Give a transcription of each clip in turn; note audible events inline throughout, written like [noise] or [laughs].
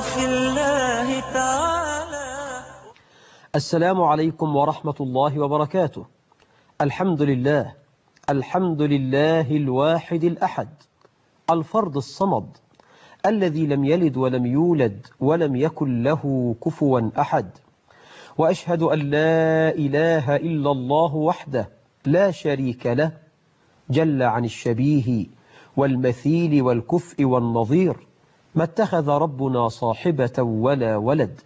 في الله تعالى السلام عليكم ورحمة الله وبركاته الحمد لله الحمد لله الواحد الأحد الفرد الصمد الذي لم يلد ولم يولد ولم يكن له كفوا أحد وأشهد أن لا إله إلا الله وحده لا شريك له جل عن الشبيه والمثيل والكفء والنظير ما اتخذ ربنا صاحبة ولا ولد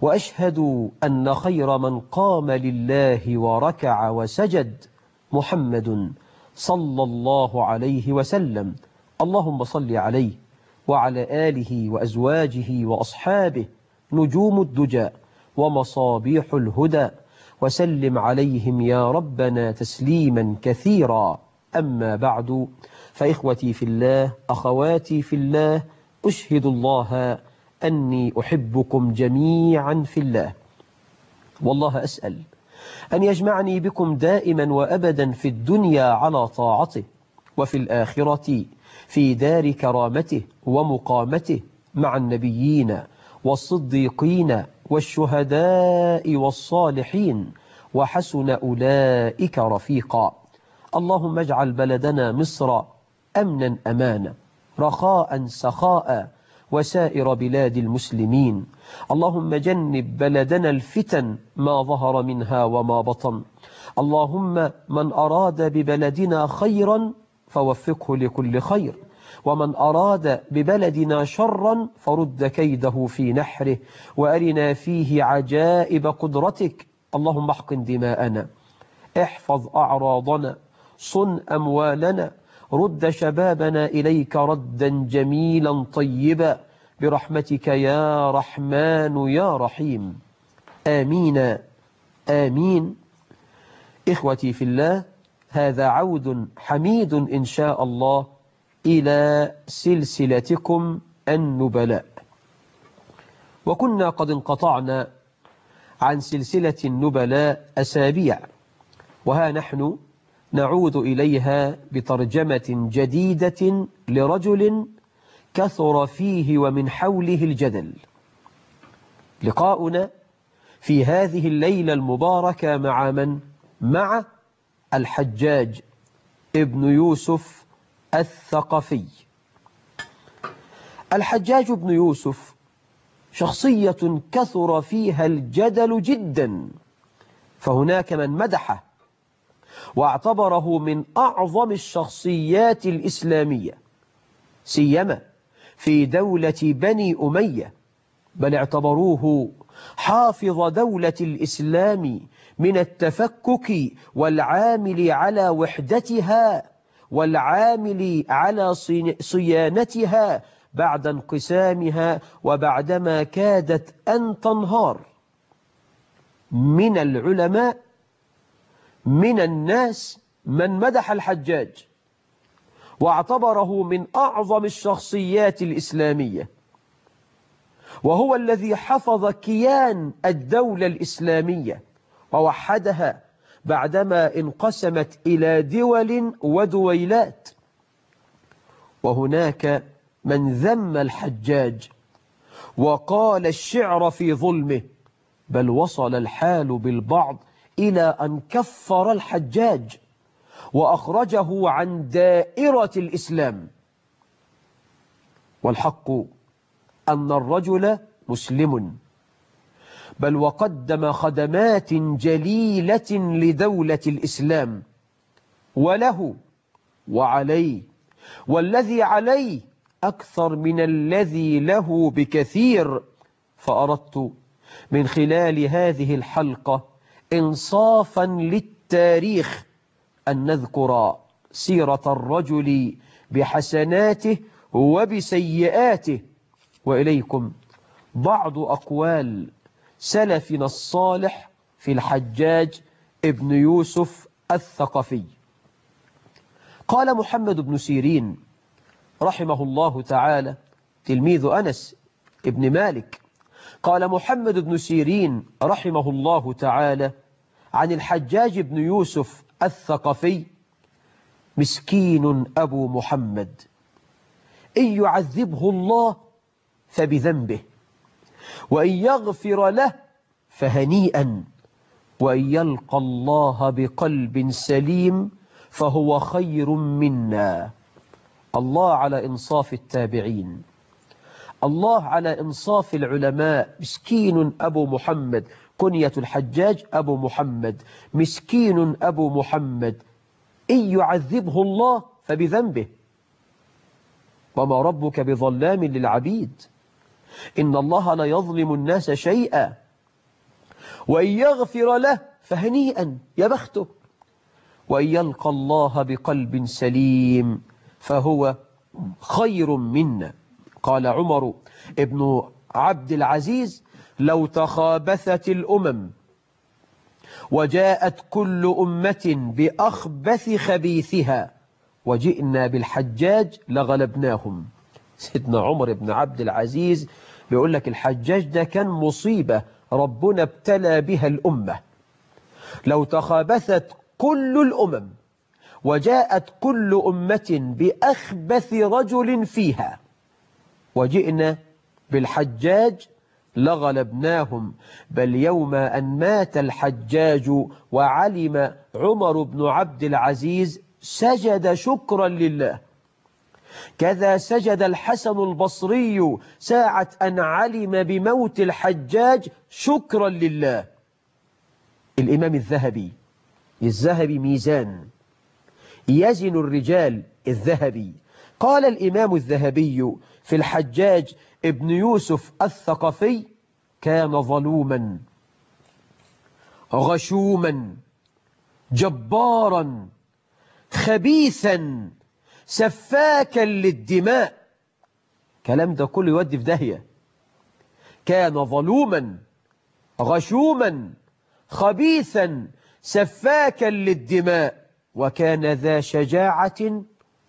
وأشهد أن خير من قام لله وركع وسجد محمد صلى الله عليه وسلم اللهم صل عليه وعلى آله وأزواجه وأصحابه نجوم الدجى ومصابيح الهدى وسلم عليهم يا ربنا تسليما كثيرا أما بعد فإخوتي في الله أخواتي في الله أشهد الله أني أحبكم جميعا في الله والله أسأل أن يجمعني بكم دائما وأبدا في الدنيا على طاعته وفي الآخرة في دار كرامته ومقامته مع النبيين والصديقين والشهداء والصالحين وحسن أولئك رفيقا اللهم اجعل بلدنا مصر أمنا أمانا رخاء سخاء وسائر بلاد المسلمين اللهم جنب بلدنا الفتن ما ظهر منها وما بطن اللهم من أراد ببلدنا خيرا فوفقه لكل خير ومن أراد ببلدنا شرا فرد كيده في نحره وأرنا فيه عجائب قدرتك اللهم احقن دماءنا احفظ أعراضنا صن أموالنا رد شبابنا إليك ردا جميلا طيبا برحمتك يا رحمن يا رحيم آمين آمين إخوتي في الله هذا عود حميد إن شاء الله إلى سلسلتكم النبلاء وكنا قد انقطعنا عن سلسلة النبلاء أسابيع وها نحن نعود إليها بترجمة جديدة لرجل كثر فيه ومن حوله الجدل لقاؤنا في هذه الليلة المباركة مع من؟ مع الحجاج ابن يوسف الثقفي الحجاج بن يوسف شخصية كثر فيها الجدل جدا فهناك من مدحه واعتبره من أعظم الشخصيات الإسلامية سيما في دولة بني أمية بل اعتبروه حافظ دولة الإسلام من التفكك والعامل على وحدتها والعامل على صيانتها بعد انقسامها وبعدما كادت أن تنهار من العلماء من الناس من مدح الحجاج واعتبره من أعظم الشخصيات الإسلامية وهو الذي حفظ كيان الدولة الإسلامية ووحدها بعدما انقسمت إلى دول ودويلات وهناك من ذم الحجاج وقال الشعر في ظلمه بل وصل الحال بالبعض إلى أن كفر الحجاج وأخرجه عن دائرة الإسلام والحق أن الرجل مسلم بل وقدم خدمات جليلة لدولة الإسلام وله وعليه والذي عليه أكثر من الذي له بكثير فأردت من خلال هذه الحلقة إنصافا للتاريخ أن نذكر سيرة الرجل بحسناته وبسيئاته وإليكم بعض أقوال سلفنا الصالح في الحجاج ابن يوسف الثقفي قال محمد بن سيرين رحمه الله تعالى تلميذ أنس ابن مالك قال محمد بن سيرين رحمه الله تعالى عن الحجاج بن يوسف الثقفي مسكين أبو محمد إن يعذبه الله فبذنبه وإن يغفر له فهنيئا وإن يلقى الله بقلب سليم فهو خير منا الله على إنصاف التابعين الله على إنصاف العلماء مسكين أبو محمد كنية الحجاج أبو محمد مسكين أبو محمد إن يعذبه الله فبذنبه وما ربك بظلام للعبيد إن الله لا يظلم الناس شيئا وإن يغفر له فهنيئا يا بخته وإن يلقى الله بقلب سليم فهو خير منا قال عمر ابن عبد العزيز لو تخابثت الأمم وجاءت كل أمة بأخبث خبيثها وجئنا بالحجاج لغلبناهم سيدنا عمر بن عبد العزيز بيقول لك الحجاج ده كان مصيبة ربنا ابتلى بها الأمة لو تخابثت كل الأمم وجاءت كل أمة بأخبث رجل فيها وجئنا بالحجاج لغلبناهم بل يوم أن مات الحجاج وعلم عمر بن عبد العزيز سجد شكرا لله كذا سجد الحسن البصري ساعة أن علم بموت الحجاج شكرا لله الإمام الذهبي الذهبي ميزان يزن الرجال الذهبي قال الإمام الذهبي في الحجاج ابن يوسف الثقفي كان ظلوما غشوما جبارا خبيثا سفاكا للدماء كلام ده كله يودي في داهية كان ظلوما غشوما خبيثا سفاكا للدماء وكان ذا شجاعة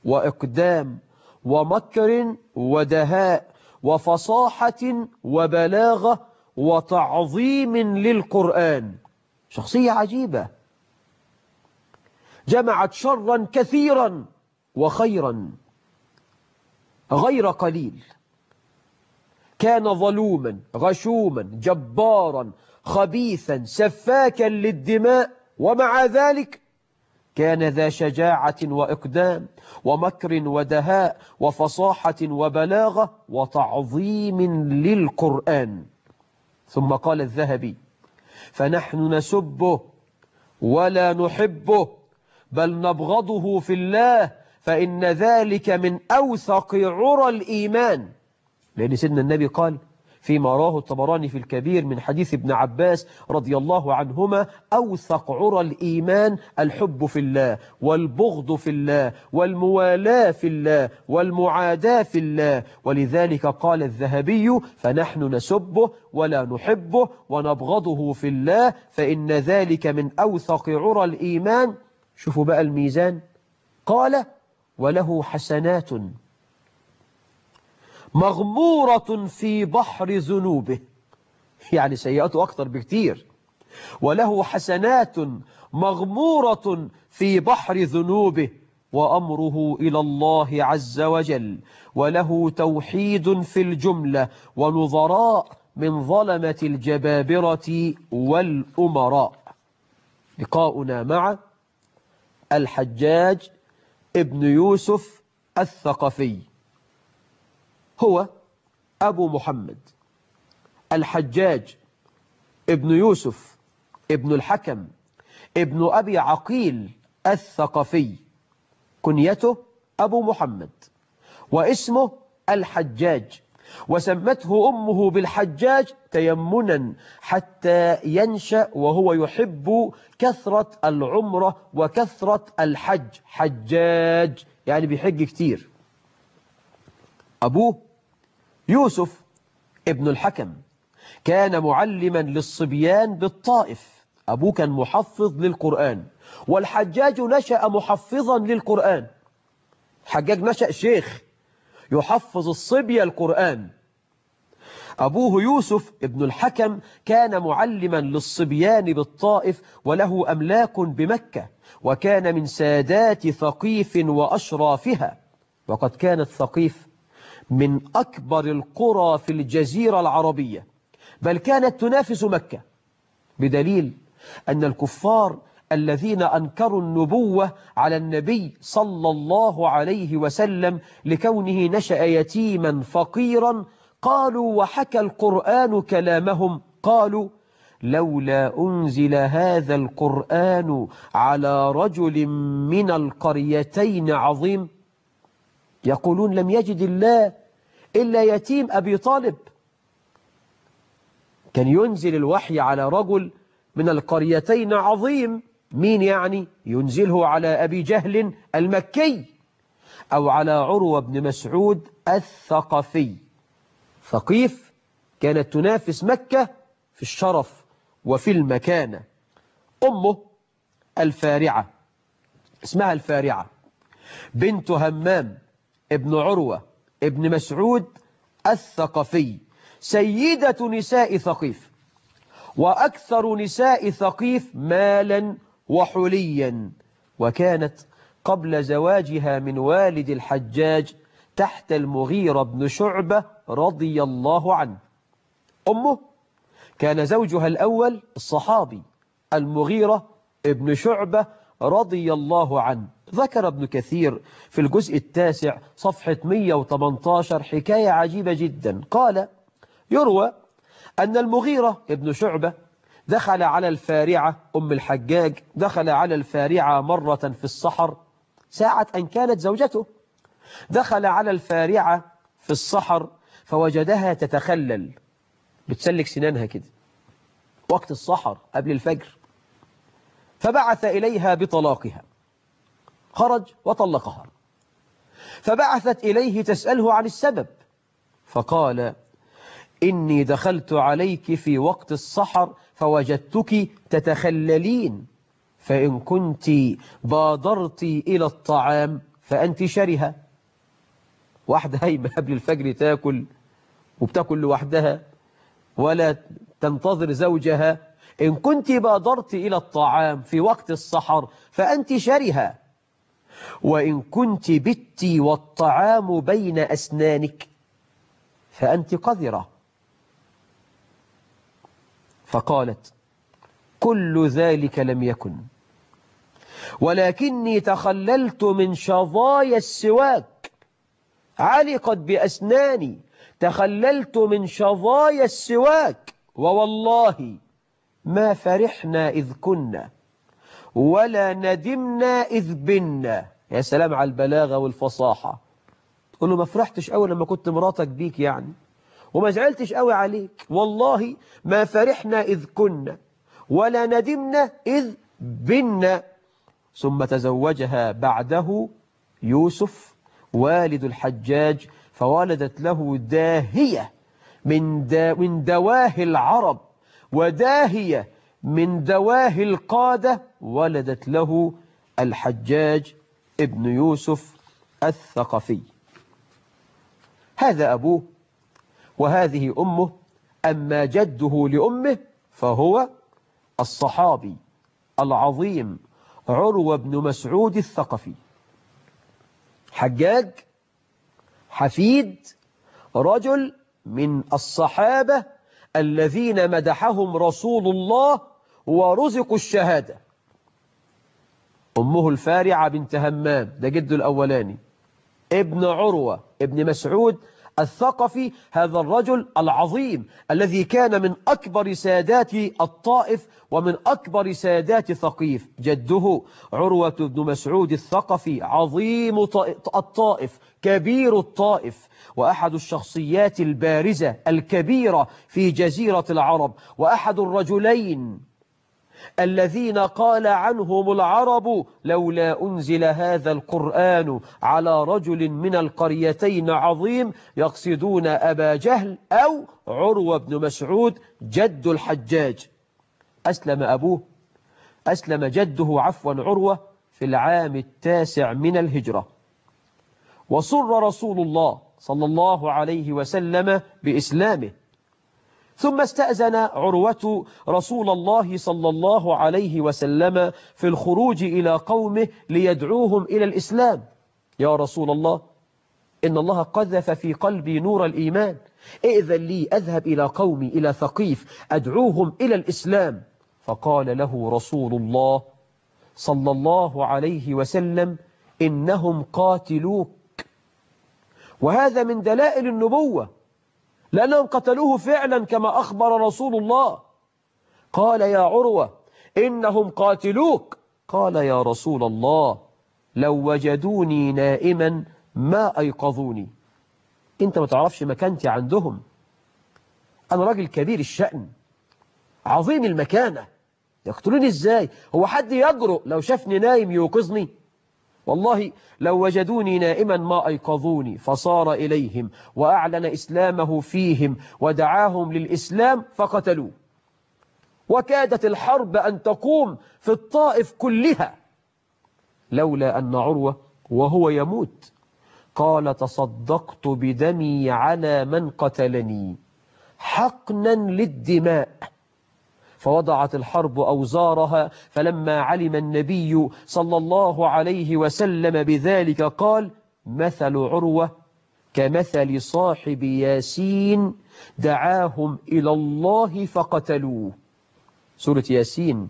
وإقدام ومكر ودهاء وفصاحة وبلاغة وتعظيم للقرآن شخصية عجيبة جمعت شرا كثيرا وخيرا غير قليل كان ظلوما غشوما جبارا خبيثا سفاكا للدماء ومع ذلك كان ذا شجاعة وإقدام ومكر ودهاء وفصاحة وبلاغة وتعظيم للقرآن ثم قال الذهبي فنحن نسبه ولا نحبه بل نبغضه في الله فإن ذلك من أوثق عرى الإيمان لأن يعني سيدنا النبي قال فيما راه الطبراني في الكبير من حديث ابن عباس رضي الله عنهما أوثق عرى الإيمان الحب في الله والبغض في الله والموالاة في الله والمعاداة في الله ولذلك قال الذهبي فنحن نسبه ولا نحبه ونبغضه في الله فإن ذلك من أوثق عرى الإيمان شوفوا بقى الميزان قال وله حسنات مغمورة في بحر ذنوبه يعني سيئاته أكثر بكثير وله حسنات مغمورة في بحر ذنوبه وأمره إلى الله عز وجل وله توحيد في الجملة ونظراء من ظلمة الجبابرة والأمراء لقاؤنا مع الحجاج ابن يوسف الثقفي هو أبو محمد الحجاج ابن يوسف ابن الحكم ابن أبي عقيل الثقفي كنيته أبو محمد واسمه الحجاج وسمته أمه بالحجاج تيمنا حتى ينشأ وهو يحب كثرة العمرة وكثرة الحج حجاج يعني بيحج كتير أبوه يوسف ابن الحكم كان معلما للصبيان بالطائف أبوه كان محفظ للقرآن والحجاج نشأ محفظا للقرآن الحجاج نشأ شيخ يحفظ الصبية القرآن أبوه يوسف ابن الحكم كان معلما للصبيان بالطائف وله أملاك بمكة وكان من سادات ثقيف وأشرافها وقد كانت ثقيف من أكبر القرى في الجزيرة العربية بل كانت تنافس مكة بدليل أن الكفار الذين أنكروا النبوة على النبي صلى الله عليه وسلم لكونه نشأ يتيما فقيرا قالوا وحكى القرآن كلامهم قالوا لولا أنزل هذا القرآن على رجل من القريتين عظيم يقولون لم يجد الله إلا يتيم أبي طالب كان ينزل الوحي على رجل من القريتين عظيم مين يعني ينزله على أبي جهل المكي أو على عروة بن مسعود الثقفي ثقيف كانت تنافس مكة في الشرف وفي المكانة أمه الفارعة اسمها الفارعة بنت همام ابن عروة ابن مسعود الثقفي سيدة نساء ثقيف وأكثر نساء ثقيف مالا وحليا وكانت قبل زواجها من والد الحجاج تحت المغيرة بن شعبة رضي الله عنه أمه كان زوجها الأول الصحابي المغيرة ابن شعبة رضي الله عنه ذكر ابن كثير في الجزء التاسع صفحة 118 حكاية عجيبة جدا قال يروى أن المغيرة ابن شعبة دخل على الفارعة أم الحجاج دخل على الفارعة مرة في الصحر ساعة أن كانت زوجته دخل على الفارعة في الصحر فوجدها تتخلل بتسلك سنانها كده وقت الصحر قبل الفجر فبعث إليها بطلاقها خرج وطلقها فبعثت إليه تسأله عن السبب فقال إني دخلت عليك في وقت السحر فوجدتك تتخللين فإن كنت بادرت إلى الطعام فأنت شرهة واحدة هايمة قبل الفجر تاكل وبتاكل لوحدها ولا تنتظر زوجها إن كنت بادرت إلى الطعام في وقت السحر فأنت شرهة وإن كنت بت والطعام بين أسنانك فأنت قذرة فقالت كل ذلك لم يكن ولكني تخللت من شظايا السواك علقت بأسناني تخللت من شظايا السواك ووالله ما فرحنا إذ كنا ولا ندمنا إذ بنا يا سلام على البلاغة والفصاحة تقول له ما فرحتش قوي لما كنت مراتك بيك يعني وما زعلتش قوي عليك والله ما فرحنا إذ كنا ولا ندمنا إذ بنا ثم تزوجها بعده يوسف والد الحجاج فولدت له داهية من, دا من دواهي العرب وداهية من دواهي القادة ولدت له الحجاج ابن يوسف الثقفي هذا أبوه وهذه أمه أما جده لأمه فهو الصحابي العظيم عروة بن مسعود الثقفي حجاج حفيد رجل من الصحابة الذين مدحهم رسول الله ورزقوا الشهادة أمه الفارعة بنت همام ده جده الأولاني ابن عروة ابن مسعود الثقفي هذا الرجل العظيم الذي كان من أكبر سادات الطائف ومن أكبر سادات ثقيف جده عروة بن مسعود الثقفي عظيم الطائف كبير الطائف وأحد الشخصيات البارزة الكبيرة في جزيرة العرب وأحد الرجلين الذين قال عنهم العرب لولا أنزل هذا القرآن على رجل من القريتين عظيم يقصدون أبا جهل أو عروة بن مسعود جد الحجاج أسلم أبوه أسلم جده عفوا عروة في العام التاسع من الهجرة وصر رسول الله صلى الله عليه وسلم بإسلامه ثم استأذن عروة رسول الله صلى الله عليه وسلم في الخروج إلى قومه ليدعوهم إلى الإسلام يا رسول الله إن الله قذف في قلبي نور الإيمان ائذن لي أذهب إلى قومي إلى ثقيف أدعوهم إلى الإسلام فقال له رسول الله صلى الله عليه وسلم إنهم قاتلوك وهذا من دلائل النبوة لأنهم قتلوه فعلا كما أخبر رسول الله قال يا عروة إنهم قاتلوك قال يا رسول الله لو وجدوني نائما ما أيقظوني أنت ما تعرفش مكانتي عندهم أنا راجل كبير الشأن عظيم المكانة يقتلوني إزاي هو حد يجرؤ لو شافني نايم يوقظني والله لو وجدوني نائما ما أيقظوني فصار إليهم وأعلن إسلامه فيهم ودعاهم للإسلام فقتلوه وكادت الحرب أن تقوم في الطائف كلها لولا أن عروة وهو يموت قال تصدقت بدمي على من قتلني حقنا للدماء فوضعت الحرب أوزارها فلما علم النبي صلى الله عليه وسلم بذلك قال مثل عروة كمثل صاحب ياسين دعاهم إلى الله فقتلوه سورة ياسين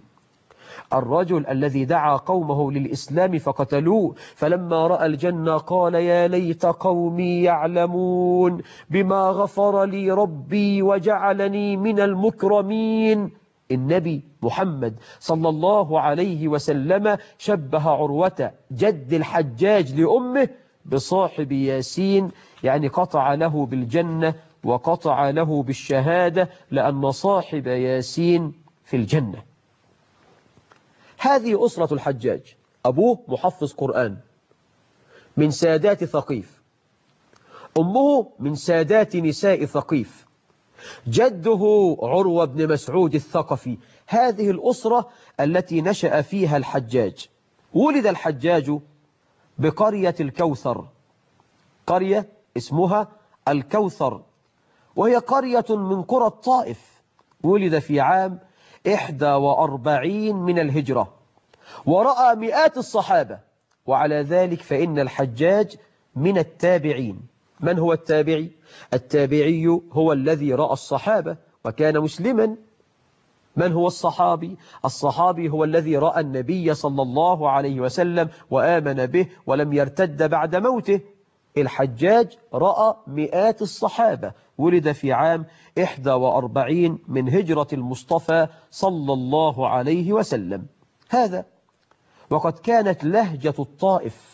الرجل الذي دعا قومه للإسلام فقتلوه فلما رأى الجنة قال يا ليت قومي يعلمون بما غفر لي ربي وجعلني من المكرمين النبي محمد صلى الله عليه وسلم شبه عروة جد الحجاج لأمه بصاحب ياسين يعني قطع له بالجنة وقطع له بالشهادة لأن صاحب ياسين في الجنة هذه أسرة الحجاج أبوه محفظ قرآن من سادات ثقيف أمه من سادات نساء ثقيف جده عروة بن مسعود الثقفي هذه الأسرة التي نشأ فيها الحجاج ولد الحجاج بقرية الكوثر قرية اسمها الكوثر وهي قرية من قرى الطائف ولد في عام 41 من الهجرة ورأى مئات الصحابة وعلى ذلك فإن الحجاج من التابعين من هو التابعي التابعي هو الذي رأى الصحابة وكان مسلما من هو الصحابي الصحابي هو الذي رأى النبي صلى الله عليه وسلم وآمن به ولم يرتد بعد موته الحجاج رأى مئات الصحابة ولد في عام 41 من هجرة المصطفى صلى الله عليه وسلم هذا وقد كانت لهجة الطائف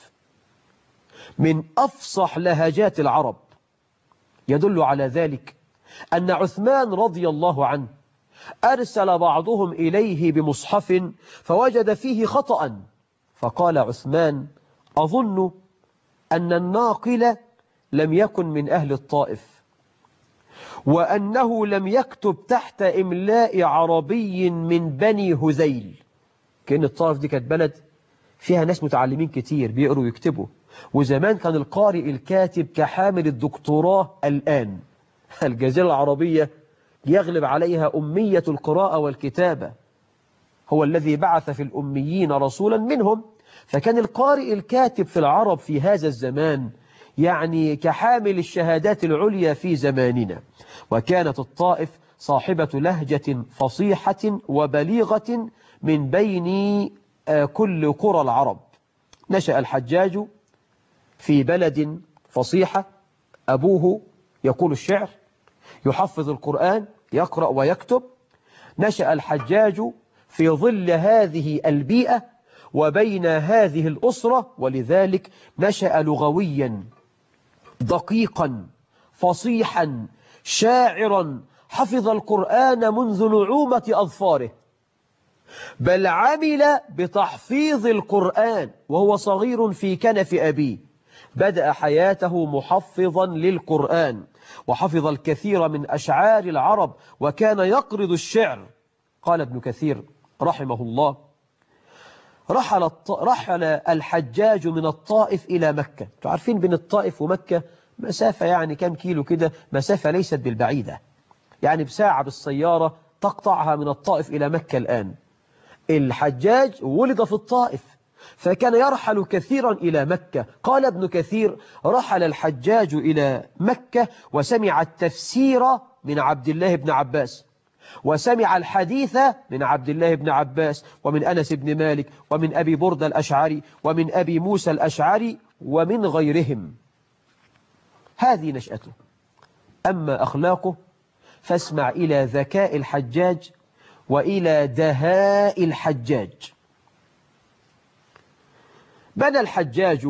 من أفصح لهجات العرب يدل على ذلك أن عثمان رضي الله عنه أرسل بعضهم إليه بمصحف فوجد فيه خطأ فقال عثمان أظن أن الناقل لم يكن من أهل الطائف وأنه لم يكتب تحت إملاء عربي من بني هذيل كأن الطائف دي كانت بلد فيها ناس متعلمين كتير بيقروا ويكتبوا وزمان كان القارئ الكاتب كحامل الدكتوراه الآن [laughs] الجزيرة العربية يغلب عليها أمية القراءة والكتابة هو الذي بعث في الأميين رسولا منهم فكان القارئ الكاتب في العرب في هذا الزمان يعني كحامل الشهادات العليا في زماننا وكانت الطائف صاحبة لهجة فصيحة وبليغة من بين آه، كل قرى العرب نشأ الحجاج في بلد فصيحة أبوه يقول الشعر يحفظ القرآن يقرأ ويكتب نشأ الحجاج في ظل هذه البيئة وبين هذه الأسرة ولذلك نشأ لغويا دقيقا فصيحا شاعرا حفظ القرآن منذ نعومة أظفاره بل عمل بتحفيظ القرآن وهو صغير في كنف أبيه بدأ حياته محفظا للقرآن وحفظ الكثير من أشعار العرب وكان يقرض الشعر قال ابن كثير رحمه الله رحل, الط... رحل الحجاج من الطائف إلى مكة تعرفين بين الطائف ومكة مسافة يعني كم كيلو كده مسافة ليست بالبعيدة يعني بساعة بالسيارة تقطعها من الطائف إلى مكة الآن الحجاج ولد في الطائف فكان يرحل كثيرا إلى مكة قال ابن كثير رحل الحجاج إلى مكة وسمع التفسير من عبد الله بن عباس وسمع الحديث من عبد الله بن عباس ومن أنس بن مالك ومن أبي برد الأشعري ومن أبي موسى الأشعري ومن غيرهم هذه نشأته أما أخلاقه فاسمع إلى ذكاء الحجاج وإلى دهاء الحجاج بنى الحجاج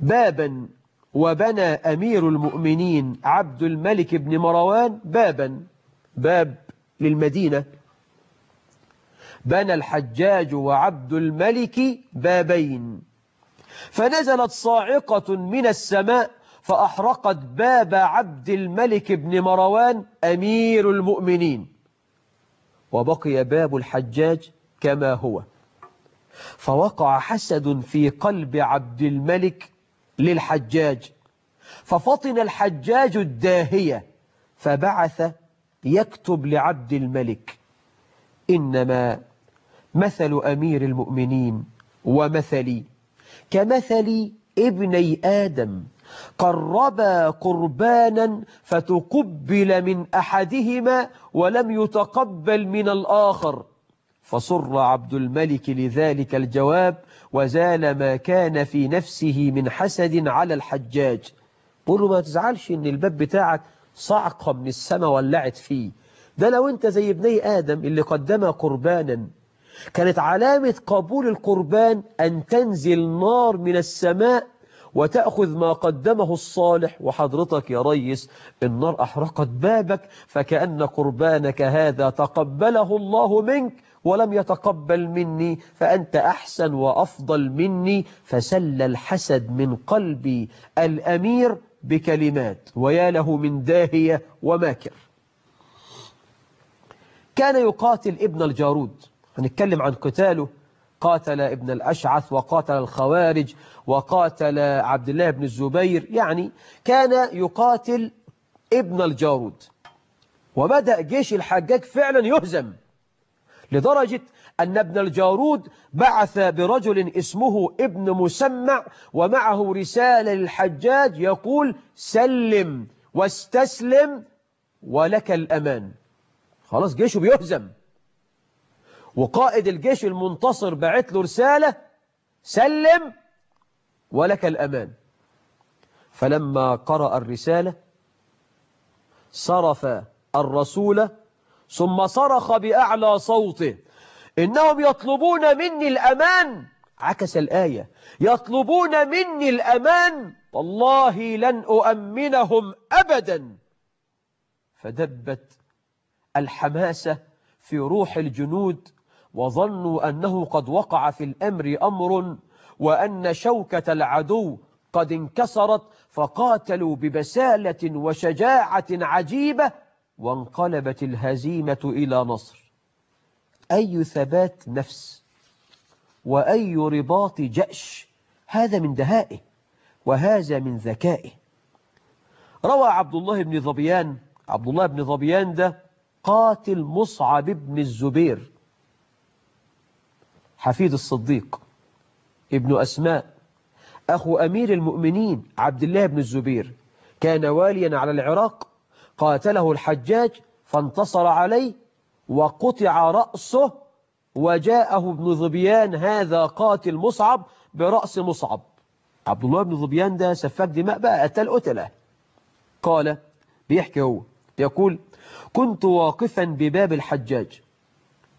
بابا وبنى أمير المؤمنين عبد الملك بن مروان بابا باب للمدينة بنى الحجاج وعبد الملك بابين فنزلت صاعقة من السماء فأحرقت باب عبد الملك بن مروان أمير المؤمنين وبقي باب الحجاج كما هو فوقع حسد في قلب عبد الملك للحجاج ففطن الحجاج الداهية فبعث يكتب لعبد الملك إنما مثل أمير المؤمنين ومثلي كمثل ابني آدم قربا قربانا فتقبل من أحدهما ولم يتقبل من الآخر فصر عبد الملك لذلك الجواب وزال ما كان في نفسه من حسد على الحجاج بقول له ما تزعلش ان الباب بتاعك صعقة من السماء ولعت فيه ده لو انت زي ابني آدم اللي قدم قربانا كانت علامة قبول القربان أن تنزل نار من السماء وتأخذ ما قدمه الصالح وحضرتك يا ريس النار أحرقت بابك فكأن قربانك هذا تقبله الله منك ولم يتقبل مني فأنت أحسن وأفضل مني فسل الحسد من قلبي الأمير بكلمات ويا له من داهية وماكر كان يقاتل ابن الجارود هنتكلم عن قتاله قاتل ابن الأشعث وقاتل الخوارج وقاتل عبد الله بن الزبير يعني كان يقاتل ابن الجارود وبدأ جيش الحجاج فعلا يهزم لدرجة أن ابن الجارود بعث برجل اسمه ابن مسمع ومعه رسالة للحجاج يقول سلم واستسلم ولك الأمان خلاص جيشه بيهزم وقائد الجيش المنتصر بعت له رسالة سلم ولك الأمان فلما قرأ الرسالة صرف الرسول ثم صرخ بأعلى صوته إنهم يطلبون مني الأمان عكس الآية يطلبون مني الأمان والله لن أؤمنهم أبدا فدبت الحماسة في روح الجنود وظنوا أنه قد وقع في الأمر أمر وأن شوكة العدو قد انكسرت فقاتلوا ببسالة وشجاعة عجيبة وانقلبت الهزيمة إلى نصر أي ثبات نفس وأي رباط جأش هذا من دهائه وهذا من ذكائه روى عبد الله بن ظبيان عبد الله بن ظبيان ده قاتل مصعب بن الزبير حفيد الصديق ابن أسماء أخو أمير المؤمنين عبد الله بن الزبير كان واليا على العراق قاتله الحجاج فانتصر عليه وقطع رأسه وجاءه ابن ظبيان هذا قاتل مصعب برأس مصعب عبد الله بن ظبيان ده سفاك دماء بقى قتل قتله قال بيحكي هو يقول كنت واقفا بباب الحجاج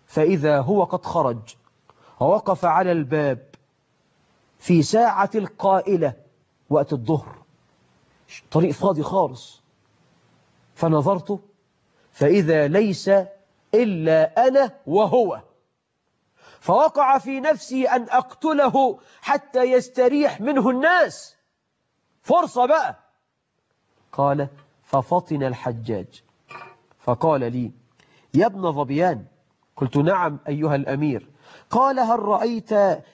فإذا هو قد خرج ووقف على الباب في ساعة القائلة وقت الظهر طريق فاضي خالص فنظرت فإذا ليس إلا أنا وهو فوقع في نفسي أن أقتله حتى يستريح منه الناس فرصة بقى قال ففطن الحجاج فقال لي يا ابن ظبيان قلت نعم أيها الأمير قال هل رأيت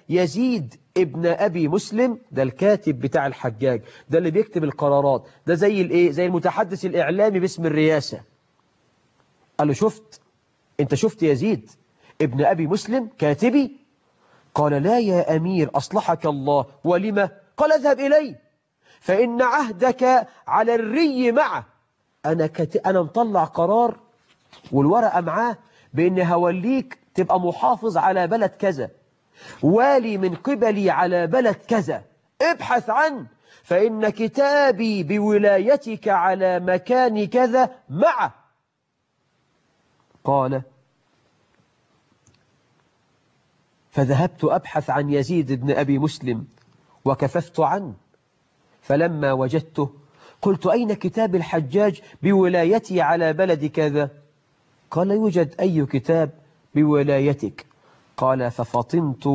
يزيد ابن أبي مسلم ده الكاتب بتاع الحجاج ده اللي بيكتب القرارات ده زي الايه زي المتحدث الإعلامي باسم الرئاسة قال له شفت انت شفت يزيد ابن أبي مسلم كاتبي قال لا يا أمير أصلحك الله ولما قال اذهب إليه فإن عهدك على الري معه أنا, كت... أنا مطلع قرار والورقة معاه بإن هوليك تبقى محافظ على بلد كذا والي من قبلي على بلد كذا ابحث عنه فإن كتابي بولايتك على مكان كذا مع قال فذهبت أبحث عن يزيد بن أبي مسلم وكففت عنه فلما وجدته قلت أين كتاب الحجاج بولايتي على بلد كذا قال يوجد أي كتاب بولايتك قال ففطنت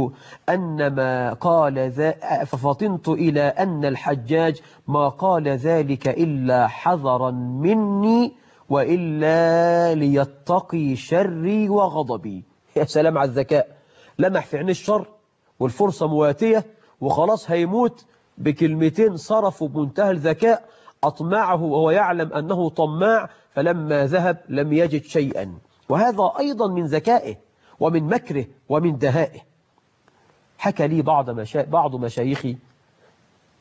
أنما قال ذا ففطنت إلى أن الحجاج ما قال ذلك إلا حذرا مني وإلا ليتقي شري وغضبي يا سلام على الذكاء لمح في عين الشر والفرصة مواتية وخلاص هيموت بكلمتين صرفوا بمنتهى الذكاء أطمعه وهو يعلم أنه طماع فلما ذهب لم يجد شيئا وهذا أيضا من ذكائه ومن مكره ومن دهائه حكى لي بعض, مشا... بعض مشايخي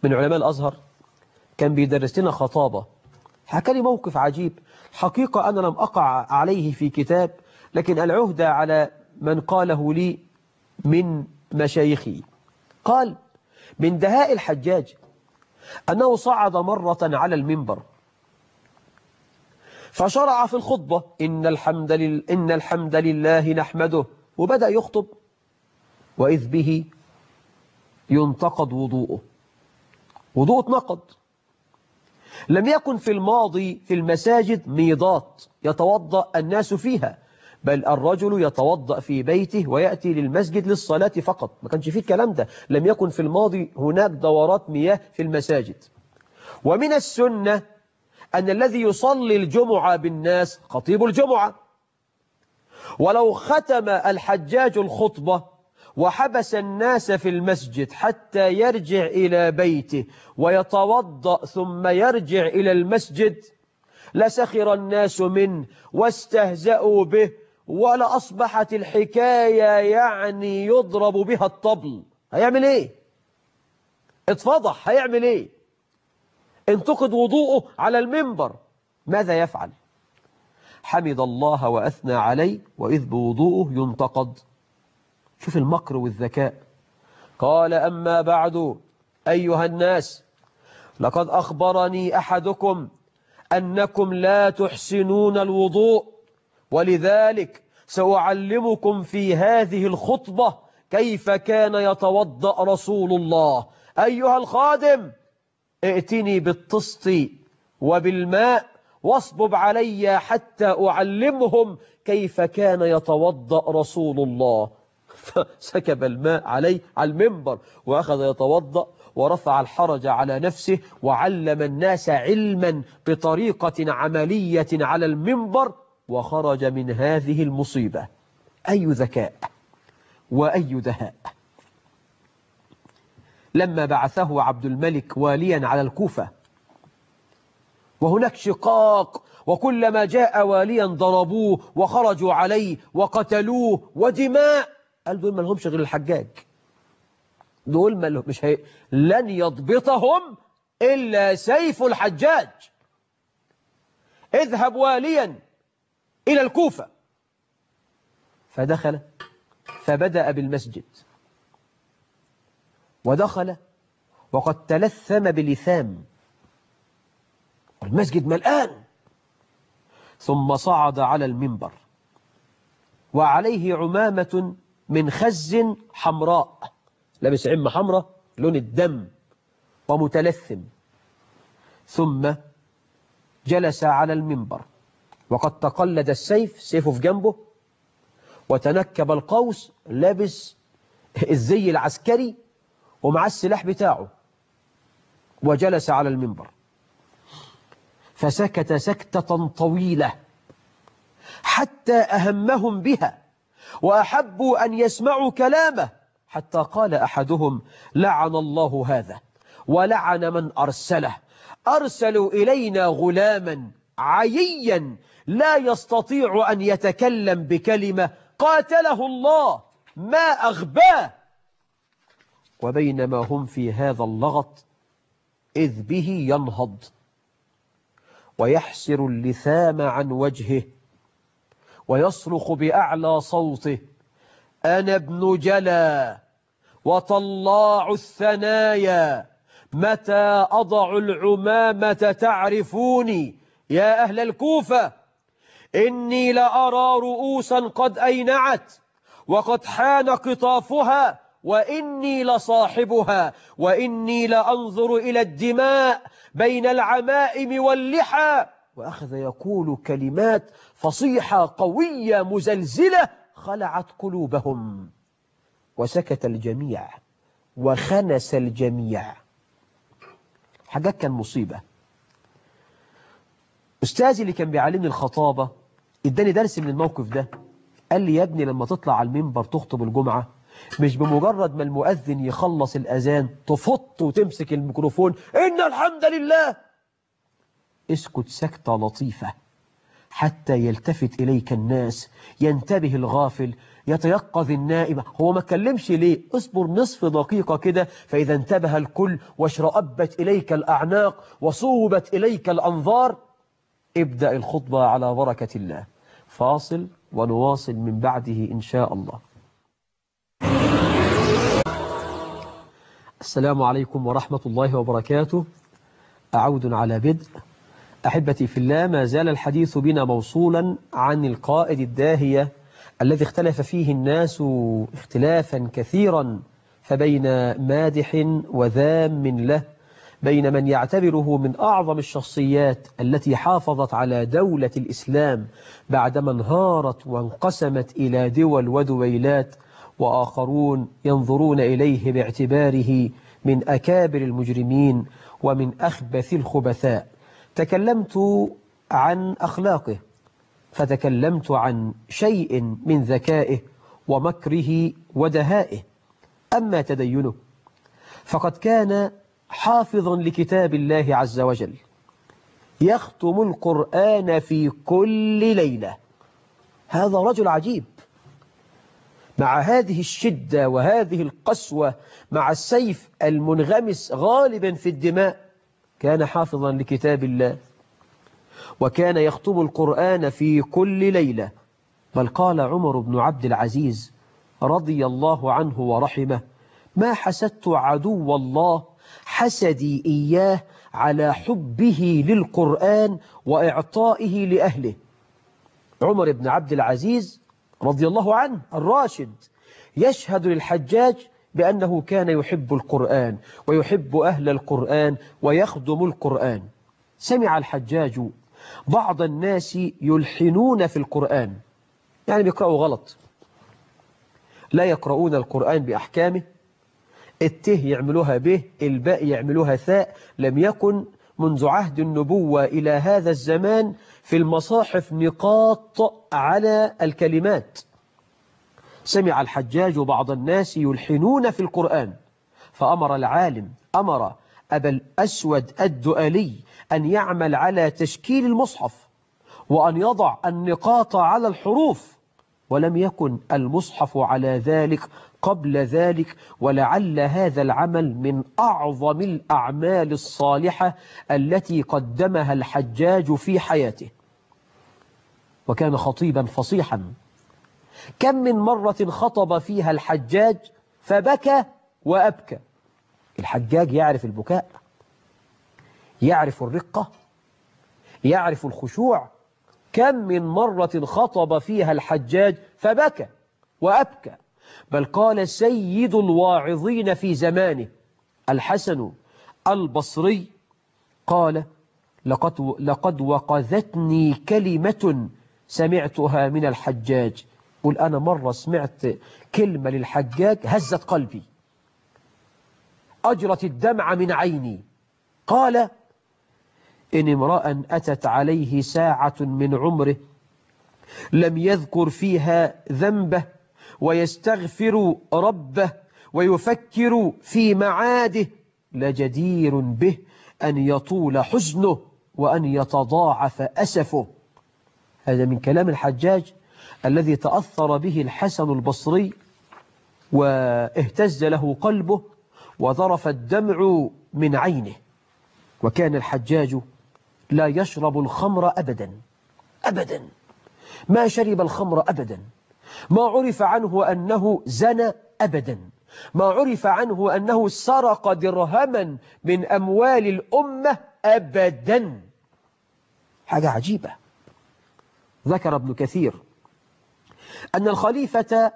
من علماء الأزهر كان بيدرس لنا خطابة حكى لي موقف عجيب حقيقة أنا لم أقع عليه في كتاب لكن العهدة على من قاله لي من مشايخي قال من دهاء الحجاج أنه صعد مرة على المنبر فشرع في الخطبة إن الحمد, لله إن الحمد لله نحمده وبدأ يخطب وإذ به ينتقد وضوءه وضوء نقد لم يكن في الماضي في المساجد ميضات يتوضأ الناس فيها بل الرجل يتوضأ في بيته ويأتي للمسجد للصلاة فقط ما كانش فيه الكلام ده لم يكن في الماضي هناك دورات مياه في المساجد ومن السنة أن الذي يصلي الجمعة بالناس خطيب الجمعة ولو ختم الحجاج الخطبة وحبس الناس في المسجد حتى يرجع إلى بيته ويتوضأ ثم يرجع إلى المسجد لسخر الناس منه واستهزأوا به ولأصبحت الحكاية يعني يضرب بها الطبل هيعمل ايه اتفضح هيعمل ايه انتقد وضوءه على المنبر ماذا يفعل حمد الله وأثنى عليه وإذ بوضوءه ينتقد شوف المكر والذكاء قال أما بعد أيها الناس لقد أخبرني أحدكم أنكم لا تحسنون الوضوء ولذلك سأعلمكم في هذه الخطبة كيف كان يتوضأ رسول الله أيها الخادم ائتني بالطست وبالماء واصبب علي حتى أعلمهم كيف كان يتوضأ رسول الله فسكب [laughs] الماء عليه على المنبر وأخذ يتوضأ ورفع الحرج على نفسه وعلم الناس علما بطريقة عملية على المنبر وخرج من هذه المصيبة أي ذكاء وأي دهاء لما بعثه عبد الملك واليا على الكوفة وهناك شقاق وكلما جاء واليا ضربوه وخرجوا عليه وقتلوه ودماء قال دول ما لهمش غير الحجاج دول ما لهم مش هي... لن يضبطهم إلا سيف الحجاج اذهب واليا إلى الكوفة فدخل فبدأ بالمسجد ودخل وقد تلثم بلثام والمسجد ملآن ثم صعد على المنبر وعليه عمامة من خز حمراء لبس عمة حمراء لون الدم ومتلثم ثم جلس على المنبر وقد تقلد السيف سيفه في جنبه وتنكب القوس لابس الزي العسكري ومعاه السلاح بتاعه وجلس على المنبر فسكت سكتة طويلة حتى أهمهم بها وأحبوا أن يسمعوا كلامه حتى قال أحدهم لعن الله هذا ولعن من أرسله أرسلوا إلينا غلاما عييا لا يستطيع أن يتكلم بكلمة قاتله الله ما أغباه وبينما هم في هذا اللغط إذ به ينهض ويحسر اللثام عن وجهه ويصرخ بأعلى صوته أنا ابن جلا وطلاع الثنايا متى أضع العمامة تعرفوني يا أهل الكوفة إني لأرى رؤوسا قد أينعت وقد حان قطافها وإني لصاحبها وإني لأنظر إلى الدماء بين العمائم واللحى وأخذ يقول كلمات فصيحة قوية مزلزلة خلعت قلوبهم وسكت الجميع وخنس الجميع حاجات كان مصيبة أستاذي اللي كان بيعلمني الخطابة اداني درس من الموقف ده قال لي يا ابني لما تطلع على المنبر تخطب الجمعة مش بمجرد ما المؤذن يخلص الأذان تفط وتمسك الميكروفون إن الحمد لله اسكت سكتة لطيفة حتى يلتفت إليك الناس ينتبه الغافل يتيقظ النائم هو ما تكلمش ليه اصبر نصف دقيقة كده فإذا انتبه الكل واشرأبت إليك الأعناق وصوبت إليك الأنظار ابدأ الخطبة على بركة الله فاصل ونواصل من بعده إن شاء الله السلام عليكم ورحمة الله وبركاته أعود على بدء أحبتي في الله ما زال الحديث بنا موصولا عن القائد الداهية الذي اختلف فيه الناس اختلافا كثيرا فبين مادح وذام له بين من يعتبره من أعظم الشخصيات التي حافظت على دولة الإسلام بعدما انهارت وانقسمت إلى دول ودويلات وآخرون ينظرون إليه باعتباره من أكابر المجرمين ومن أخبث الخبثاء تكلمت عن أخلاقه فتكلمت عن شيء من ذكائه ومكره ودهائه أما تدينه فقد كان حافظا لكتاب الله عز وجل يختم القرآن في كل ليلة هذا رجل عجيب مع هذه الشدة وهذه القسوة مع السيف المنغمس غالبا في الدماء كان حافظا لكتاب الله وكان يختم القرآن في كل ليلة بل قال عمر بن عبد العزيز رضي الله عنه ورحمه ما حسدت عدو الله حسدي إياه على حبه للقرآن وإعطائه لأهله عمر بن عبد العزيز رضي الله عنه الراشد يشهد للحجاج بأنه كان يحب القرآن ويحب أهل القرآن ويخدم القرآن سمع الحجاج بعض الناس يلحنون في القرآن يعني بيقرأوا غلط لا يقرؤون القرآن بأحكامه اته يعملوها به الباء يعملوها ثاء لم يكن منذ عهد النبوة إلى هذا الزمان في المصاحف نقاط على الكلمات سمع الحجاج بعض الناس يلحنون في القرآن فأمر العالم أمر أبا الأسود الدؤلي أن يعمل على تشكيل المصحف وأن يضع النقاط على الحروف ولم يكن المصحف على ذلك قبل ذلك ولعل هذا العمل من أعظم الأعمال الصالحة التي قدمها الحجاج في حياته وكان خطيبا فصيحا كم من مرة خطب فيها الحجاج فبكى وأبكى الحجاج يعرف البكاء يعرف الرقة يعرف الخشوع كم من مرة خطب فيها الحجاج فبكى وأبكى بل قال سيد الواعظين في زمانه الحسن البصري قال لقد, لقد وقذتني كلمة سمعتها من الحجاج قل أنا مرة سمعت كلمة للحجاج هزت قلبي أجرت الدمع من عيني قال إن امرأ أتت عليه ساعة من عمره لم يذكر فيها ذنبه ويستغفر ربه ويفكر في معاده لجدير به أن يطول حزنه وأن يتضاعف أسفه هذا من كلام الحجاج الذي تأثر به الحسن البصري واهتز له قلبه وذرف الدمع من عينه وكان الحجاج لا يشرب الخمر أبدا أبدا ما شرب الخمر أبدا ما عرف عنه أنه زنى أبدا ما عرف عنه أنه سرق درهما من أموال الأمة أبدا حاجة عجيبة ذكر ابن كثير أن الخليفة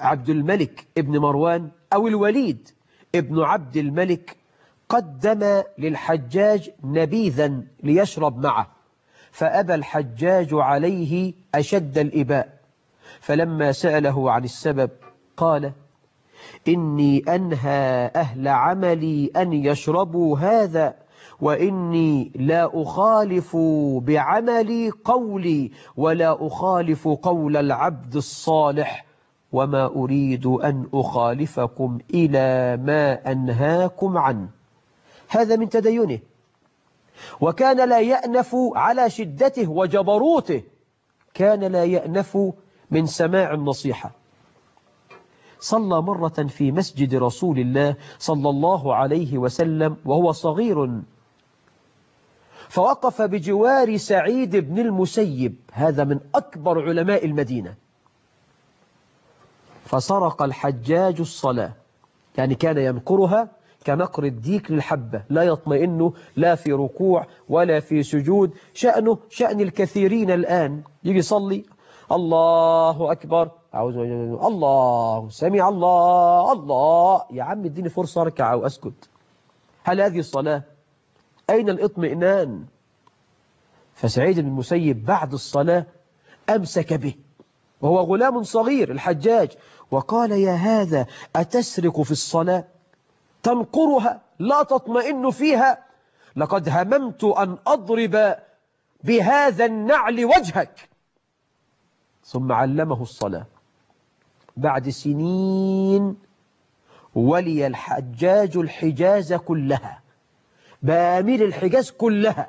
عبد الملك ابن مروان أو الوليد ابن عبد الملك قدم للحجاج نبيذا ليشرب معه فأبى الحجاج عليه أشد الإباء فلما سأله عن السبب قال إني أنهى أهل عملي أن يشربوا هذا وإني لا أخالف بعملي قولي ولا أخالف قول العبد الصالح وما أريد أن أخالفكم إلى ما أنهاكم عنه هذا من تدينه وكان لا يأنف على شدته وجبروته كان لا يأنف من سماع النصيحة صلى مرة في مسجد رسول الله صلى الله عليه وسلم وهو صغير فوقف بجوار سعيد بن المسيب هذا من أكبر علماء المدينة فسرق الحجاج الصلاة يعني كان ينقرها كنقر الديك للحبة لا يطمئن لا في ركوع ولا في سجود شأنه شأن الكثيرين الآن يجي يصلي الله أكبر أعوذ بالله الله سمع الله الله يا عم اديني فرصة أركع أو أسكت هل هذه الصلاة أين الإطمئنان فسعيد بن المسيب بعد الصلاة أمسك به وهو غلام صغير الحجاج وقال يا هذا أتسرق في الصلاة تنقرها لا تطمئن فيها لقد هممت أن أضرب بهذا النعل وجهك ثم علمه الصلاة بعد سنين ولي الحجاج الحجاز كلها بامير الحجاز كلها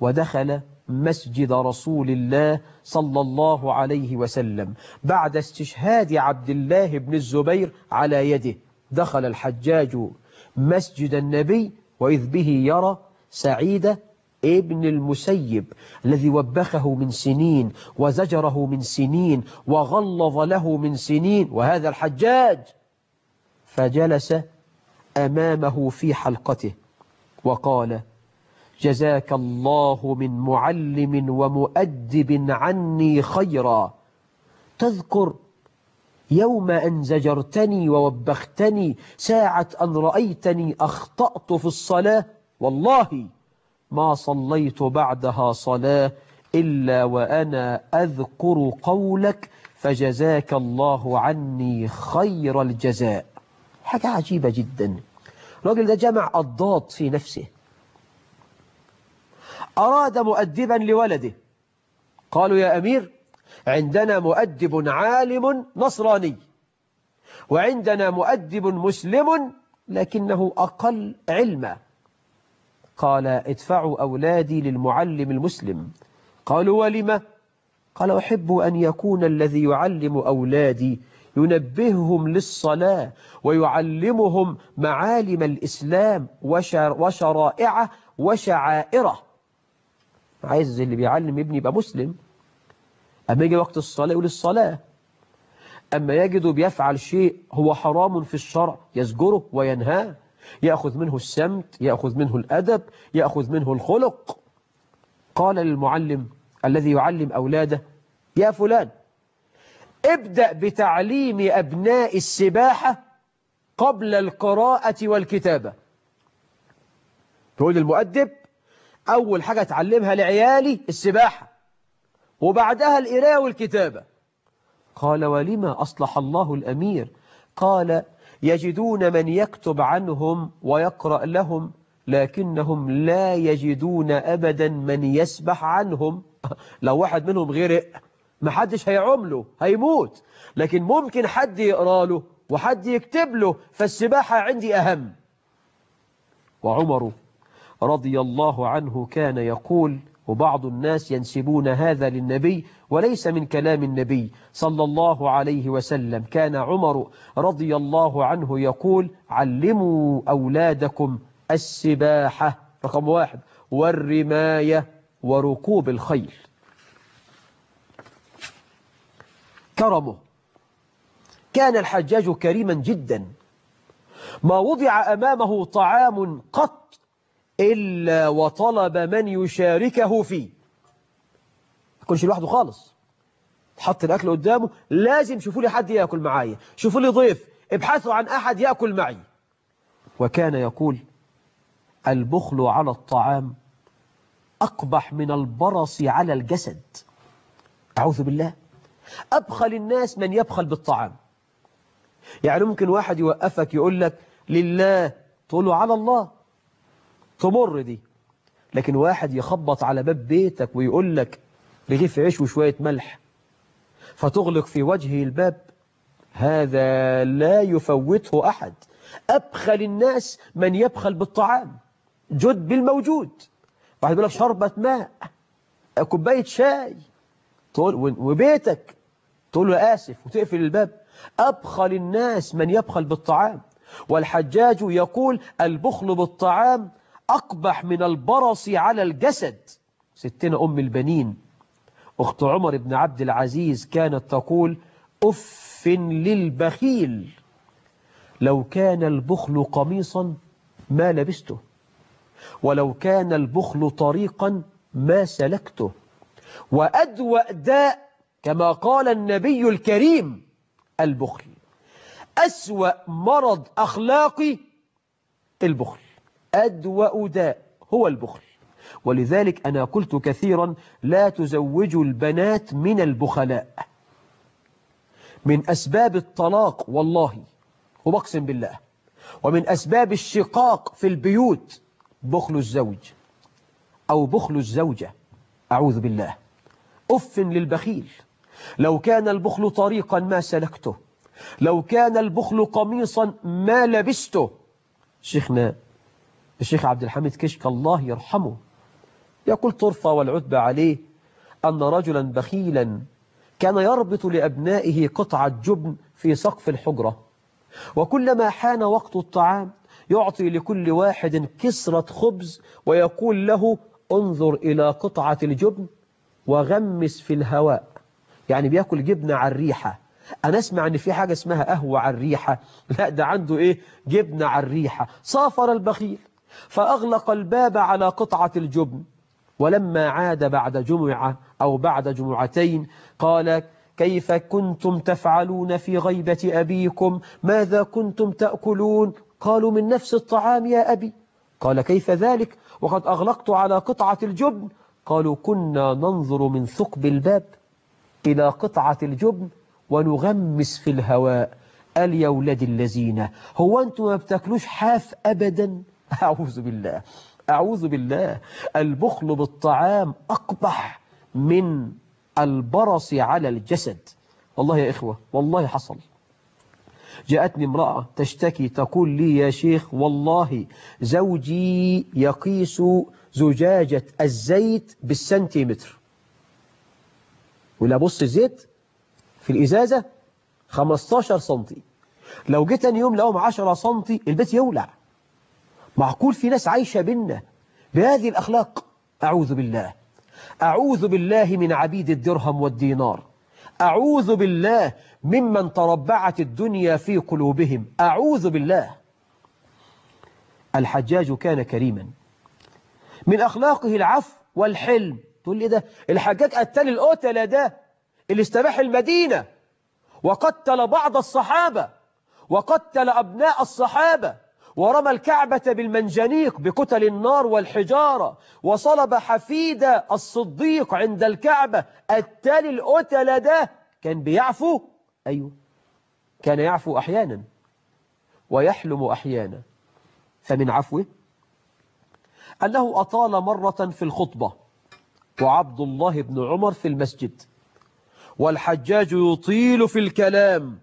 ودخل مسجد رسول الله صلى الله عليه وسلم بعد استشهاد عبد الله بن الزبير على يده دخل الحجاج مسجد النبي وإذ به يرى سعيدة ابن المسيب الذي وبخه من سنين وزجره من سنين وغلظ له من سنين وهذا الحجاج فجلس أمامه في حلقته وقال جزاك الله من معلم ومؤدب عني خيرا تذكر يوم أن زجرتني ووبختني ساعة أن رأيتني أخطأت في الصلاة والله ما صليت بعدها صلاة إلا وأنا أذكر قولك فجزاك الله عني خير الجزاء حاجة عجيبة جداً الراجل ده جمع الضاد في نفسه أراد مؤدبا لولده قالوا يا أمير عندنا مؤدب عالم نصراني وعندنا مؤدب مسلم لكنه أقل علما قال ادفعوا أولادي للمعلم المسلم قالوا ولم قال أحب أن يكون الذي يعلم أولادي ينبههم للصلاة ويعلمهم معالم الإسلام وشرائعه وشعائره عايز اللي بيعلم ابني يبقى مسلم أما يجي وقت الصلاة يقول الصلاة أما يجد بيفعل شيء هو حرام في الشرع يزجره وينهاه يأخذ منه السمت يأخذ منه الأدب يأخذ منه الخلق قال للمعلم الذي يعلم أولاده يا فلان ابدأ بتعليم أبناء السباحة قبل القراءة والكتابة تقول المؤدب أول حاجة تعلمها لعيالي السباحة وبعدها القراءة والكتابة قال ولما أصلح الله الأمير قال يجدون من يكتب عنهم ويقرأ لهم لكنهم لا يجدون أبدا من يسبح عنهم [laughs] لو واحد منهم غرق ما حدش هيعمله هيموت لكن ممكن حد يقرا له وحد يكتب له فالسباحة عندي أهم وعمر رضي الله عنه كان يقول وبعض الناس ينسبون هذا للنبي وليس من كلام النبي صلى الله عليه وسلم كان عمر رضي الله عنه يقول علموا أولادكم السباحة رقم واحد والرماية وركوب الخيل كرمه كان الحجاج كريما جدا ما وضع أمامه طعام قط إلا وطلب من يشاركه فيه يكونش لوحده خالص حط الأكل قدامه لازم شوفوا لي حد يأكل معايا شوفوا لي ضيف ابحثوا عن أحد يأكل معي وكان يقول البخل على الطعام أقبح من البرص على الجسد أعوذ بالله أبخل الناس من يبخل بالطعام يعني ممكن واحد يوقفك يقول لك لله تقول له على الله تمر دي لكن واحد يخبط على باب بيتك ويقول لك رغيف عيش وشوية ملح فتغلق في وجهه الباب هذا لا يفوته أحد أبخل الناس من يبخل بالطعام جد بالموجود واحد يقول لك شربة ماء كوباية شاي تقول وبيتك تقول له آسف وتقفل الباب أبخل الناس من يبخل بالطعام والحجاج يقول البخل بالطعام أقبح من البرص على الجسد ستنا أم البنين أخت عمر بن عبد العزيز كانت تقول أف للبخيل لو كان البخل قميصا ما لبسته ولو كان البخل طريقا ما سلكته وأدوأ داء كما قال النبي الكريم البخل أسوأ مرض أخلاقي البخل أدوأ داء هو البخل ولذلك أنا قلت كثيرا لا تزوجوا البنات من البخلاء من أسباب الطلاق والله وبقسم بالله ومن أسباب الشقاق في البيوت بخل الزوج أو بخل الزوجة أعوذ بالله أف للبخيل لو كان البخل طريقا ما سلكته لو كان البخل قميصا ما لبسته شيخنا الشيخ عبد الحميد كشك الله يرحمه يقول طرفة والعتبة عليه أن رجلا بخيلا كان يربط لأبنائه قطعة جبن في سقف الحجرة وكلما حان وقت الطعام يعطي لكل واحد كسرة خبز ويقول له انظر إلى قطعة الجبن وغمس في الهواء يعني بياكل جبنة على الريحة أنا أسمع أن في حاجة اسمها قهوة على الريحة [laughs] لا ده عنده إيه جبنة على الريحة صافر البخيل فأغلق الباب على قطعة الجبن ولما عاد بعد جمعة أو بعد جمعتين قال كيف كنتم تفعلون في غيبة أبيكم ماذا كنتم تأكلون قالوا من نفس الطعام يا أبي قال كيف ذلك وقد أغلقت على قطعة الجبن قالوا كنا ننظر من ثقب الباب إلى قطعة الجبن ونغمس في الهواء قال يا ولدي الذين هو أنتم ما بتاكلوش حاف أبدا [laughs] أعوذ بالله أعوذ بالله البخل بالطعام أقبح من البرص على الجسد والله يا إخوة والله حصل جاءتني امرأة تشتكي تقول لي يا شيخ والله زوجي يقيس زجاجة الزيت بالسنتيمتر ولا بص الزيت في الإزازة 15 سنتي لو جيت أن يوم لهم 10 سنتي البيت يولع معقول في ناس عايشة بينا بهذه الأخلاق أعوذ بالله أعوذ بالله من عبيد الدرهم والدينار أعوذ بالله ممن تربعت الدنيا في قلوبهم أعوذ بالله الحجاج كان كريما من أخلاقه العفو والحلم تقول لي إيه ده الحجاج قتل القتلة ده اللي استباح المدينة وقتل بعض الصحابة وقتل أبناء الصحابة ورمى الكعبة بالمنجنيق بكتل النار والحجارة وصلب حفيد الصديق عند الكعبة التالي القتل ده كان بيعفو أيوه كان يعفو أحيانا ويحلم أحيانا فمن عفوه أنه أطال مرة في الخطبة وعبد الله بن عمر في المسجد والحجاج يطيل في الكلام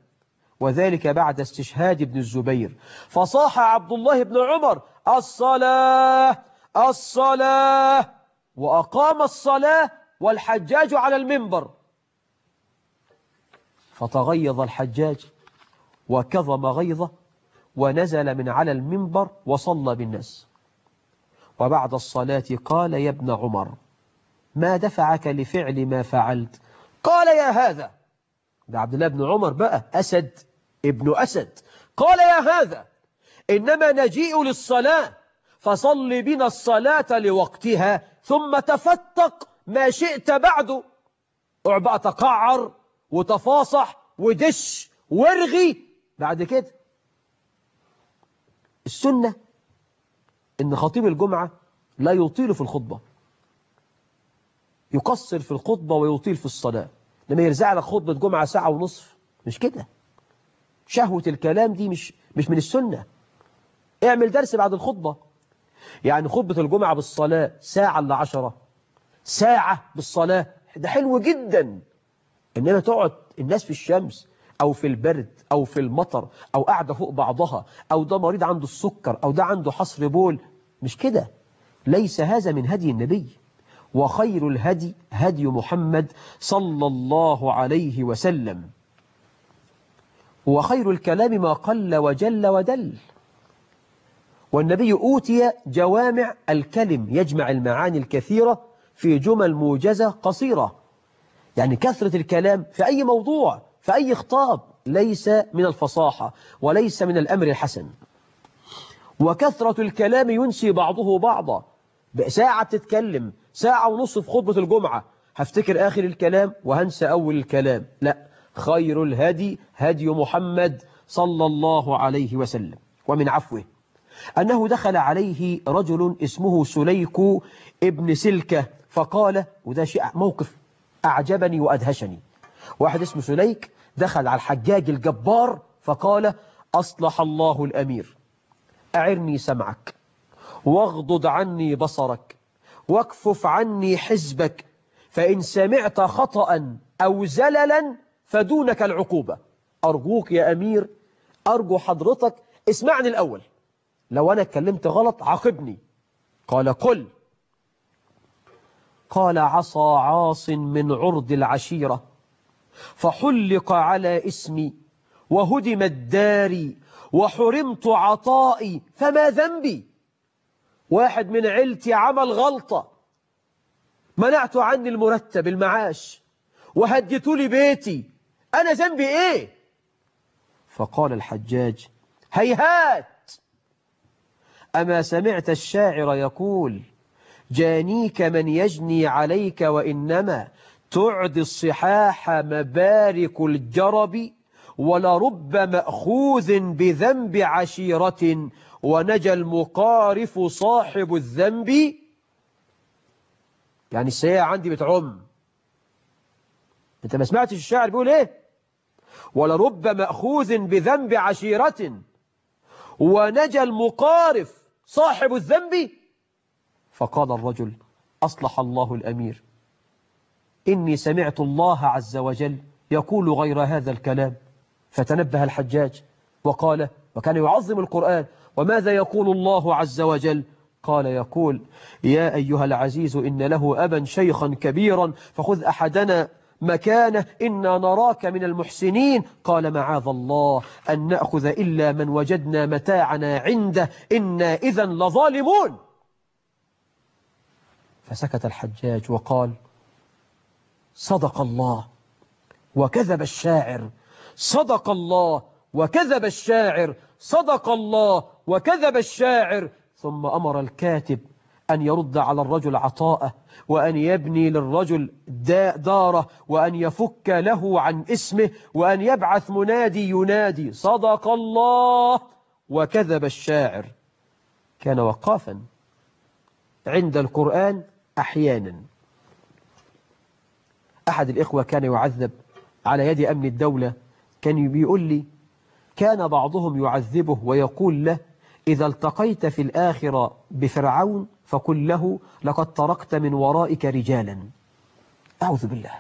وذلك بعد استشهاد ابن الزبير فصاح عبد الله بن عمر الصلاة الصلاة وأقام الصلاة والحجاج على المنبر فتغيظ الحجاج وكظم غيظه ونزل من على المنبر وصلى بالناس وبعد الصلاة قال يا ابن عمر ما دفعك لفعل ما فعلت قال يا هذا ده عبد الله بن عمر بقى أسد ابن أسد قال يا هذا إنما نجيء للصلاة فصل بنا الصلاة لوقتها ثم تفتق ما شئت بعده بقى تقعر وتفاصح ودش وارغي بعد كده السنة ان خطيب الجمعة لا يطيل في الخطبة يقصر في الخطبة ويطيل في الصلاة لما يرزع لك خطبة جمعة ساعة ونصف مش كده شهوة الكلام دي مش, مش من السنة اعمل درس بعد الخطبة يعني خطبة الجمعة بالصلاة ساعة إلا ساعة بالصلاة ده حلو جدا إنما تقعد الناس في الشمس أو في البرد أو في المطر أو قاعدة فوق بعضها أو ده مريض عنده السكر أو ده عنده حصر بول مش كده ليس هذا من هدي النبي وخير الهدي هدي محمد صلى الله عليه وسلم وخير الكلام ما قل وجل ودل والنبي أوتي جوامع الكلم يجمع المعاني الكثيرة في جمل موجزة قصيرة يعني كثرة الكلام في أي موضوع في أي خطاب ليس من الفصاحة وليس من الأمر الحسن وكثرة الكلام ينسي بعضه بعضا ساعة تتكلم ساعة ونص في خطبة الجمعة هفتكر آخر الكلام وهنسى أول الكلام لا خير الهدي هدي محمد صلى الله عليه وسلم ومن عفوه أنه دخل عليه رجل اسمه سليك ابن سلكة فقال وده شيء موقف أعجبني وأدهشني واحد اسمه سليك دخل على الحجاج الجبار فقال أصلح الله الأمير أعرني سمعك واغضض عني بصرك واكفف عني حزبك فإن سمعت خطأ أو زللا فدونك العقوبة أرجوك يا أمير أرجو حضرتك اسمعني الأول لو أنا اتكلمت غلط عاقبني قال قل قال عصى عاص من عرض العشيرة فحلق على اسمي وهدمت داري وحرمت عطائي فما ذنبي واحد من عيلتي عمل غلطة منعت عني المرتب المعاش وهدت لي بيتي أنا ذنبي إيه فقال الحجاج هيهات أما سمعت الشاعر يقول جانيك من يجني عليك وإنما تعد الصحاح مبارك الجرب ولرب مأخوذ بذنب عشيرة ونجى المقارف صاحب الذنب يعني السيئة عندي بتعم انت ما سمعتش الشاعر بيقول ايه ولرب مأخوذ بذنب عشيرة ونجى المقارف صاحب الذنب فقال الرجل أصلح الله الأمير إني سمعت الله عز وجل يقول غير هذا الكلام فتنبه الحجاج وقال وكان يعظم القرآن وماذا يقول الله عز وجل قال يقول يا أيها العزيز إن له أبا شيخا كبيرا فخذ أحدنا مكانه إنا نراك من المحسنين قال معاذ الله أن نأخذ إلا من وجدنا متاعنا عنده إنا إذا لظالمون فسكت الحجاج وقال صدق الله وكذب الشاعر صدق الله وكذب الشاعر صدق الله وكذب الشاعر ثم أمر الكاتب أن يرد على الرجل عطاءه وأن يبني للرجل داره وأن يفك له عن اسمه وأن يبعث منادي ينادي صدق الله وكذب الشاعر كان وقافا عند القرآن أحيانا أحد الإخوة كان يعذب على يد أمن الدولة كان بيقول لي كان بعضهم يعذبه ويقول له إذا التقيت في الآخرة بفرعون فقل له لقد تركت من ورائك رجالا أعوذ بالله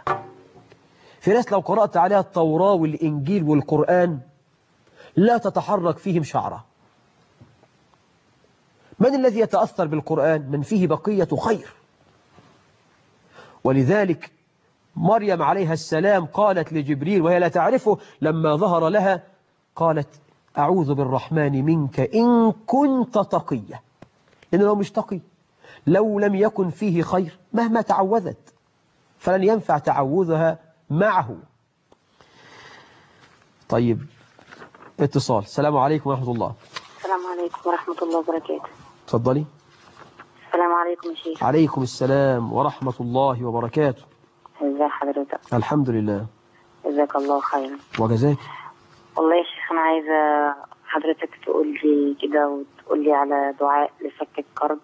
في ناس لو قرأت عليها التوراة والإنجيل والقرآن لا تتحرك فيهم شعرة من الذي يتأثر بالقرآن من فيه بقية خير ولذلك مريم عليها السلام قالت لجبريل وهي لا تعرفه لما ظهر لها قالت أعوذ بالرحمن منك إن كنت تقية إن لو مش تقي لو لم يكن فيه خير مهما تعوذت فلن ينفع تعوذها معه طيب اتصال السلام عليكم ورحمة الله السلام عليكم ورحمة الله وبركاته تفضلي السلام عليكم يا شيخ عليكم السلام ورحمة الله وبركاته ازي حضرتك الحمد لله جزاك الله خيرا وجزاك والله يا شيخ انا عايزه حضرتك تقول لي كده وتقول لي على دعاء لفك الكرب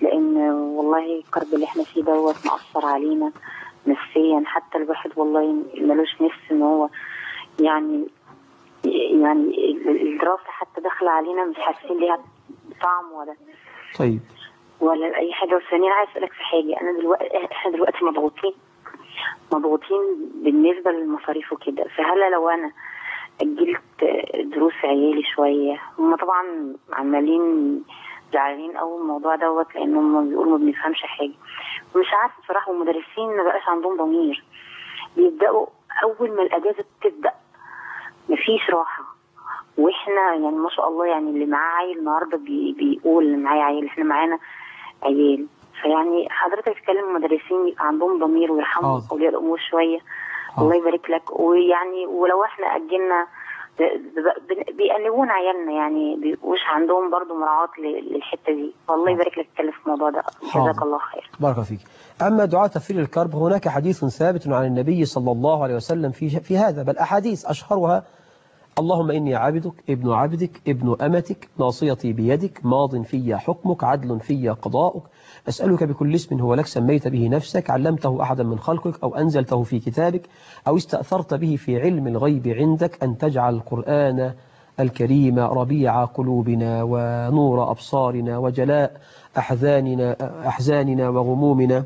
لان والله الكرب اللي احنا فيه دوت مأثر علينا نفسيا حتى الواحد والله ملوش نفس ان هو يعني يعني الدراسه حتى داخله علينا مش حاسين ليها طعم ولا طيب ولا اي حاجه وثانيا عايز اسالك في حاجه انا دلوقتي احنا دلوقتي مضغوطين مضغوطين بالنسبة للمصاريف وكده فهلا لو أنا أجلت دروس عيالي شوية هما طبعا عمالين زعلانين أوي الموضوع دوت لأن هما بيقولوا ما بنفهمش حاجة ومش عارفة بصراحة والمدرسين ما بقاش عندهم ضمير بيبدأوا أول ما الأجازة بتبدأ مفيش راحة واحنا يعني ما شاء الله يعني اللي معاه عيل النهارده بي بيقول اللي معايا عيل احنا معانا عيال فيعني حضرتك تكلم المدرسين يبقى عندهم ضمير ويرحموا اولياء الامور شويه أوه. الله يبارك لك ويعني ولو احنا اجلنا بيقلبون عيالنا يعني بيبقوش عندهم برضو مراعاة للحتة دي والله يبارك لك تتكلم في الموضوع ده جزاك الله خير بارك فيك أما دعاء تفرير الكرب هناك حديث ثابت عن النبي صلى الله عليه وسلم في في هذا بل أحاديث أشهرها اللهم إني عبدك ابن عبدك ابن أمتك ناصيتي بيدك ماض في حكمك عدل في قضاؤك أسألك بكل اسم هو لك سميت به نفسك علمته أحدا من خلقك أو أنزلته في كتابك أو استأثرت به في علم الغيب عندك أن تجعل القرآن الكريم ربيع قلوبنا ونور أبصارنا وجلاء أحزاننا, أحزاننا وغمومنا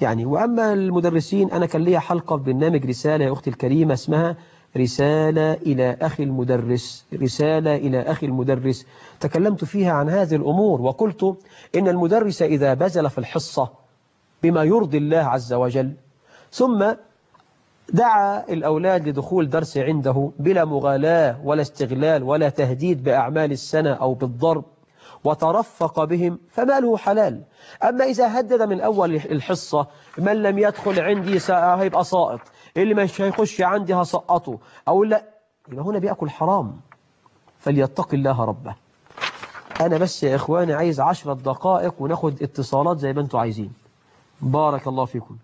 يعني وأما المدرسين أنا كان لي حلقة في برنامج رسالة يا أختي الكريمة اسمها رسالة إلى أخي المدرس رسالة إلى أخي المدرس تكلمت فيها عن هذه الأمور وقلت إن المدرس إذا بذل في الحصة بما يرضي الله عز وجل ثم دعا الأولاد لدخول درس عنده بلا مغالاة ولا استغلال ولا تهديد بأعمال السنة أو بالضرب وترفق بهم فماله حلال أما إذا هدد من أول الحصة من لم يدخل عندي هيبقى سائط اللي مش هيخش عندي هسقطه أقول لا يبقى هنا بيأكل حرام فليتق الله ربه أنا بس يا إخواني عايز عشرة دقائق وناخد اتصالات زي ما أنتوا عايزين بارك الله فيكم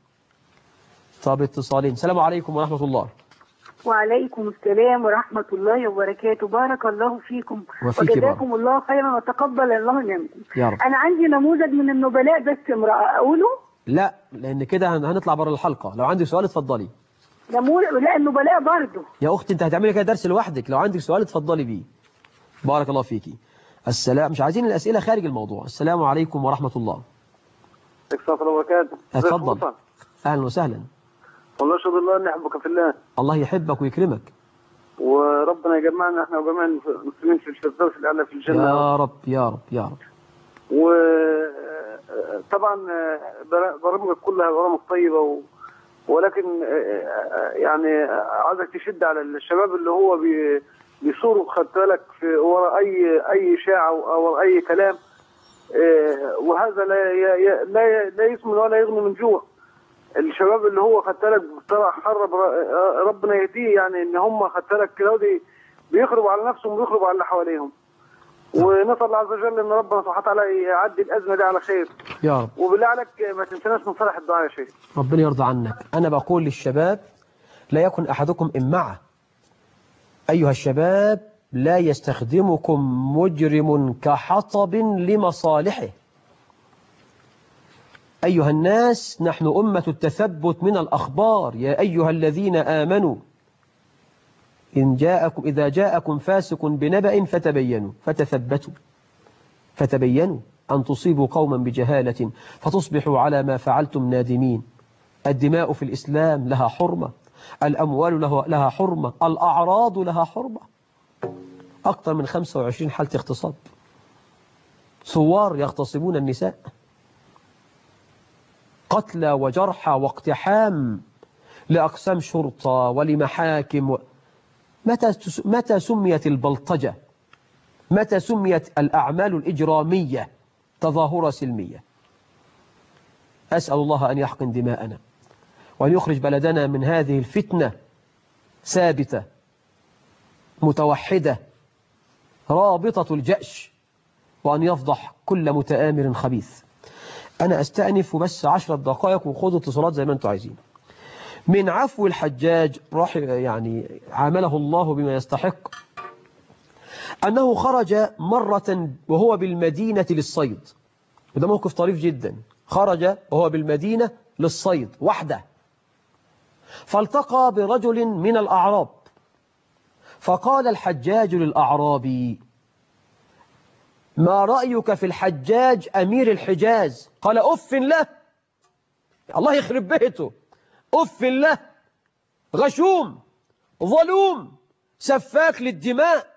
طب اتصالين السلام عليكم ورحمة الله وعليكم السلام ورحمة الله وبركاته بارك الله فيكم وجزاكم الله خيرا وتقبل الله منكم يا رب. أنا عندي نموذج من النبلاء بس امرأة أقوله لا لأن كده هنطلع بره الحلقة لو عندي سؤال اتفضلي ده مو لانه بلاء برضه يا اختي انت هتعملي كده درس لوحدك لو عندك سؤال اتفضلي بيه بارك الله فيكي السلام مش عايزين الاسئله خارج الموضوع السلام عليكم ورحمه الله السلام وبركاته اتفضل اهلا وسهلا والله شهد الله ان يحبك في الله الله يحبك ويكرمك وربنا يجمعنا احنا وجميع المسلمين في الفردوس الاعلى في الجنه يا رب يا رب يا رب وطبعا آه، آه، آه، برامجك كلها برامج طيبه و... ولكن آه، آه، آه، يعني عايزك تشد على الشباب اللي هو بيصوروا خد بالك ورا اي اي اشاعه او اي كلام وهذا لا لا لا يسمن ولا يغني من جوع الشباب اللي هو خد بالك طلع حرب ربنا يهديه يعني ان هم خد بالك كده بيخربوا على نفسهم وبيخربوا على اللي حواليهم ونسال الله عز وجل ان ربنا سبحانه وتعالى يعدي الازمه دي على خير يا رب وبالله عليك ما تنسناش من صالح الدعاء يا شيخ ربنا يرضى عنك انا بقول للشباب لا يكن احدكم امعه ايها الشباب لا يستخدمكم مجرم كحطب لمصالحه أيها الناس نحن أمة التثبت من الأخبار يا أيها الذين آمنوا إن جاءكم إذا جاءكم فاسق بنبأ فتبينوا فتثبتوا فتبينوا أن تصيبوا قوما بجهالة فتصبحوا على ما فعلتم نادمين الدماء في الإسلام لها حرمة الأموال لها حرمة الأعراض لها حرمة أكثر من 25 حالة اغتصاب ثوار يغتصبون النساء قتلى وجرحى واقتحام لأقسام شرطة ولمحاكم متى متى سميت البلطجة متى سميت الأعمال الإجرامية تظاهرة سلمية أسأل الله أن يحقن دماءنا وأن يخرج بلدنا من هذه الفتنة ثابتة متوحدة رابطة الجأش وأن يفضح كل متآمر خبيث أنا أستأنف بس عشرة دقائق وخذوا اتصالات زي ما أنتم عايزين من عفو الحجاج يعني عامله الله بما يستحق أنه خرج مرة وهو بالمدينة للصيد وده موقف طريف جدا خرج وهو بالمدينة للصيد وحده فالتقى برجل من الأعراب فقال الحجاج للأعرابي ما رأيك في الحجاج أمير الحجاز قال أف له الله يخرب بيته أف له غشوم ظلوم سفاك للدماء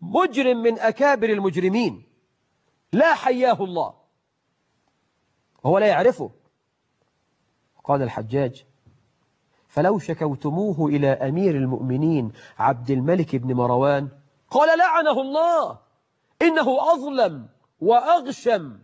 مجرم من أكابر المجرمين لا حياه الله هو لا يعرفه قال الحجاج فلو شكوتموه إلى أمير المؤمنين عبد الملك بن مروان قال لعنه الله إنه أظلم وأغشم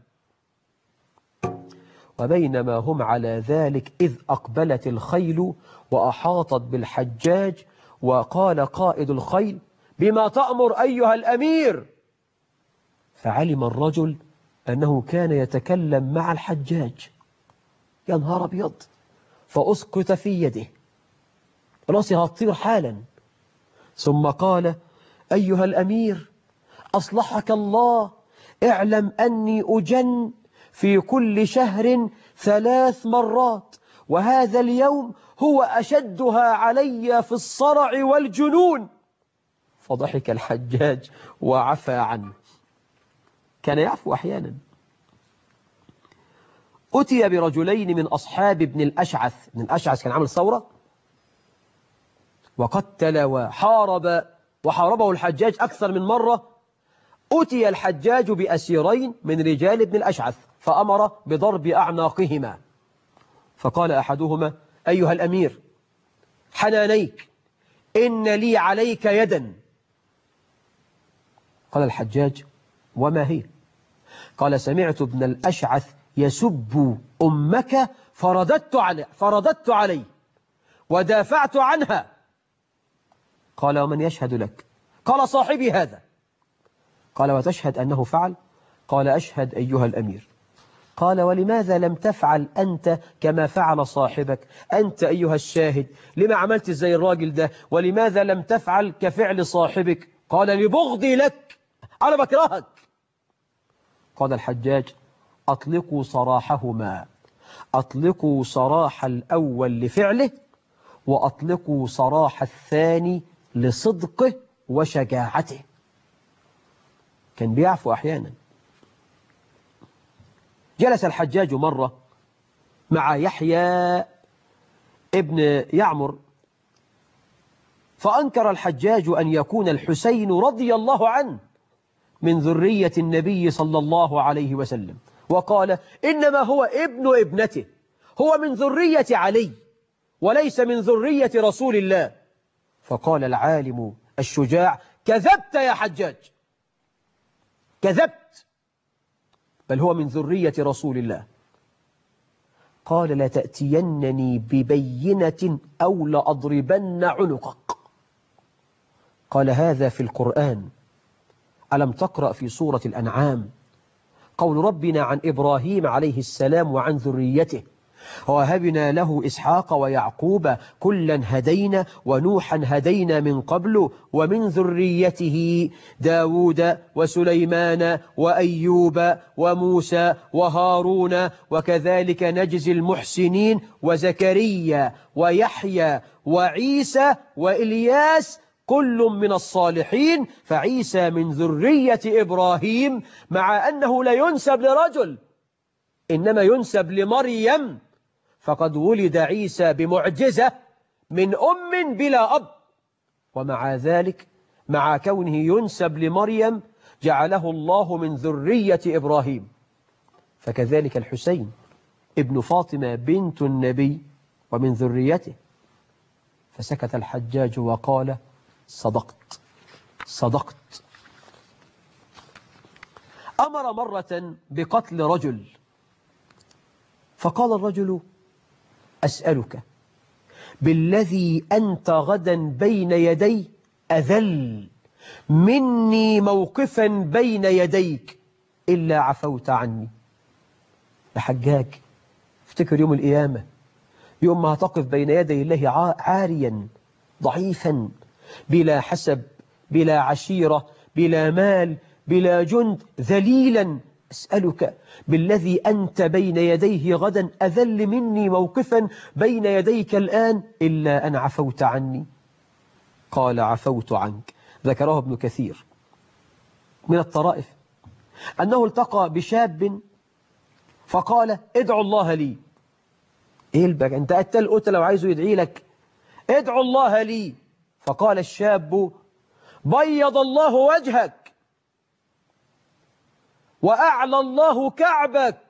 وبينما هم على ذلك إذ أقبلت الخيل وأحاطت بالحجاج وقال قائد الخيل بما تأمر أيها الأمير فعلم الرجل أنه كان يتكلم مع الحجاج يا نهار أبيض فأسقط في يده رأسها الطير حالا ثم قال أيها الأمير أصلحك الله اعلم أني أجن في كل شهر ثلاث مرات وهذا اليوم هو أشدها علي في الصرع والجنون فضحك الحجاج وعفى عنه كان يعفو أحيانا أتي برجلين من أصحاب ابن الأشعث ابن الأشعث كان عامل ثورة وقتل وحارب وحاربه الحجاج أكثر من مرة أتي الحجاج بأسيرين من رجال ابن الأشعث فأمر بضرب أعناقهما فقال أحدهما أيها الأمير حنانيك إن لي عليك يدا قال الحجاج وما هي قال سمعت ابن الأشعث يسب أمك فرددت عليه, فرددت عليه ودافعت عنها قال ومن يشهد لك قال صاحبي هذا قال وتشهد أنه فعل قال أشهد أيها الأمير قال ولماذا لم تفعل أنت كما فعل صاحبك أنت أيها الشاهد لما عملت زي الراجل ده ولماذا لم تفعل كفعل صاحبك قال لبغضي لك أنا بكرهك قال الحجاج أطلقوا صراحهما أطلقوا صراح الأول لفعله وأطلقوا صراح الثاني لصدقه وشجاعته كان بيعفو أحيانا جلس الحجاج مرة مع يحيى ابن يعمر فأنكر الحجاج أن يكون الحسين رضي الله عنه من ذرية النبي صلى الله عليه وسلم وقال إنما هو ابن ابنته هو من ذرية علي وليس من ذرية رسول الله فقال العالم الشجاع كذبت يا حجاج كذبت بل هو من ذرية رسول الله قال لا تأتينني ببينة أو لأضربن عنقك قال هذا في القرآن ألم تقرأ في سورة الأنعام قول ربنا عن إبراهيم عليه السلام وعن ذريته ووهبنا له إسحاق ويعقوب كلا هدينا ونوحا هدينا من قبل ومن ذريته داود وسليمان وأيوب وموسى وهارون وكذلك نجزي المحسنين وزكريا ويحيى وعيسى وإلياس كل من الصالحين فعيسى من ذرية إبراهيم مع أنه لا ينسب لرجل إنما ينسب لمريم فقد ولد عيسى بمعجزة من أم بلا أب ومع ذلك مع كونه ينسب لمريم جعله الله من ذرية إبراهيم فكذلك الحسين ابن فاطمة بنت النبي ومن ذريته فسكت الحجاج وقال صدقت صدقت أمر مرة بقتل رجل فقال الرجل أسألك بالذي أنت غدا بين يدي أذل مني موقفا بين يديك إلا عفوت عني يا حجاج افتكر يوم القيامة يوم ما هتقف بين يدي الله عاريا ضعيفا بلا حسب بلا عشيرة بلا مال بلا جند ذليلا أسألك بالذي أنت بين يديه غدا أذل مني موقفا بين يديك الآن إلا أن عفوت عني قال عفوت عنك ذكره ابن كثير من الطرائف أنه التقى بشاب فقال ادعو الله لي إيه البك أنت قتل قتل وعايزه يدعي لك ادعو الله لي فقال الشاب بيض الله وجهك وأعلى الله كعبك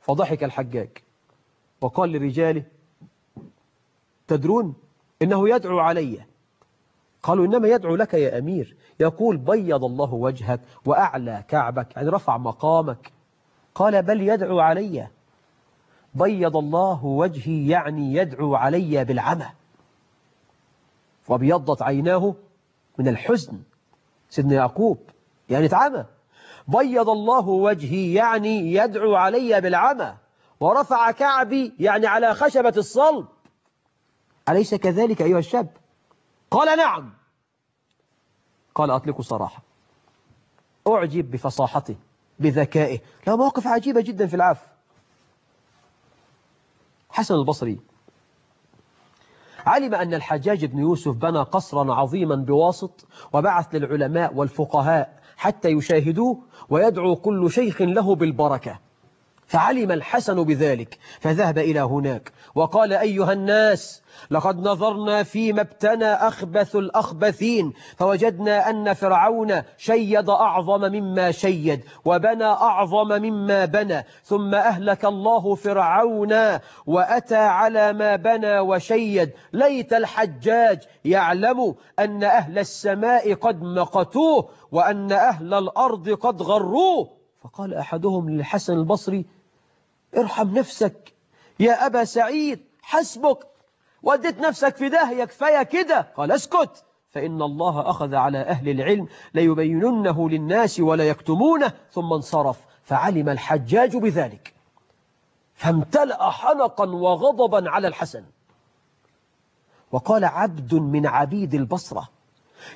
فضحك الحجاج وقال لرجاله تدرون إنه يدعو علي قالوا إنما يدعو لك يا أمير يقول بيض الله وجهك وأعلى كعبك يعني رفع مقامك قال بل يدعو علي بيض الله وجهي يعني يدعو علي بالعمى وابيضت عيناه من الحزن سيدنا يعقوب يعني اتعمى بيض الله وجهي يعني يدعو علي بالعمى ورفع كعبي يعني على خشبة الصلب أليس كذلك أيها الشاب قال نعم قال أطلق صراحة أعجب بفصاحته بذكائه له مواقف عجيبة جدا في العفو حسن البصري علم أن الحجاج بن يوسف بنى قصرا عظيما بواسط وبعث للعلماء والفقهاء حتى يشاهدوه ويدعو كل شيخ له بالبركة فعلم الحسن بذلك فذهب إلى هناك وقال أيها الناس لقد نظرنا فيما ابتنى أخبث الأخبثين فوجدنا أن فرعون شيد أعظم مما شيد وبنى أعظم مما بنى ثم أهلك الله فرعون وأتى على ما بنى وشيد ليت الحجاج يعلم أن أهل السماء قد مقتوه وأن أهل الأرض قد غروه فقال أحدهم للحسن البصري ارحم نفسك يا أبا سعيد حسبك وديت نفسك في داهية كفاية كده قال اسكت فإن الله أخذ على أهل العلم ليبيننه للناس ولا يكتمونه ثم انصرف فعلم الحجاج بذلك فامتلأ حنقا وغضبا على الحسن وقال عبد من عبيد البصرة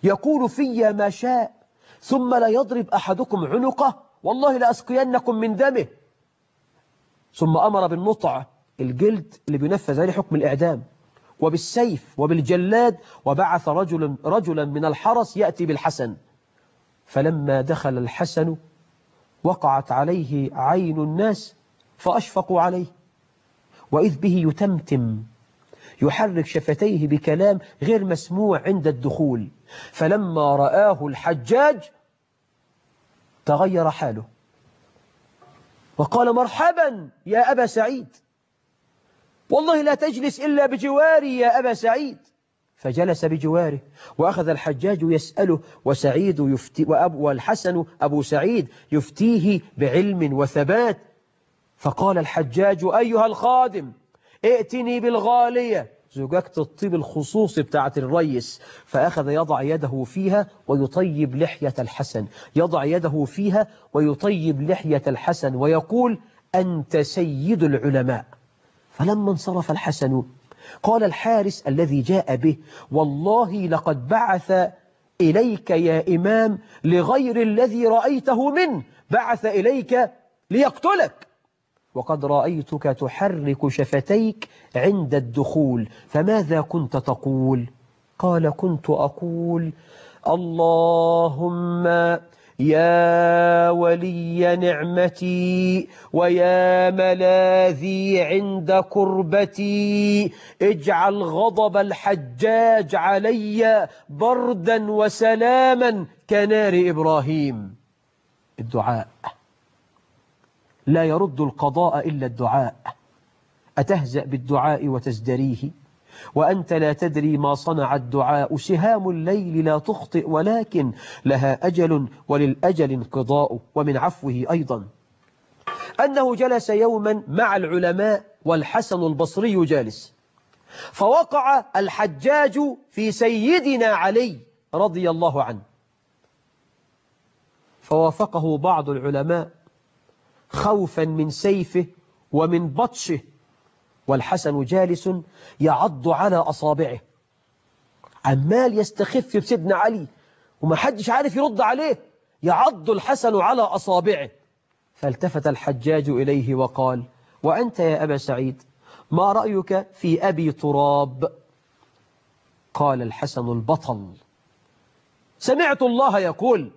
يقول في ما شاء ثم لا يضرب أحدكم عنقه والله لأسقينكم من دمه ثم أمر بالنطع الجلد اللي بينفذ عليه حكم الإعدام وبالسيف وبالجلاد وبعث رجل رجلا من الحرس يأتي بالحسن فلما دخل الحسن وقعت عليه عين الناس فأشفقوا عليه وإذ به يتمتم يحرك شفتيه بكلام غير مسموع عند الدخول فلما رآه الحجاج تغير حاله وقال مرحبا يا أبا سعيد والله لا تجلس إلا بجواري يا أبا سعيد فجلس بجواره وأخذ الحجاج يسأله وسعيد يفتي وأب والحسن أبو سعيد يفتيه بعلم وثبات فقال الحجاج أيها الخادم ائتني بالغالية زجاجة الطيب الخصوصي بتاعة الريس فأخذ يضع يده فيها ويطيب لحية الحسن يضع يده فيها ويطيب لحية الحسن ويقول أنت سيد العلماء فلما انصرف الحسن قال الحارس الذي جاء به والله لقد بعث إليك يا إمام لغير الذي رأيته منه بعث إليك ليقتلك وقد رأيتك تحرك شفتيك عند الدخول فماذا كنت تقول قال كنت أقول اللهم يا ولي نعمتي ويا ملاذي عند كربتي اجعل غضب الحجاج علي بردا وسلاما كنار إبراهيم الدعاء لا يرد القضاء إلا الدعاء أتهزأ بالدعاء وتزدريه وأنت لا تدري ما صنع الدعاء سهام الليل لا تخطئ ولكن لها أجل وللأجل انقضاء ومن عفوه أيضا أنه جلس يوما مع العلماء والحسن البصري جالس فوقع الحجاج في سيدنا علي رضي الله عنه فوافقه بعض العلماء خوفا من سيفه ومن بطشه والحسن جالس يعض على أصابعه عمال يستخف بسيدنا علي وما حدش عارف يرد عليه يعض الحسن على أصابعه فالتفت الحجاج إليه وقال وأنت يا أبا سعيد ما رأيك في أبي تراب قال الحسن البطل سمعت الله يقول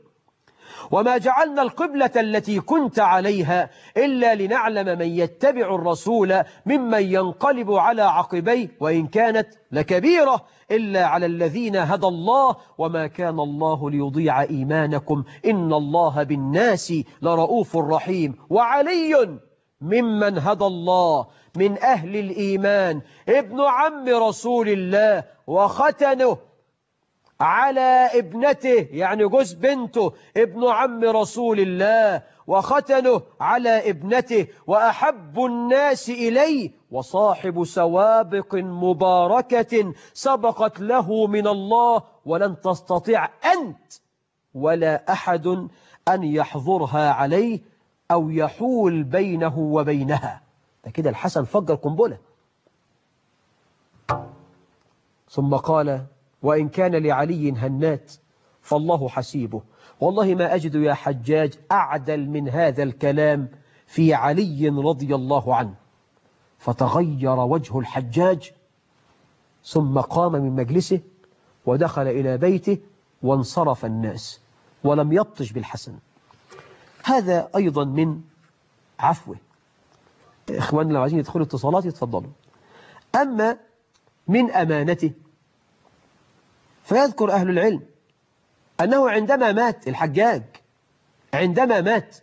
وما جعلنا القبلة التي كنت عليها إلا لنعلم من يتبع الرسول ممن ينقلب على عقبيه وإن كانت لكبيرة إلا على الذين هدى الله وما كان الله ليضيع إيمانكم إن الله بالناس لرؤوف رحيم وعلي ممن هدى الله من أهل الإيمان ابن عم رسول الله وختنه على ابنته يعني جوز بنته ابن عم رسول الله وختنه على ابنته وأحب الناس إليه وصاحب سوابق مباركة سبقت له من الله ولن تستطيع أنت ولا أحد أن يحظرها عليه أو يحول بينه وبينها ده كده الحسن فجر قنبلة ثم قال وإن كان لعلي هنات فالله حسيبه والله ما أجد يا حجاج أعدل من هذا الكلام في علي رضي الله عنه فتغير وجه الحجاج ثم قام من مجلسه ودخل إلى بيته وانصرف الناس ولم يبطش بالحسن هذا أيضا من عفوه إخواننا لو عايزين يدخلوا اتصالات يتفضلوا أما من أمانته فيذكر أهل العلم أنه عندما مات الحجاج عندما مات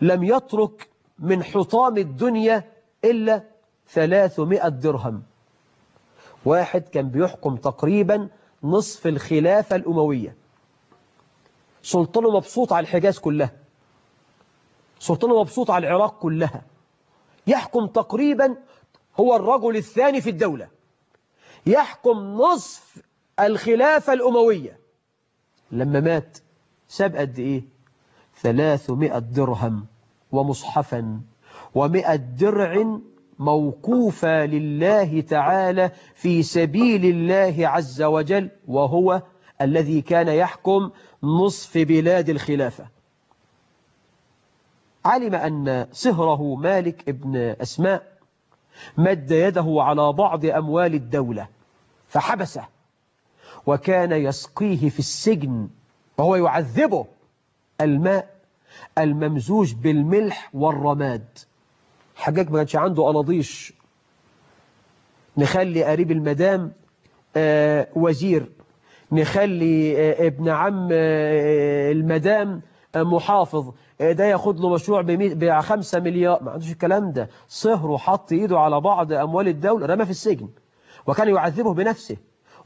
لم يترك من حطام الدنيا إلا 300 درهم واحد كان بيحكم تقريبا نصف الخلافة الأموية سلطانه مبسوط على الحجاز كلها سلطانه مبسوط على العراق كلها يحكم تقريبا هو الرجل الثاني في الدولة يحكم نصف الخلافة الأموية لما مات ساب قد إيه 300 درهم ومصحفا ومائة درع موقوفا لله تعالى في سبيل الله عز وجل وهو الذي كان يحكم نصف بلاد الخلافة علم أن صهره مالك ابن أسماء مد يده على بعض أموال الدولة فحبسه وكان يسقيه في السجن وهو يعذبه الماء الممزوج بالملح والرماد حجاج ما كانش عنده أناضيش نخلي قريب المدام آه، وزير نخلي آه، ابن عم آه، المدام محافظ ده ياخد له مشروع ب 5 مليار ما عندوش الكلام ده صهر وحط ايده على بعض اموال الدوله رمى في السجن وكان يعذبه بنفسه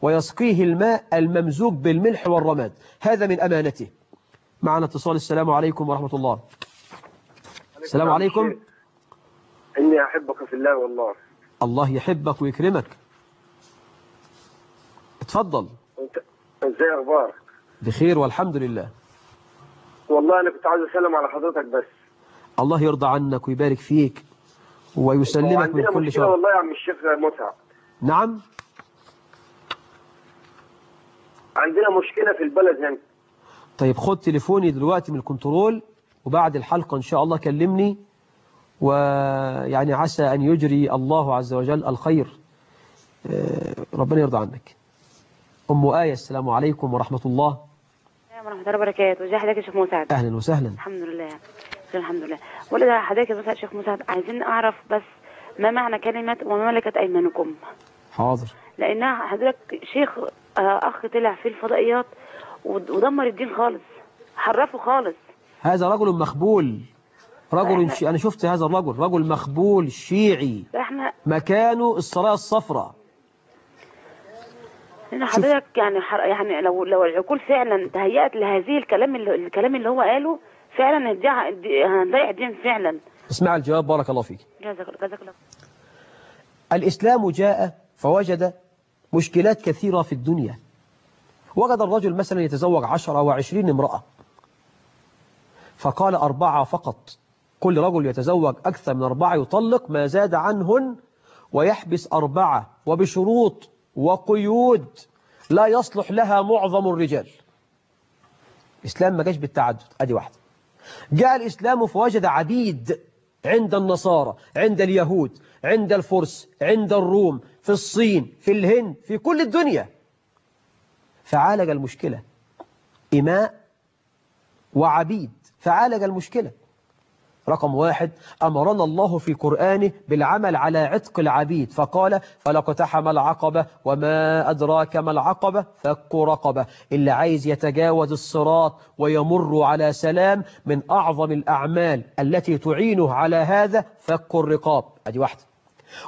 ويسقيه الماء الممزوج بالملح والرماد هذا من أمانته معنا اتصال السلام عليكم ورحمة الله السلام عليكم إني أحبك في الله والله الله يحبك ويكرمك اتفضل ازاي اخبارك بخير والحمد لله والله انا كنت عايز اسلم على حضرتك بس الله يرضى عنك ويبارك فيك ويسلمك من كل شر والله يا عم الشيخ متعب نعم عندنا مشكلة في البلد هنا طيب خد تليفوني دلوقتي من الكنترول وبعد الحلقة إن شاء الله كلمني ويعني عسى أن يجري الله عز وجل الخير آه، ربنا يرضى عنك أم آية السلام عليكم ورحمة الله السلام ورحمة الله وبركاته ازي حضرتك يا شيخ مساعد أهلا وسهلا الحمد لله الحمد لله ولد لحضرتك يا شيخ مساعد عايزين أعرف بس ما معنى كلمة وما ملكت أيمانكم حاضر لأنها حضرتك شيخ آه، اخ طلع في الفضائيات ودمر الدين خالص حرفه خالص هذا رجل مخبول رجل شي... أنا شفت هذا الرجل رجل مخبول شيعي احنا مكانه الصلاة الصفراء انا حضرتك يعني حر... يعني لو لو العقول فعلا تهيأت لهذه الكلام اللي الكلام اللي هو قاله فعلا هنضيع هنضيع دين فعلا اسمع الجواب بارك الله فيك جزاك الله جزاك الله الإسلام جاء فوجد مشكلات كثيرة في الدنيا وجد الرجل مثلا يتزوج عشرة وعشرين امرأة فقال أربعة فقط كل رجل يتزوج أكثر من أربعة يطلق ما زاد عنهن ويحبس أربعة وبشروط وقيود لا يصلح لها معظم الرجال الإسلام ما جاش بالتعدد أدي واحدة جاء الإسلام فوجد عبيد عند النصارى عند اليهود عند الفرس عند الروم في الصين في الهند في كل الدنيا فعالج المشكلة إماء وعبيد فعالج المشكلة رقم واحد أمرنا الله في قرآنه بالعمل على عتق العبيد فقال فلقتحم العقبة وما أدراك ما العقبة فك رقبة اللي عايز يتجاوز الصراط ويمر على سلام من أعظم الأعمال التي تعينه على هذا فك الرقاب أدي واحدة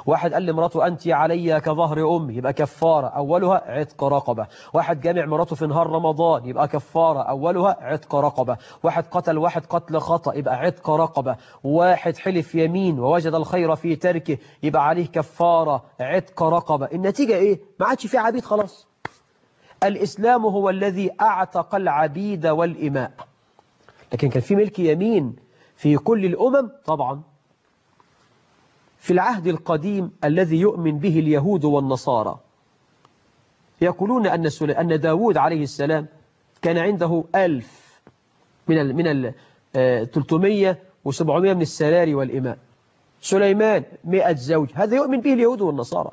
واحد قال لمراته أنت علي كظهر أمي يبقى كفارة أولها عتق رقبة واحد جامع مراته في نهار رمضان يبقى كفارة أولها عتق رقبة واحد قتل واحد قتل خطأ يبقى عتق رقبة واحد حلف يمين ووجد الخير في تركه يبقى عليه كفارة عتق رقبة النتيجة إيه؟ ما عادش فيه عبيد خلاص الإسلام هو الذي أعتق العبيد والإماء لكن كان في ملك يمين في كل الأمم طبعا في العهد القديم الذي يؤمن به اليهود والنصارى يقولون أن أن داود عليه السلام كان عنده ألف من ال من ال 300 آه، من السراري والإماء سليمان 100 زوج هذا يؤمن به اليهود والنصارى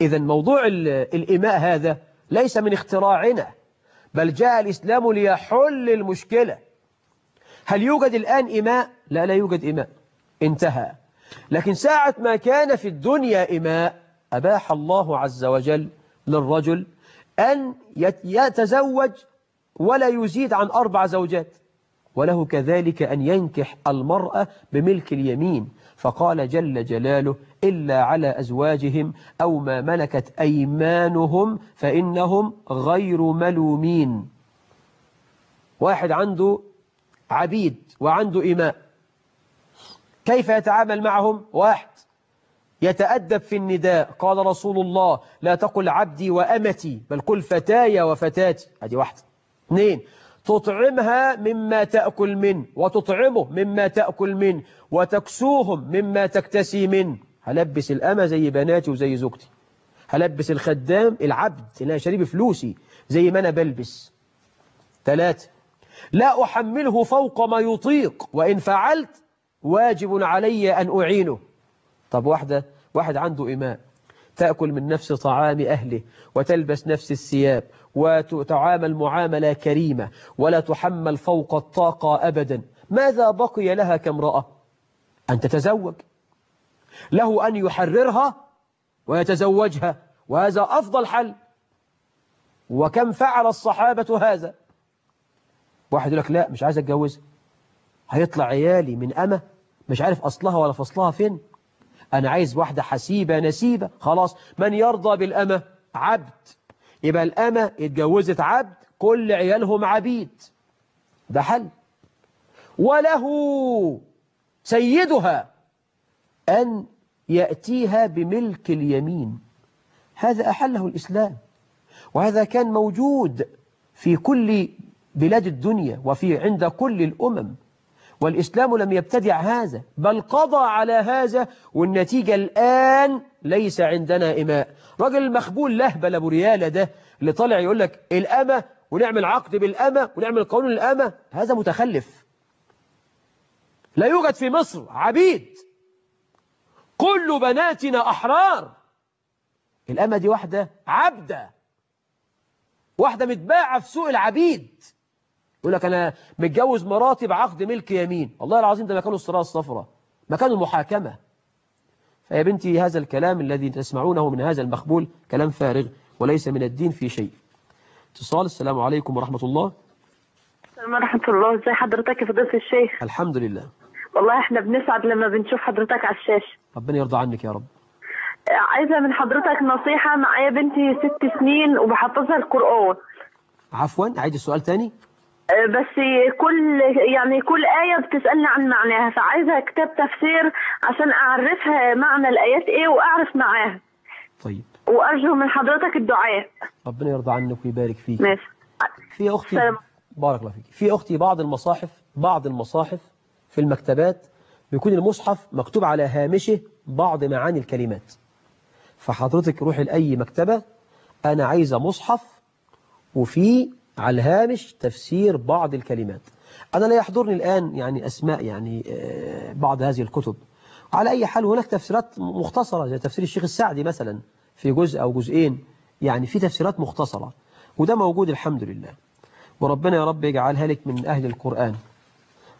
إذا موضوع الإماء هذا ليس من اختراعنا بل جاء الإسلام ليحل المشكلة هل يوجد الآن إماء؟ لا لا يوجد إماء انتهى لكن ساعة ما كان في الدنيا إماء أباح الله عز وجل للرجل أن يتزوج ولا يزيد عن أربع زوجات وله كذلك أن ينكح المرأة بملك اليمين فقال جل جلاله إلا على أزواجهم أو ما ملكت أيمانهم فإنهم غير ملومين واحد عنده عبيد وعنده إماء كيف يتعامل معهم واحد يتأدب في النداء قال رسول الله لا تقل عبدي وأمتي بل قل فتاي وفتاتي هذه واحدة اثنين تطعمها مما تأكل منه وتطعمه مما تأكل منه وتكسوهم مما تكتسي منه هلبس الأمة زي بناتي وزي زوجتي هلبس الخدام العبد اللي أنا شاريه بفلوسي زي ما أنا بلبس ثلاثة لا أحمله فوق ما يطيق وإن فعلت واجب علي أن أعينه طب واحدة واحد عنده إماء تأكل من نفس طعام أهله وتلبس نفس الثياب وتعامل معاملة كريمة ولا تحمل فوق الطاقة أبدا ماذا بقي لها كامرأة أن تتزوج له أن يحررها ويتزوجها وهذا أفضل حل وكم فعل الصحابة هذا واحد يقول لك لا مش عايز اتجوزها هيطلع عيالي من أمة مش عارف أصلها ولا فصلها فين أنا عايز واحدة حسيبة نسيبة خلاص من يرضى بالأمة عبد يبقى الأمة اتجوزت عبد كل عيالهم عبيد ده حل وله سيدها أن يأتيها بملك اليمين هذا أحله الإسلام وهذا كان موجود في كل بلاد الدنيا وفي عند كل الأمم والإسلام لم يبتدع هذا بل قضى على هذا والنتيجة الآن ليس عندنا إماء راجل المخبول لهبل أبو ريالة ده اللي طالع يقول لك الأمة ونعمل عقد بالأمة ونعمل قانون الأمة هذا متخلف لا يوجد في مصر عبيد كل بناتنا أحرار الأمة دي واحدة عبدة واحدة متباعة في سوق العبيد يقول لك أنا متجوز مراتي بعقد ملك يمين والله العظيم ده مكانه الصراع الصفراء مكانه المحاكمة فيا بنتي هذا الكلام الذي تسمعونه من هذا المخبول كلام فارغ وليس من الدين في شيء اتصال السلام عليكم ورحمة الله السلام ورحمة الله ازي حضرتك يا فضيلة الشيخ الحمد لله والله احنا بنسعد لما بنشوف حضرتك على الشاشة ربنا يرضى عنك يا رب عايزة من حضرتك نصيحة معايا بنتي ست سنين وبحفظها القرآن عفوا عايز السؤال تاني بس كل يعني كل آية بتسألني عن معناها فعايزة كتاب تفسير عشان أعرفها معنى الآيات إيه وأعرف معاها طيب وأرجو من حضرتك الدعاء ربنا يرضى عنك ويبارك فيك ماشي في أختي سلام. بارك الله فيك في أختي بعض المصاحف بعض المصاحف في المكتبات بيكون المصحف مكتوب على هامشه بعض معاني الكلمات فحضرتك روحي لأي مكتبة أنا عايزة مصحف وفيه على الهامش تفسير بعض الكلمات أنا لا يحضرني الآن يعني أسماء يعني آه، بعض هذه الكتب على أي حال هناك تفسيرات مختصرة زي تفسير الشيخ السعدي مثلا في جزء أو جزئين يعني في تفسيرات مختصرة وده موجود الحمد لله وربنا يا رب يجعلها لك من أهل القرآن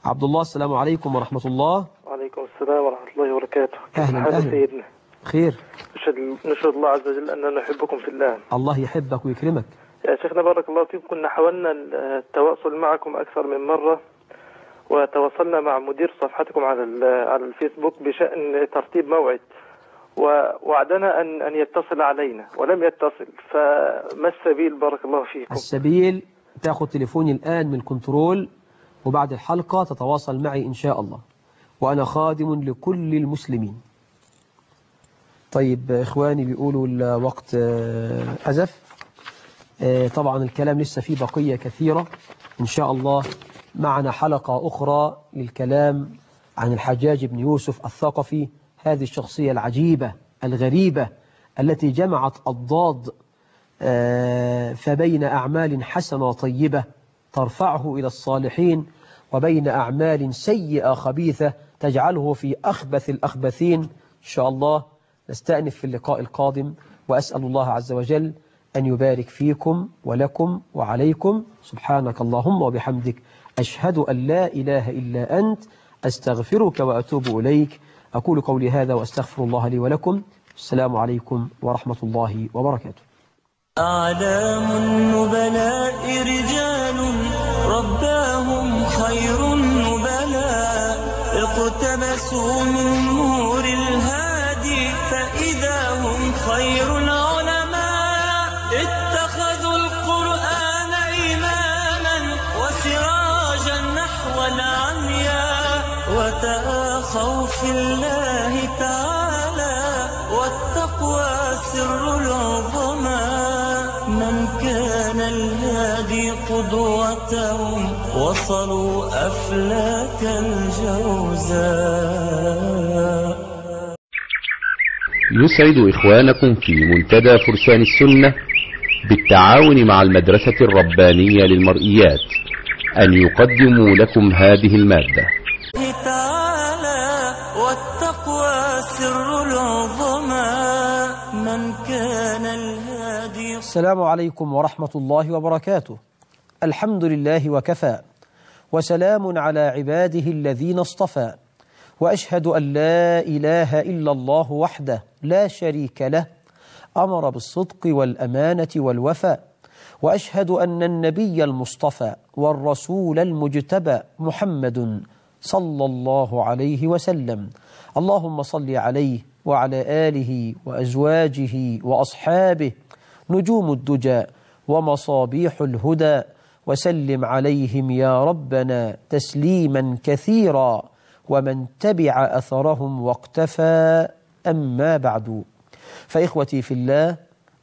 عبد الله السلام عليكم ورحمة الله وعليكم السلام ورحمة الله وبركاته أهلا أهلا سيدنا خير نشهد الله عز وجل أننا نحبكم في الله الله يحبك ويكرمك يا شيخنا بارك الله فيكم كنا حاولنا التواصل معكم أكثر من مرة وتواصلنا مع مدير صفحتكم على على الفيسبوك بشأن ترتيب موعد ووعدنا أن أن يتصل علينا ولم يتصل فما السبيل بارك الله فيكم السبيل تأخذ تليفوني الآن من الكنترول وبعد الحلقة تتواصل معي إن شاء الله وأنا خادم لكل المسلمين طيب إخواني بيقولوا الوقت آه، أزف آه، طبعا الكلام لسه فيه بقية كثيرة إن شاء الله معنا حلقة أخرى للكلام عن الحجاج بن يوسف الثقفي هذه الشخصية العجيبة الغريبة التي جمعت الضاد آه، فبين أعمال حسنة طيبة ترفعه إلى الصالحين وبين أعمال سيئة خبيثة تجعله في أخبث الأخبثين إن شاء الله نستأنف في اللقاء القادم وأسأل الله عز وجل أن يبارك فيكم ولكم وعليكم سبحانك اللهم وبحمدك أشهد أن لا إله إلا أنت أستغفرك وأتوب إليك أقول قولي هذا وأستغفر الله لي ولكم السلام عليكم ورحمة الله وبركاته أعلام النبلاء رجال رباهم خير النبلاء اقتبسوا من نور رغبة خوف الله تعالى والتقوى سر العظمى من كان الهادي قدوتهم وصلوا أفلاك الجوزاء يسعد إخوانكم في منتدى فرسان السنة بالتعاون مع المدرسة الربانية للمرئيات أن يقدموا لكم هذه المادة السلام عليكم ورحمة الله وبركاته الحمد لله وكفى وسلام على عباده الذين اصطفى وأشهد أن لا إله إلا الله وحده لا شريك له أمر بالصدق والأمانة والوفاء وأشهد أن النبي المصطفى والرسول المجتبى محمد صلى الله عليه وسلم اللهم صل عليه وعلى آله وأزواجه وأصحابه نجوم الدجى ومصابيح الهدى وسلم عليهم يا ربنا تسليما كثيرا ومن تبع أثرهم واقتفى أما بعد فإخوتي في الله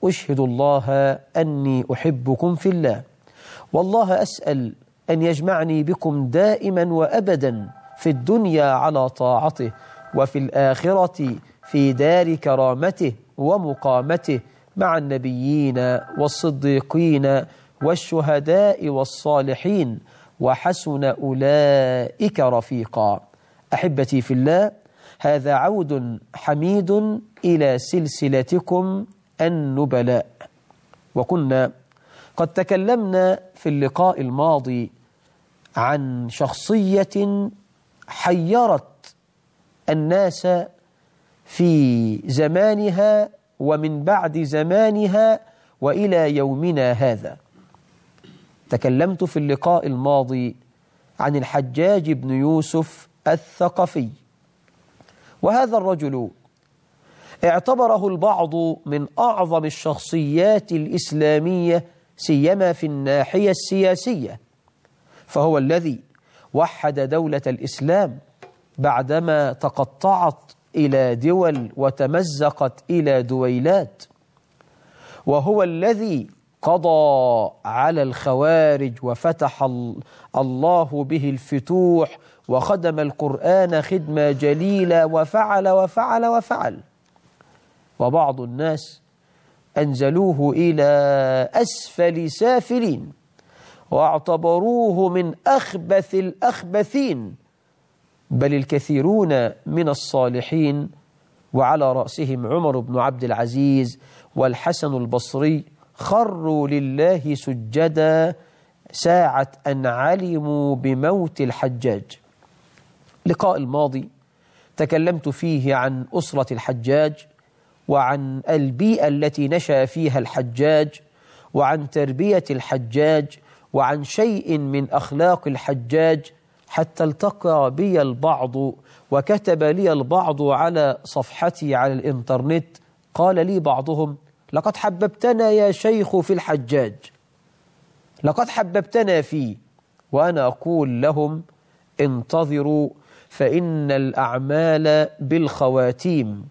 أشهد الله أني أحبكم في الله والله أسأل أن يجمعني بكم دائما وأبدا في الدنيا على طاعته وفي الآخرة في دار كرامته ومقامته مع النبيين والصديقين والشهداء والصالحين وحسن أولئك رفيقا أحبتي في الله هذا عود حميد إلى سلسلتكم النبلاء وكنا قد تكلمنا في اللقاء الماضي عن شخصية حيرت الناس في زمانها ومن بعد زمانها وإلى يومنا هذا تكلمت في اللقاء الماضي عن الحجاج بن يوسف الثقفي وهذا الرجل اعتبره البعض من أعظم الشخصيات الإسلامية سيما في الناحية السياسية فهو الذي وحد دولة الإسلام بعدما تقطعت إلى دول وتمزقت إلى دويلات وهو الذي قضى على الخوارج وفتح الله به الفتوح وخدم القرآن خدمة جليلة وفعل وفعل وفعل وبعض الناس أنزلوه إلى أسفل سافلين واعتبروه من أخبث الأخبثين بل الكثيرون من الصالحين وعلى رأسهم عمر بن عبد العزيز والحسن البصري خروا لله سجدا ساعة أن علموا بموت الحجاج لقاء الماضي تكلمت فيه عن أسرة الحجاج وعن البيئة التي نشأ فيها الحجاج وعن تربية الحجاج وعن شيء من أخلاق الحجاج حتى التقى بي البعض وكتب لي البعض على صفحتي على الإنترنت قال لي بعضهم لقد حببتنا يا شيخ في الحجاج لقد حببتنا فيه وأنا أقول لهم انتظروا فإن الأعمال بالخواتيم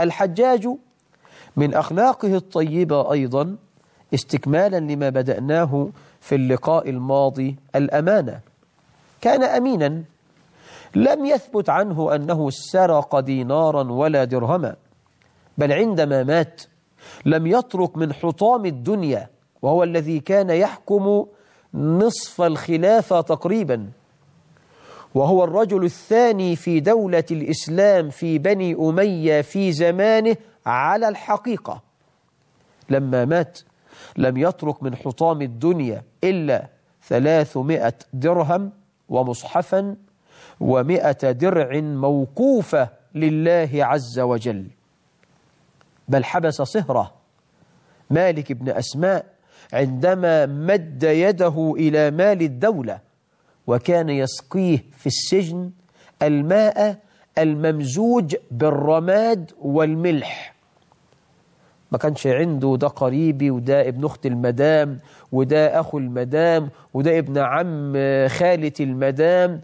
الحجاج من أخلاقه الطيبة أيضا استكمالا لما بدأناه في اللقاء الماضي الأمانة كان أمينا لم يثبت عنه أنه سرق دينارا ولا درهما بل عندما مات لم يترك من حطام الدنيا وهو الذي كان يحكم نصف الخلافة تقريبا وهو الرجل الثاني في دولة الإسلام في بني أمية في زمانه على الحقيقة لما مات لم يترك من حطام الدنيا إلا ثلاثمائة درهم ومصحفا ومئة درع موقوفة لله عز وجل بل حبس صهره مالك بن أسماء عندما مد يده إلى مال الدولة وكان يسقيه في السجن الماء الممزوج بالرماد والملح ما كانش عنده ده قريبي وده ابن أخت المدام وده أخو المدام وده ابن عم خالة المدام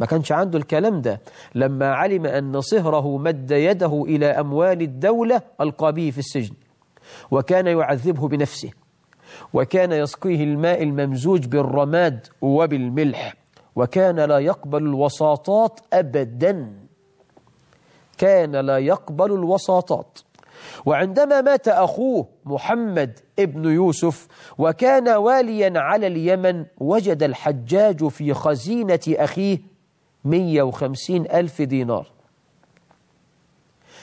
ما كانش عنده الكلام ده لما علم أن صهره مد يده إلى أموال الدولة ألقى به في السجن وكان يعذبه بنفسه وكان يسقيه الماء الممزوج بالرماد وبالملح وكان لا يقبل الوساطات أبدا كان لا يقبل الوساطات وعندما مات أخوه محمد ابن يوسف وكان واليا على اليمن وجد الحجاج في خزينة أخيه 150 ألف دينار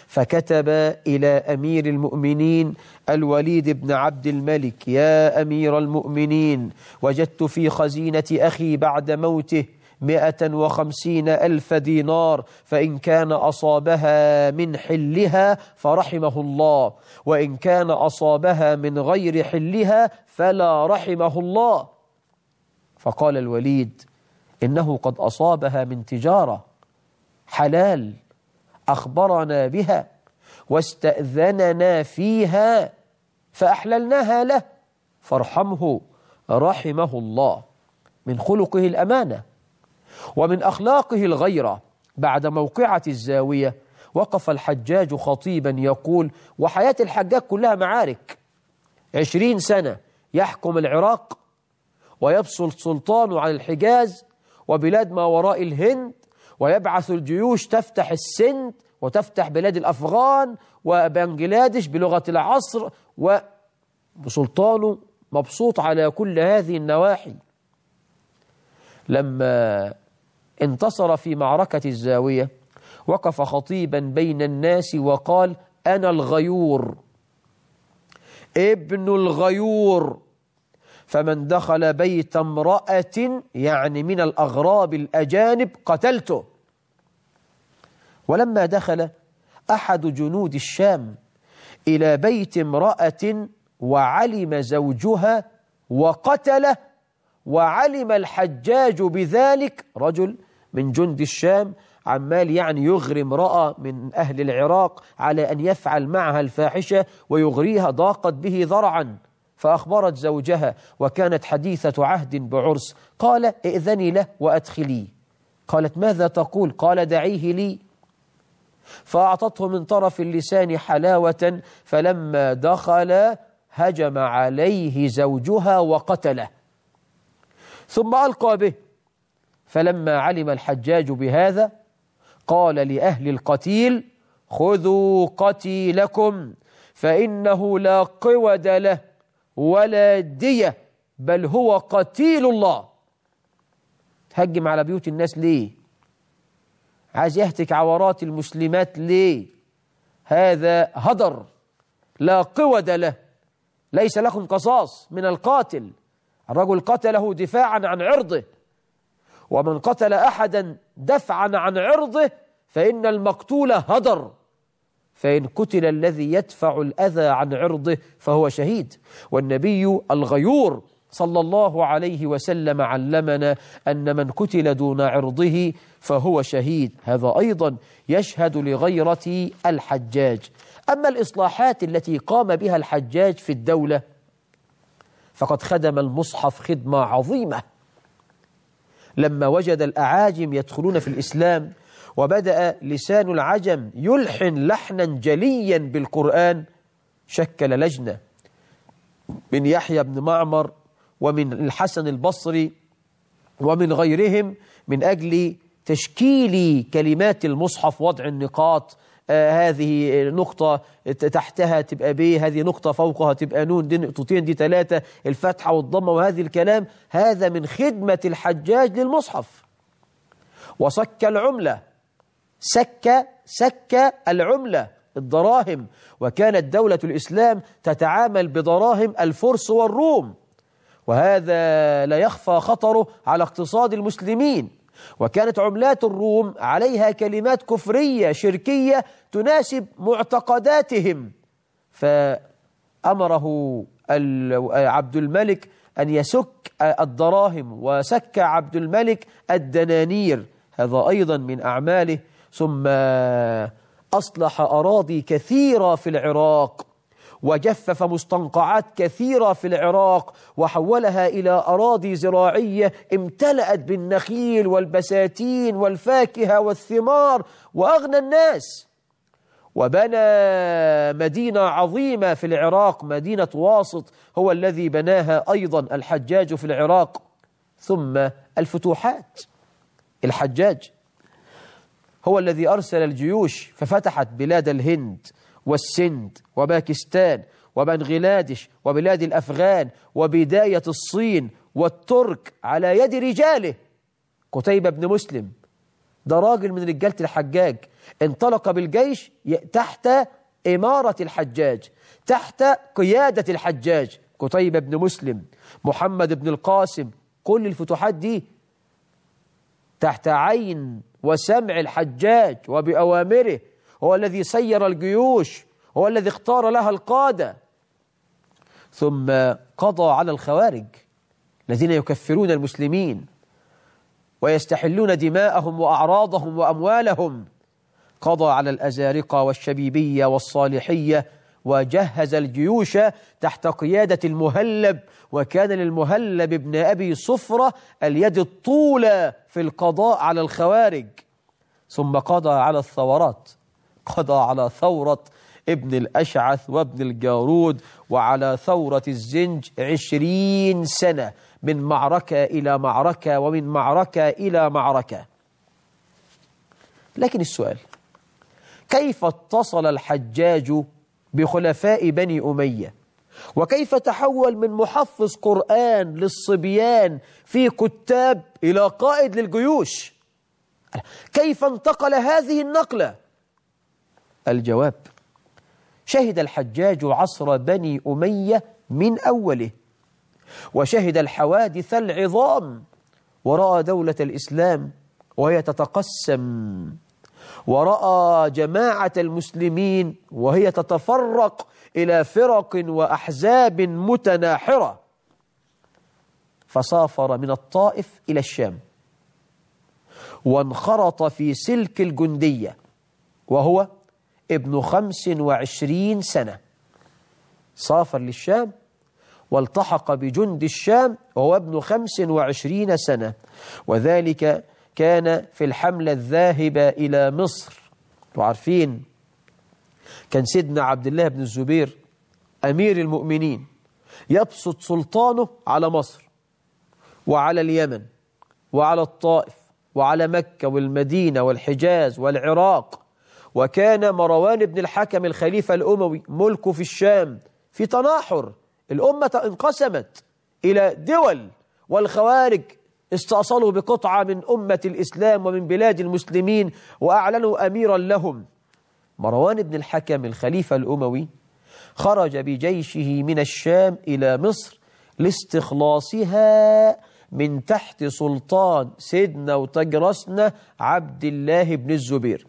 فكتب إلى أمير المؤمنين الوليد بن عبد الملك يا أمير المؤمنين وجدت في خزينة أخي بعد موته مائة وخمسين ألف دينار فإن كان أصابها من حلها فرحمه الله وإن كان أصابها من غير حلها فلا رحمه الله فقال الوليد إنه قد أصابها من تجارة حلال أخبرنا بها واستأذننا فيها فأحللناها له فارحمه رحمه الله من خلقه الأمانة ومن أخلاقه الغيرة بعد موقعة الزاوية وقف الحجاج خطيبا يقول وحياة الحجاج كلها معارك عشرين سنة يحكم العراق ويبصل سلطان على الحجاز وبلاد ما وراء الهند ويبعث الجيوش تفتح السند وتفتح بلاد الأفغان وبنجلاديش بلغة العصر وسلطانه مبسوط على كل هذه النواحي لما انتصر في معركة الزاوية وقف خطيبا بين الناس وقال أنا الغيور ابن الغيور فمن دخل بيت امرأة يعني من الأغراب الأجانب قتلته ولما دخل أحد جنود الشام إلى بيت امرأة وعلم زوجها وقتله وعلم الحجاج بذلك رجل من جند الشام عمال يعني يغري امرأة من أهل العراق على أن يفعل معها الفاحشة ويغريها ضاقت به ذرعا فأخبرت زوجها وكانت حديثة عهد بعرس قال ائذني له وأدخلي قالت ماذا تقول قال دعيه لي فأعطته من طرف اللسان حلاوة فلما دخل هجم عليه زوجها وقتله ثم ألقى به فلما علم الحجاج بهذا قال لأهل القتيل خذوا قتيلكم فإنه لا قود له ولا دية بل هو قتيل الله هجم على بيوت الناس ليه عايز يهتك عورات المسلمات ليه هذا هدر لا قود له ليس لكم قصاص من القاتل الرجل قتله دفاعا عن عرضه ومن قتل أحدا دفعا عن عرضه فإن المقتول هدر فإن قتل الذي يدفع الأذى عن عرضه فهو شهيد والنبي الغيور صلى الله عليه وسلم علمنا أن من قتل دون عرضه فهو شهيد هذا أيضا يشهد لغيرة الحجاج أما الإصلاحات التي قام بها الحجاج في الدولة فقد خدم المصحف خدمة عظيمة لما وجد الأعاجم يدخلون في الإسلام وبدأ لسان العجم يلحن لحنا جليا بالقرآن شكل لجنة من يحيى بن معمر ومن الحسن البصري ومن غيرهم من أجل تشكيل كلمات المصحف وضع النقاط هذه نقطة تحتها تبقى ب هذه نقطة فوقها تبقى نون دي نقطتين دي ثلاثة الفتحة والضمة وهذه الكلام هذا من خدمة الحجاج للمصحف وسك العملة سك سك العملة الدراهم وكانت دولة الإسلام تتعامل بدراهم الفرس والروم وهذا لا يخفى خطره على اقتصاد المسلمين وكانت عملات الروم عليها كلمات كفرية شركية تناسب معتقداتهم فأمره عبد الملك أن يسك الدراهم وسك عبد الملك الدنانير هذا أيضا من أعماله ثم أصلح أراضي كثيرة في العراق وجفف مستنقعات كثيرة في العراق وحولها إلى أراضي زراعية امتلأت بالنخيل والبساتين والفاكهة والثمار وأغنى الناس وبنى مدينة عظيمة في العراق مدينة واسط هو الذي بناها أيضا الحجاج في العراق ثم الفتوحات الحجاج هو الذي أرسل الجيوش ففتحت بلاد الهند والسند وباكستان وبنغلاديش وبلاد الأفغان وبداية الصين والترك على يد رجاله قتيبة بن مسلم ده راجل من رجالة الحجاج انطلق بالجيش تحت إمارة الحجاج تحت قيادة الحجاج قتيبة بن مسلم محمد بن القاسم كل الفتوحات دي تحت عين وسمع الحجاج وبأوامره هو الذي سير الجيوش هو الذي اختار لها القادة ثم قضى على الخوارج الذين يكفرون المسلمين ويستحلون دماءهم وأعراضهم وأموالهم قضى على الأزارقة والشبيبية والصالحية وجهز الجيوش تحت قيادة المهلب وكان للمهلب ابن أبي صفرة اليد الطولى في القضاء على الخوارج ثم قضى على الثورات قضى على ثورة ابن الأشعث وابن الجارود وعلى ثورة الزنج عشرين سنة من معركة إلى معركة ومن معركة إلى معركة لكن السؤال كيف اتصل الحجاج بخلفاء بني أمية وكيف تحول من محفظ قرآن للصبيان في كتاب إلى قائد للجيوش كيف انتقل هذه النقلة الجواب شهد الحجاج عصر بني أمية من أوله وشهد الحوادث العظام ورأى دولة الإسلام وهي تتقسم ورأى جماعة المسلمين وهي تتفرق إلى فرق وأحزاب متناحرة فسافر من الطائف إلى الشام وانخرط في سلك الجندية وهو ابن خمس وعشرين سنة سافر للشام والتحق بجند الشام وهو ابن خمس وعشرين سنة وذلك كان في الحملة الذاهبة إلى مصر وعارفين كان سيدنا عبد الله بن الزبير أمير المؤمنين يبسط سلطانه على مصر وعلى اليمن وعلى الطائف وعلى مكة والمدينة والحجاز والعراق وكان مروان بن الحكم الخليفة الأموي ملكه في الشام في تناحر الأمة انقسمت إلى دول والخوارج استأصلوا بقطعة من أمة الإسلام ومن بلاد المسلمين وأعلنوا أميرا لهم مروان بن الحكم الخليفة الأموي خرج بجيشه من الشام إلى مصر لاستخلاصها من تحت سلطان سيدنا وتجرسنا عبد الله بن الزبير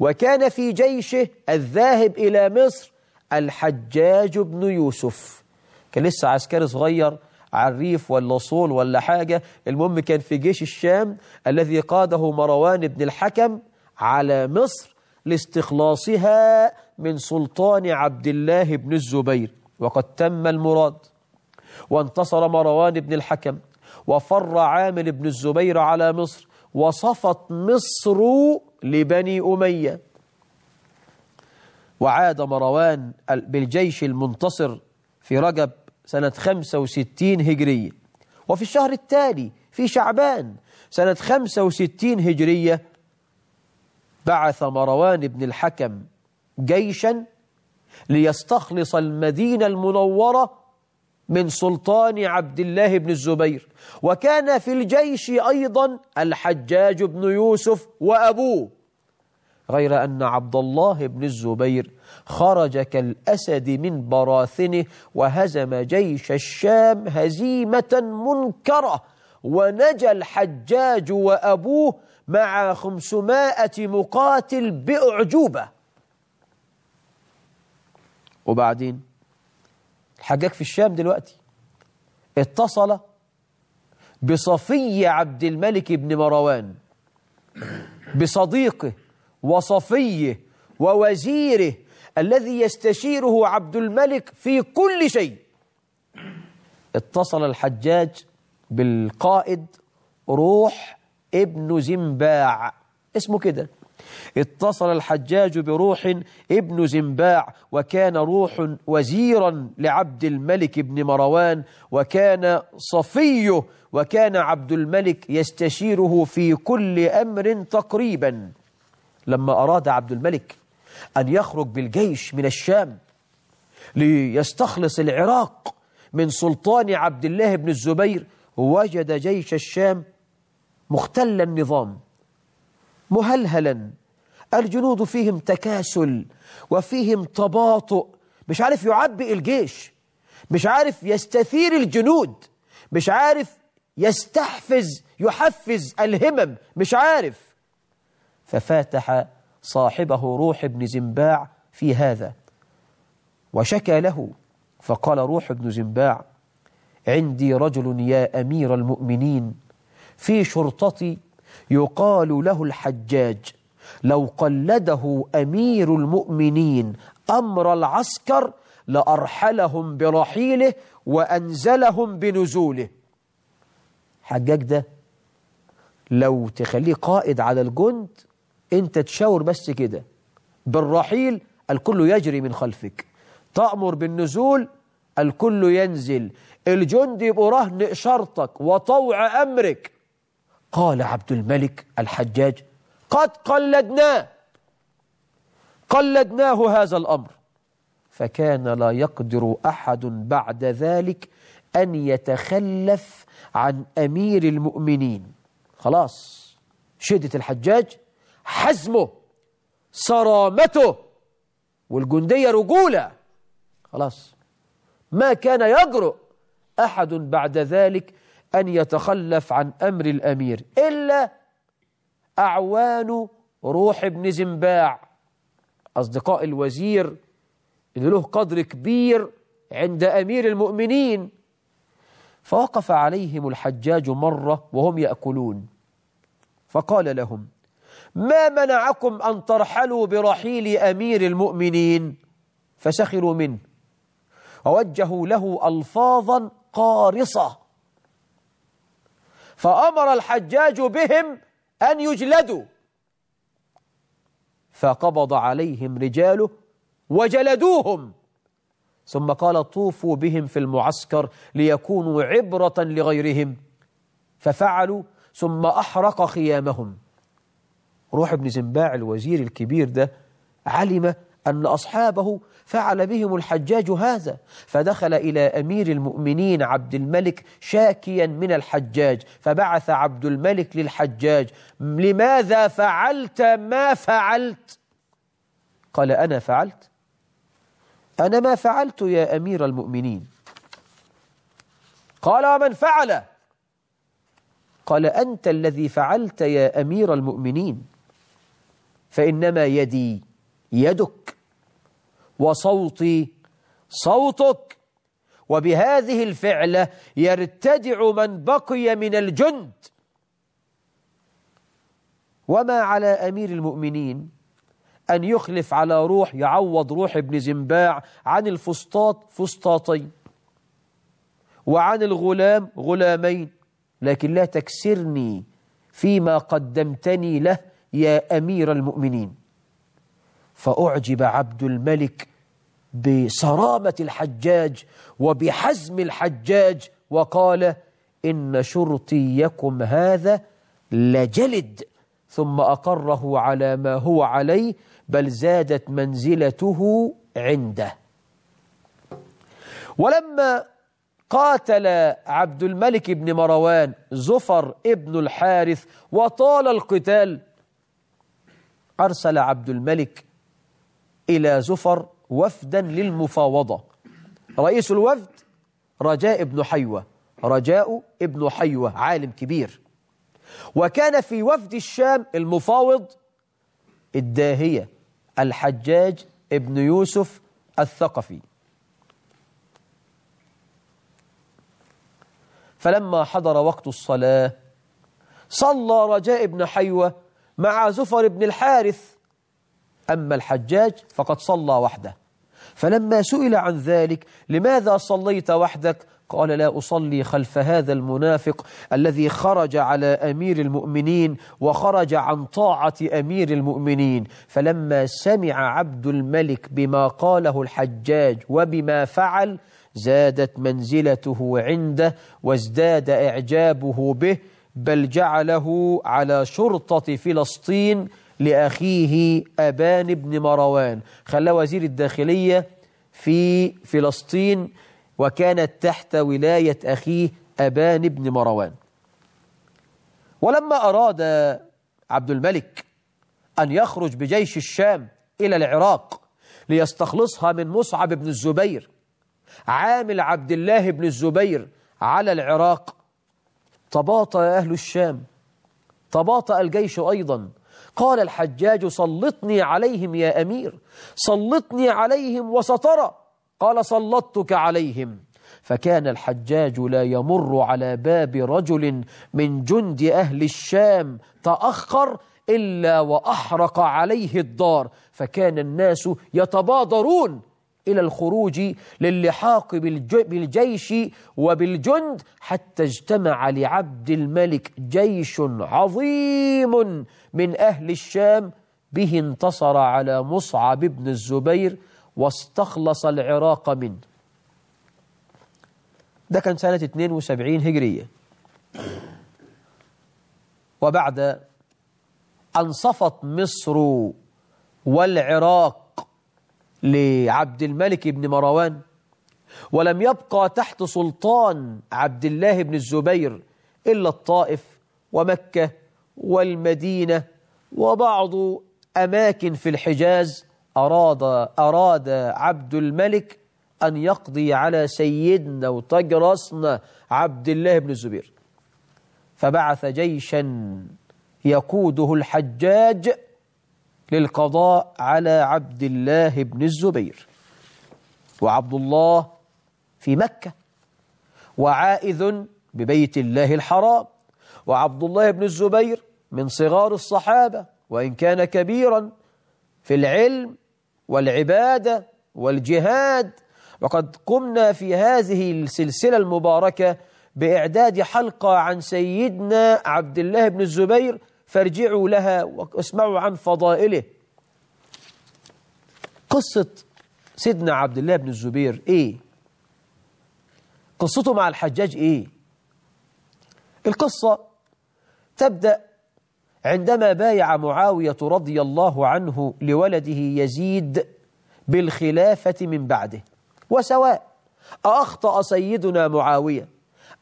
وكان في جيشه الذاهب إلى مصر الحجاج بن يوسف كان لسه عسكري صغير عريف ولا صول ولا حاجة المهم كان في جيش الشام الذي قاده مروان بن الحكم على مصر لاستخلاصها من سلطان عبد الله بن الزبير وقد تم المراد وانتصر مروان بن الحكم وفر عامل بن الزبير على مصر وصفت مصر لبني أمية وعاد مروان بالجيش المنتصر في رجب سنة 65 هجرية وفي الشهر التالي في شعبان سنة 65 هجرية بعث مروان بن الحكم جيشا ليستخلص المدينة المنورة من سلطان عبد الله بن الزبير وكان في الجيش أيضا الحجاج بن يوسف وأبوه غير أن عبد الله بن الزبير خرج كالأسد من براثنه وهزم جيش الشام هزيمة منكرة ونجى الحجاج وأبوه مع خمسمائة مقاتل بأعجوبة وبعدين حجاج في الشام دلوقتي اتصل بصفي عبد الملك بن مروان بصديقه وصفيه ووزيره الذي يستشيره عبد الملك في كل شيء اتصل الحجاج بالقائد روح ابن زنباع اسمه كده اتصل الحجاج بروح ابن زنباع وكان روح وزيرا لعبد الملك بن مروان وكان صفيه وكان عبد الملك يستشيره في كل أمر تقريبا لما أراد عبد الملك أن يخرج بالجيش من الشام ليستخلص العراق من سلطان عبد الله بن الزبير وجد جيش الشام مختل النظام مهلهلا الجنود فيهم تكاسل وفيهم تباطؤ مش عارف يعبئ الجيش مش عارف يستثير الجنود مش عارف يستحفز يحفز الهمم مش عارف ففاتح صاحبه روح بن زنباع في هذا وشكى له فقال روح بن زنباع عندي رجل يا أمير المؤمنين في شرطتي يقال له الحجاج لو قلده أمير المؤمنين أمر العسكر لأرحلهم برحيله وأنزلهم بنزوله حجاج ده لو تخليه قائد على الجند انت تشاور بس كده بالرحيل الكل يجري من خلفك تأمر بالنزول الكل ينزل الجند يبقوا رهن إشارتك وطوع أمرك قال عبد الملك الحجاج قد قلدناه قلدناه هذا الأمر فكان لا يقدر أحد بعد ذلك أن يتخلف عن أمير المؤمنين خلاص شدة الحجاج حزمه صرامته والجندية رجولة خلاص ما كان يجرؤ أحد بعد ذلك أن يتخلف عن أمر الأمير إلا أعوان روح ابن زنباع أصدقاء الوزير اللي له قدر كبير عند أمير المؤمنين فوقف عليهم الحجاج مرة وهم يأكلون فقال لهم ما منعكم أن ترحلوا برحيل أمير المؤمنين فسخروا منه ووجهوا له ألفاظا قارصة فأمر الحجاج بهم أن يجلدوا فقبض عليهم رجاله وجلدوهم ثم قال طوفوا بهم في المعسكر ليكونوا عبرة لغيرهم ففعلوا ثم أحرق خيامهم روح ابن زنباع الوزير الكبير ده علم أن أصحابه فعل بهم الحجاج هذا فدخل إلى أمير المؤمنين عبد الملك شاكيا من الحجاج فبعث عبد الملك للحجاج لماذا فعلت ما فعلت قال أنا فعلت أنا ما فعلت يا أمير المؤمنين قال ومن فعل قال أنت الذي فعلت يا أمير المؤمنين فإنما يدي يدك وصوتي صوتك وبهذه الفعلة يرتدع من بقي من الجند وما على أمير المؤمنين أن يخلف على روح يعوض روح ابن زنباع عن الفسطاط فسطاطين وعن الغلام غلامين لكن لا تكسرني فيما قدمتني له يا أمير المؤمنين فأعجب عبد الملك بصرامة الحجاج وبحزم الحجاج وقال إن شرطيكم هذا لجلد ثم أقره على ما هو عليه بل زادت منزلته عنده ولما قاتل عبد الملك بن مروان زفر ابن الحارث وطال القتال أرسل عبد الملك إلى زفر وفدا للمفاوضة رئيس الوفد رجاء ابن حيوة رجاء ابن حيوة عالم كبير وكان في وفد الشام المفاوض الداهية الحجاج ابن يوسف الثقفي فلما حضر وقت الصلاة صلى رجاء ابن حيوة مع زفر ابن الحارث أما الحجاج فقد صلى وحده فلما سئل عن ذلك لماذا صليت وحدك قال لا أصلي خلف هذا المنافق الذي خرج على أمير المؤمنين وخرج عن طاعة أمير المؤمنين فلما سمع عبد الملك بما قاله الحجاج وبما فعل زادت منزلته عنده وازداد إعجابه به بل جعله على شرطة فلسطين لأخيه أبان بن مروان خلاه وزير الداخلية في فلسطين وكانت تحت ولاية أخيه أبان بن مروان ولما أراد عبد الملك أن يخرج بجيش الشام إلى العراق ليستخلصها من مصعب بن الزبير عامل عبد الله بن الزبير على العراق تباطأ أهل الشام تباطأ الجيش أيضا قال الحجاج سلطني عليهم يا أمير سلطني عليهم وسترى قال سلطتك عليهم فكان الحجاج لا يمر على باب رجل من جند أهل الشام تأخر إلا وأحرق عليه الدار فكان الناس يتبادرون إلى الخروج للحاق بالجيش وبالجند حتى اجتمع لعبد الملك جيش عظيم من أهل الشام به انتصر على مصعب بن الزبير واستخلص العراق منه ده كان سنة 72 هجرية وبعد أن صفت مصر والعراق لعبد الملك بن مروان ولم يبقى تحت سلطان عبد الله بن الزبير إلا الطائف ومكة والمدينة وبعض أماكن في الحجاز أراد, أراد عبد الملك أن يقضي على سيدنا وتجرسنا عبد الله بن الزبير فبعث جيشا يقوده الحجاج للقضاء على عبد الله بن الزبير وعبد الله في مكة وعائذ ببيت الله الحرام وعبد الله بن الزبير من صغار الصحابة وإن كان كبيرا في العلم والعبادة والجهاد وقد قمنا في هذه السلسلة المباركة بإعداد حلقة عن سيدنا عبد الله بن الزبير فارجعوا لها واسمعوا عن فضائله قصة سيدنا عبد الله بن الزبير إيه؟ قصته مع الحجاج إيه؟ القصة تبدأ عندما بايع معاوية رضي الله عنه لولده يزيد بالخلافة من بعده وسواء أخطأ سيدنا معاوية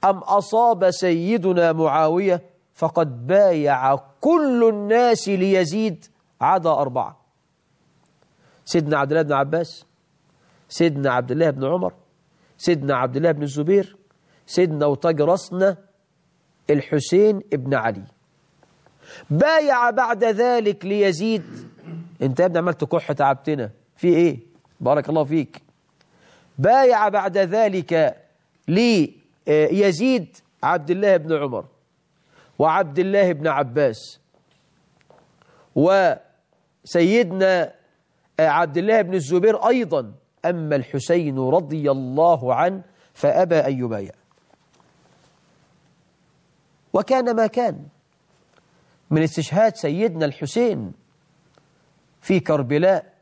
أم أصاب سيدنا معاوية فقد بايع كل الناس ليزيد عدا أربعة سيدنا عبد الله بن عباس سيدنا عبد الله بن عمر سيدنا عبد الله بن الزبير سيدنا وتجرسنا الحسين ابن علي بايع بعد ذلك ليزيد انت يا ابني عمال تكح تعبتنا في ايه بارك الله فيك بايع بعد ذلك ليزيد عبد الله بن عمر وعبد الله بن عباس وسيدنا عبد الله بن الزبير أيضا أما الحسين رضي الله عنه فأبى أن يبايع وكان ما كان من استشهاد سيدنا الحسين في كربلاء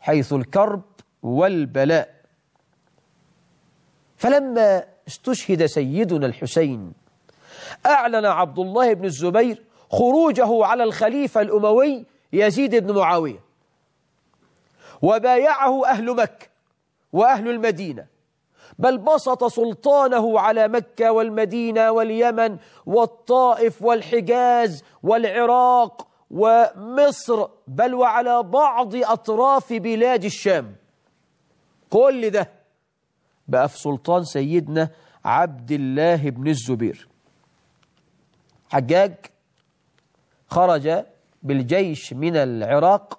حيث الكرب والبلاء فلما استشهد سيدنا الحسين أعلن عبد الله بن الزبير خروجه على الخليفة الأموي يزيد بن معاوية وبايعه أهل مكة وأهل المدينة بل بسط سلطانه على مكة والمدينة واليمن والطائف والحجاز والعراق ومصر بل وعلى بعض أطراف بلاد الشام كل ده بقى في سلطان سيدنا عبد الله بن الزبير حجاج خرج بالجيش من العراق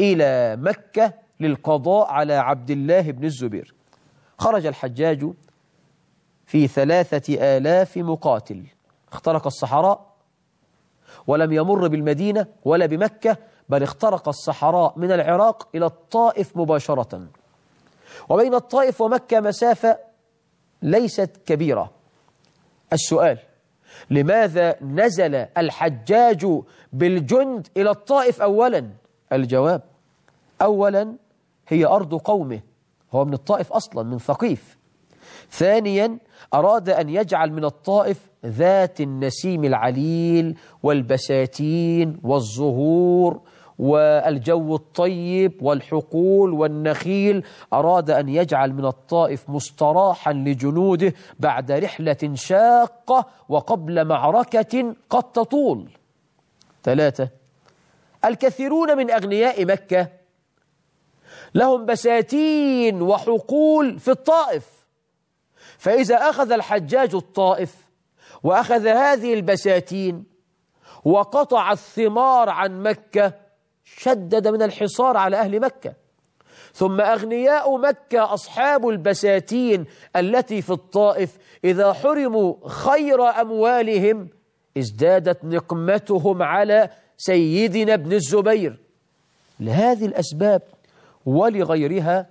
إلى مكة للقضاء على عبد الله بن الزبير خرج الحجاج في ثلاثة آلاف مقاتل اخترق الصحراء ولم يمر بالمدينة ولا بمكة بل اخترق الصحراء من العراق إلى الطائف مباشرة وبين الطائف ومكة مسافة ليست كبيرة السؤال لماذا نزل الحجاج بالجند إلى الطائف أولا الجواب أولا هي أرض قومه هو من الطائف أصلا من ثقيف ثانيا أراد أن يجعل من الطائف ذات النسيم العليل والبساتين والزهور والجو الطيب والحقول والنخيل أراد أن يجعل من الطائف مستراحا لجنوده بعد رحلة شاقة وقبل معركة قد تطول ثلاثة الكثيرون من أغنياء مكة لهم بساتين وحقول في الطائف فإذا أخذ الحجاج الطائف وأخذ هذه البساتين وقطع الثمار عن مكة شدد من الحصار على أهل مكة ثم أغنياء مكة أصحاب البساتين التي في الطائف إذا حرموا خير أموالهم ازدادت نقمتهم على سيدنا ابن الزبير لهذه الأسباب ولغيرها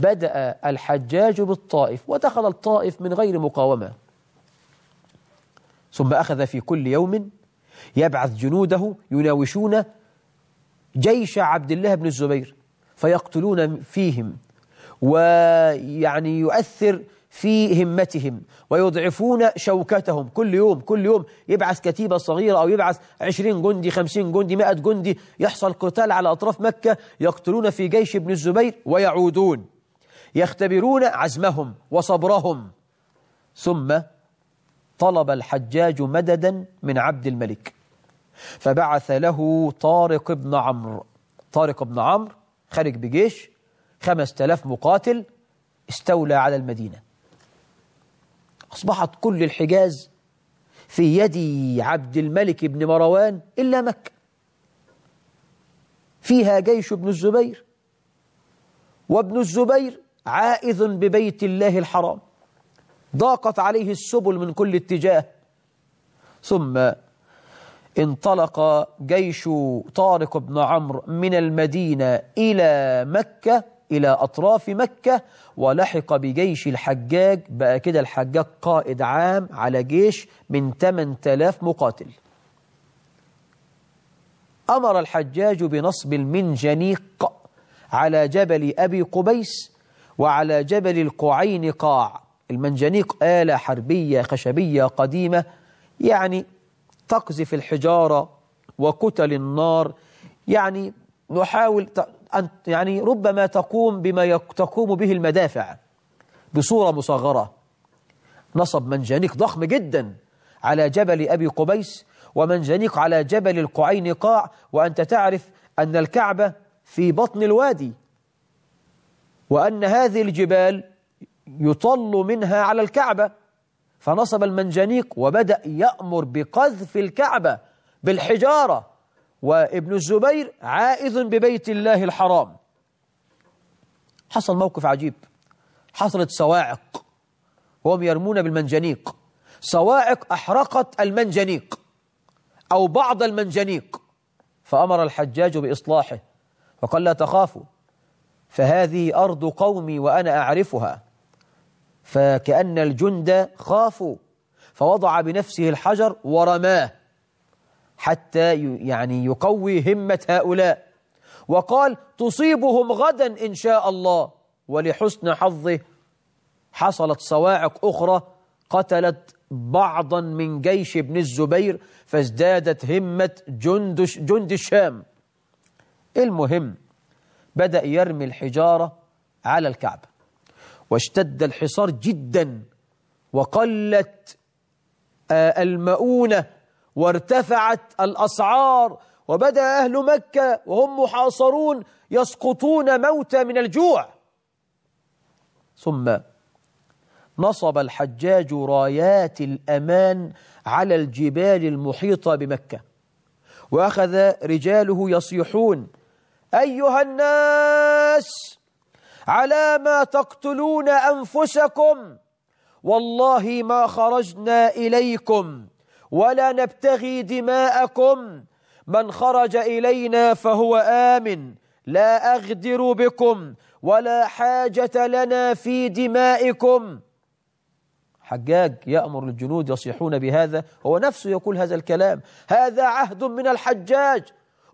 بدأ الحجاج بالطائف ودخل الطائف من غير مقاومة ثم أخذ في كل يوم يبعث جنوده يناوشون جيش عبد الله بن الزبير فيقتلون فيهم ويعني يؤثر في همتهم ويضعفون شوكتهم كل يوم كل يوم يبعث كتيبة صغيرة أو يبعث عشرين جندي خمسين جندي مئة جندي يحصل قتال على أطراف مكة يقتلون في جيش ابن الزبير ويعودون يختبرون عزمهم وصبرهم ثم طلب الحجاج مددا من عبد الملك فبعث له طارق بن عمرو طارق بن عمرو خرج بجيش خمس تلاف مقاتل استولى على المدينة أصبحت كل الحجاز في يد عبد الملك بن مروان إلا مكة فيها جيش ابن الزبير وابن الزبير عائذ ببيت الله الحرام ضاقت عليه السبل من كل اتجاه ثم انطلق جيش طارق بن عمرو من المدينة إلى مكة إلى أطراف مكة ولحق بجيش الحجاج بقى كده الحجاج قائد عام على جيش من 8000 مقاتل أمر الحجاج بنصب المنجنيق على جبل أبي قبيس وعلى جبل القعين قاع المنجنيق آلة حربية خشبية قديمة يعني تقذف الحجارة وكتل النار يعني نحاول أن يعني ربما تقوم بما تقوم به المدافع بصورة مصغرة نصب منجنيق ضخم جدا على جبل أبي قبيس ومنجنيق على جبل القعين قاع وأنت تعرف أن الكعبة في بطن الوادي وأن هذه الجبال يطل منها على الكعبة فنصب المنجنيق وبدأ يأمر بقذف الكعبة بالحجارة وابن الزبير عائذ ببيت الله الحرام حصل موقف عجيب حصلت صواعق وهم يرمون بالمنجنيق صواعق أحرقت المنجنيق أو بعض المنجنيق فأمر الحجاج بإصلاحه وقال لا تخافوا فهذه أرض قومي وأنا أعرفها فكأن الجند خافوا فوضع بنفسه الحجر ورماه حتى يعني يقوي همة هؤلاء وقال تصيبهم غدا إن شاء الله ولحسن حظه حصلت صواعق أخرى قتلت بعضا من جيش ابن الزبير فازدادت همة جند, جند الشام المهم بدأ يرمي الحجارة على الكعبة واشتد الحصار جدا وقلت آه، المؤونة وارتفعت الأسعار وبدأ أهل مكة وهم محاصرون يسقطون موتى من الجوع ثم نصب الحجاج رايات الأمان على الجبال المحيطة بمكة وأخذ رجاله يصيحون أيها الناس على ما تقتلون أنفسكم والله ما خرجنا إليكم ولا نبتغي دماءكم من خرج إلينا فهو آمن لا أغدر بكم ولا حاجة لنا في دمائكم حجاج يأمر الجنود يصيحون بهذا هو نفسه يقول هذا الكلام هذا عهد من الحجاج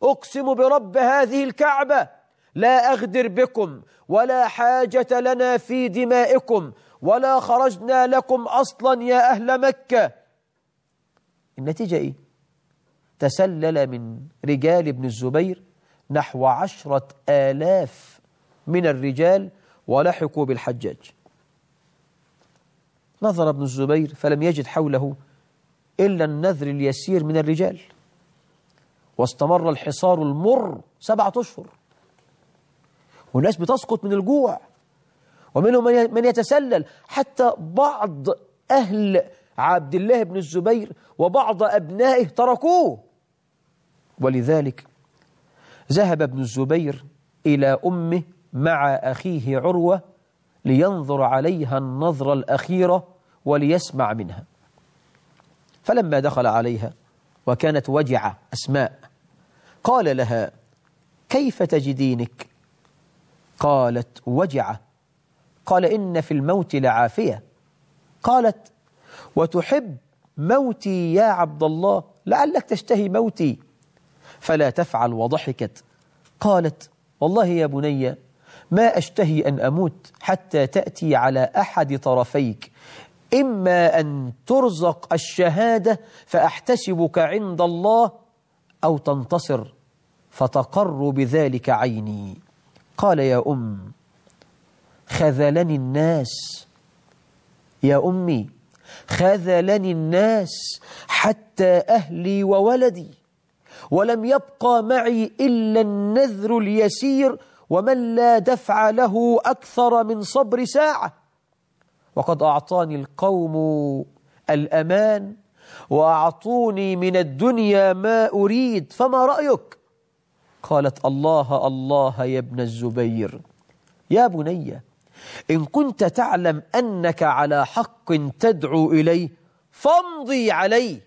أقسم برب هذه الكعبة لا أغدر بكم ولا حاجة لنا في دمائكم ولا خرجنا لكم أصلا يا أهل مكة النتيجة إيه؟ تسلل من رجال ابن الزبير نحو عشرة آلاف من الرجال ولحقوا بالحجاج نظر ابن الزبير فلم يجد حوله إلا النذر اليسير من الرجال واستمر الحصار المر سبعة أشهر والناس بتسقط من الجوع ومنهم من يتسلل حتى بعض أهل عبد الله بن الزبير وبعض أبنائه تركوه ولذلك ذهب ابن الزبير إلى أمه مع أخيه عروة لينظر عليها النظرة الأخيرة وليسمع منها فلما دخل عليها وكانت وجعة أسماء قال لها كيف تجدينك قالت وجعة قال إن في الموت لعافية قالت وتحب موتي يا عبد الله لعلك تشتهي موتي فلا تفعل وضحكت قالت والله يا بني ما أشتهي أن أموت حتى تأتي على أحد طرفيك إما أن ترزق الشهادة فأحتسبك عند الله أو تنتصر فتقر بذلك عيني قال يا أم خذلني الناس يا أمي خذلني الناس حتى أهلي وولدي ولم يبقى معي إلا النذر اليسير ومن لا دفع له أكثر من صبر ساعة وقد أعطاني القوم الأمان وأعطوني من الدنيا ما أريد فما رأيك؟ قالت الله الله يا ابن الزبير يا بني إن كنت تعلم أنك على حق تدعو إليه فامضي عليه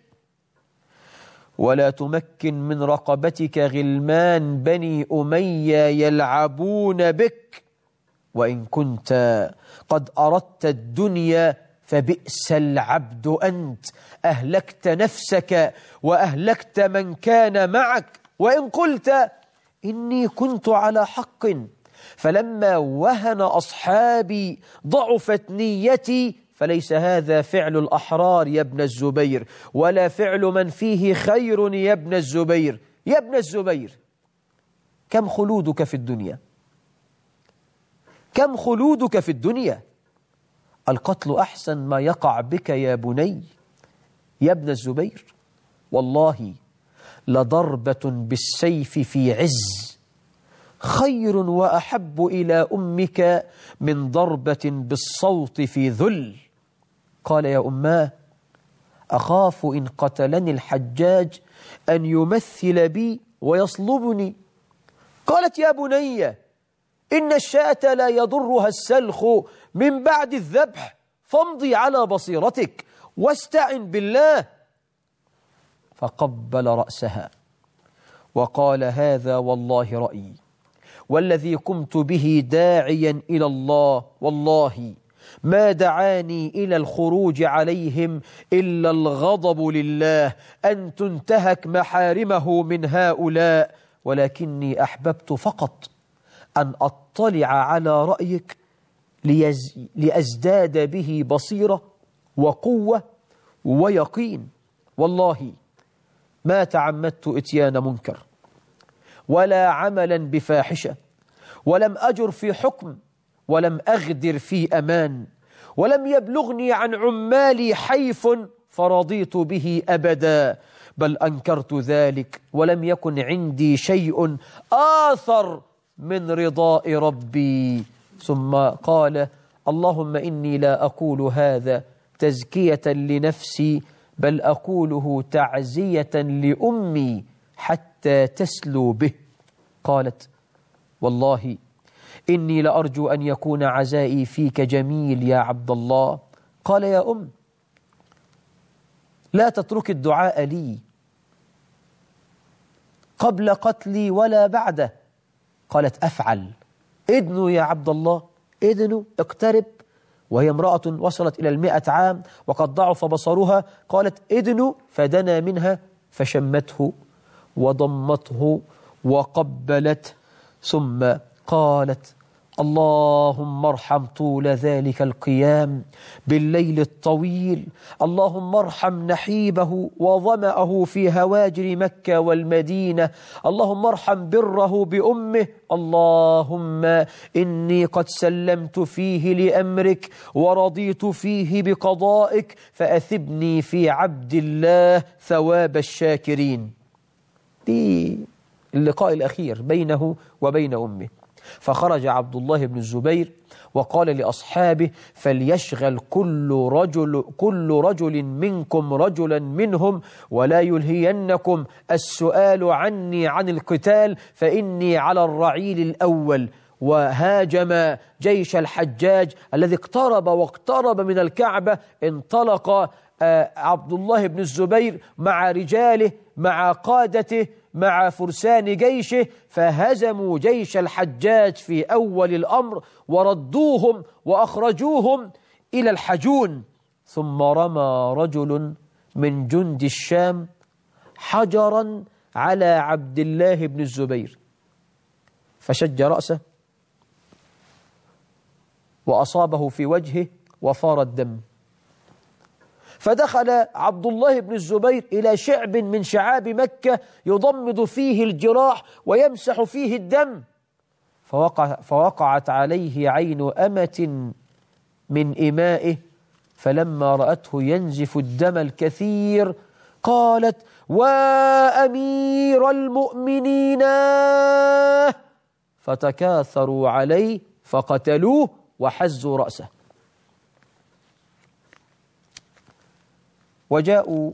ولا تمكن من رقبتك غلمان بني أمية يلعبون بك وإن كنت قد أردت الدنيا فبئس العبد أنت أهلكت نفسك وأهلكت من كان معك وإن قلت إني كنت على حق فلما وهن أصحابي ضعفت نيتي فليس هذا فعل الأحرار يا ابن الزبير ولا فعل من فيه خير يا ابن الزبير يا ابن الزبير كم خلودك في الدنيا كم خلودك في الدنيا القتل أحسن ما يقع بك يا بني يا ابن الزبير والله لضربة بالسيف في عز خير وأحب إلى أمك من ضربة بالصوت في ذل قال يا أماه أخاف إن قتلني الحجاج أن يمثل بي ويصلبني قالت يا بني إن الشاة لا يضرها السلخ من بعد الذبح فامضي على بصيرتك واستعن بالله فقبل رأسها وقال هذا والله رأيي والذي قمت به داعيا إلى الله والله ما دعاني إلى الخروج عليهم إلا الغضب لله أن تنتهك محارمه من هؤلاء ولكني أحببت فقط أن أطلع على رأيك ليز... لأزداد به بصيرة وقوة ويقين والله ما تعمدت إتيان منكر ولا عملا بفاحشة ولم أجر في حكم ولم أغدر في أمان ولم يبلغني عن عمالي حيف فرضيت به أبدا بل أنكرت ذلك ولم يكن عندي شيء آثر من رضاء ربي ثم قال اللهم إني لا أقول هذا تزكية لنفسي بل أقوله تعزية لأمي حتى تسلو به قالت والله إني لأرجو أن يكون عزائي فيك جميل يا عبد الله قال يا أم لا تترك الدعاء لي قبل قتلي ولا بعده قالت أفعل إذنوا يا عبد الله إذنوا اقترب وهي امرأة وصلت إلى المئة عام وقد ضعف بصرها قالت إذنوا فدنا منها فشمته وضمته وقبلته ثم قالت اللهم ارحم طول ذلك القيام بالليل الطويل اللهم ارحم نحيبه وظمأه في هواجر مكة والمدينة اللهم ارحم بره بأمه اللهم إني قد سلمت فيه لأمرك ورضيت فيه بقضائك فأثبني في عبد الله ثواب الشاكرين دي اللقاء الأخير بينه وبين أمه فخرج عبد الله بن الزبير وقال لأصحابه فليشغل كل رجل, كل رجل منكم رجلا منهم ولا يلهينكم السؤال عني عن القتال فإني على الرعيل الأول وهاجم جيش الحجاج الذي اقترب واقترب من الكعبة انطلق آه، عبد الله بن الزبير مع رجاله مع قادته مع فرسان جيشه فهزموا جيش الحجاج في أول الأمر وردوهم وأخرجوهم إلى الحجون ثم رمى رجل من جند الشام حجرا على عبد الله بن الزبير فشج رأسه وأصابه في وجهه وفار الدم فدخل عبد الله بن الزبير إلى شعب من شعاب مكة يضمد فيه الجراح ويمسح فيه الدم فوقع فوقعت عليه عين أمة من إمائه فلما رأته ينزف الدم الكثير قالت وأمير المؤمنين فتكاثروا عليه فقتلوه وحزوا رأسه وجاءوا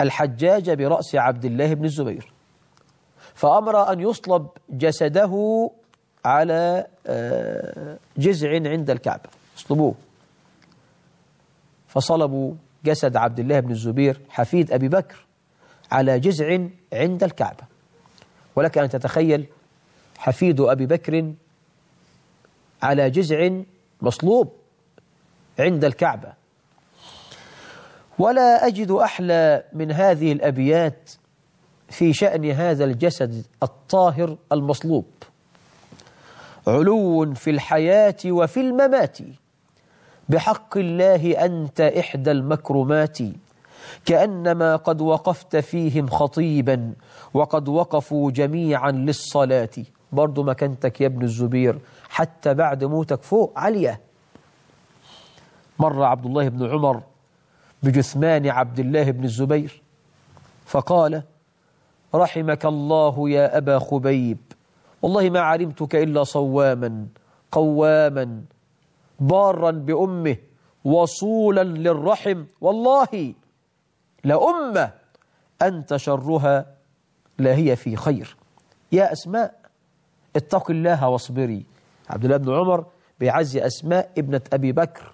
الحجاج برأس عبد الله بن الزبير فأمر أن يصلب جسده على آه، جزع عند الكعبة اصلبوه فصلبوا جسد عبد الله بن الزبير حفيد أبي بكر على جزع عند الكعبة ولك أن تتخيل حفيد أبي بكر على جزع مصلوب عند الكعبة ولا أجد أحلى من هذه الأبيات في شأن هذا الجسد الطاهر المصلوب علو في الحياة وفي الممات بحق الله أنت إحدى المكرمات كأنما قد وقفت فيهم خطيبا وقد وقفوا جميعا للصلاة برضو مكانتك يا ابن الزبير حتى بعد موتك فوق عالية مر عبد الله بن عمر بجثمان عبد الله بن الزبير فقال رحمك الله يا أبا خبيب والله ما علمتك إلا صواما قواما بارا بأمه وصولا للرحم والله لأمة أنت شرها لا هي في خير يا أسماء اتق الله واصبري عبد الله بن عمر بيعزي أسماء ابنة أبي بكر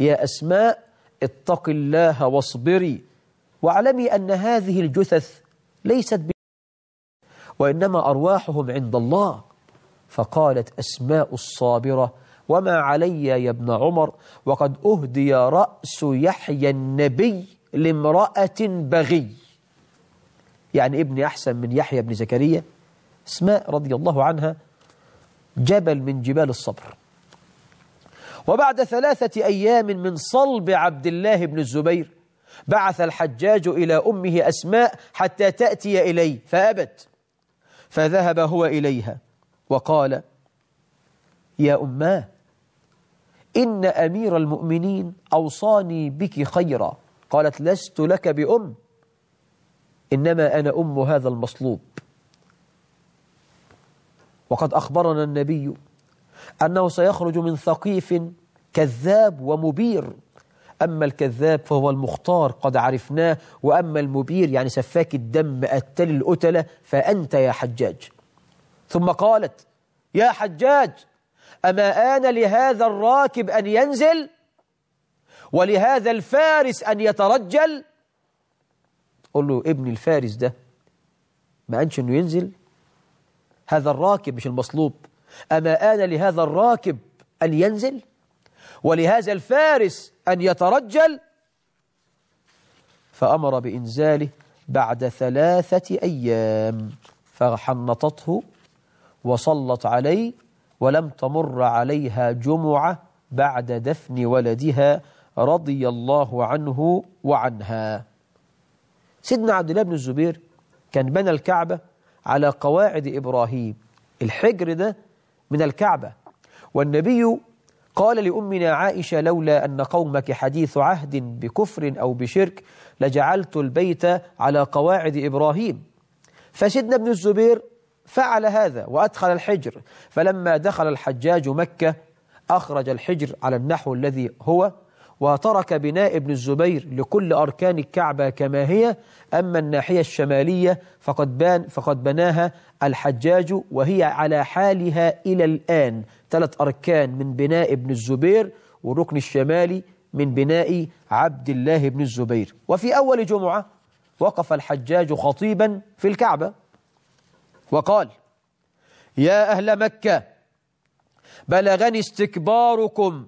يا أسماء اتق الله واصبري واعلمي أن هذه الجثث ليست ب... وإنما أرواحهم عند الله فقالت أسماء الصابرة وما علي يا ابن عمر وقد أهدي رأس يحيى النبي لامرأة بغي يعني ابن أحسن من يحيى بن زكريا اسماء رضي الله عنها جبل من جبال الصبر وبعد ثلاثة أيام من صلب عبد الله بن الزبير بعث الحجاج إلى أمه أسماء حتى تأتي إليه فأبت فذهب هو إليها وقال يا أماه إن أمير المؤمنين أوصاني بك خيرا قالت لست لك بأم إنما أنا أم هذا المصلوب وقد أخبرنا النبي أنه سيخرج من ثقيف كذاب ومبير أما الكذاب فهو المختار قد عرفناه وأما المبير يعني سفاك الدم أتل الأتلة فأنت يا حجاج ثم قالت يا حجاج أما آن لهذا الراكب أن ينزل ولهذا الفارس أن يترجل قل له ابن الفارس ده ما أنش أنه ينزل هذا الراكب مش المصلوب أما آن لهذا الراكب أن ينزل ولهذا الفارس أن يترجل فأمر بإنزاله بعد ثلاثة أيام فحنطته وصلت عليه ولم تمر عليها جمعة بعد دفن ولدها رضي الله عنه وعنها سيدنا عبد الله بن الزبير كان بنى الكعبة على قواعد إبراهيم الحجر ده من الكعبة والنبي قال لأمنا عائشة لولا أن قومك حديث عهد بكفر أو بشرك لجعلت البيت على قواعد إبراهيم فسيدنا ابن الزبير فعل هذا وأدخل الحجر فلما دخل الحجاج مكة أخرج الحجر على النحو الذي هو وترك بناء ابن الزبير لكل أركان الكعبة كما هي أما الناحية الشمالية فقد, بان فقد بناها الحجاج وهي على حالها إلى الآن ثلاث أركان من بناء ابن الزبير والركن الشمالي من بناء عبد الله بن الزبير وفي أول جمعة وقف الحجاج خطيبا في الكعبة وقال يا أهل مكة بلغني استكباركم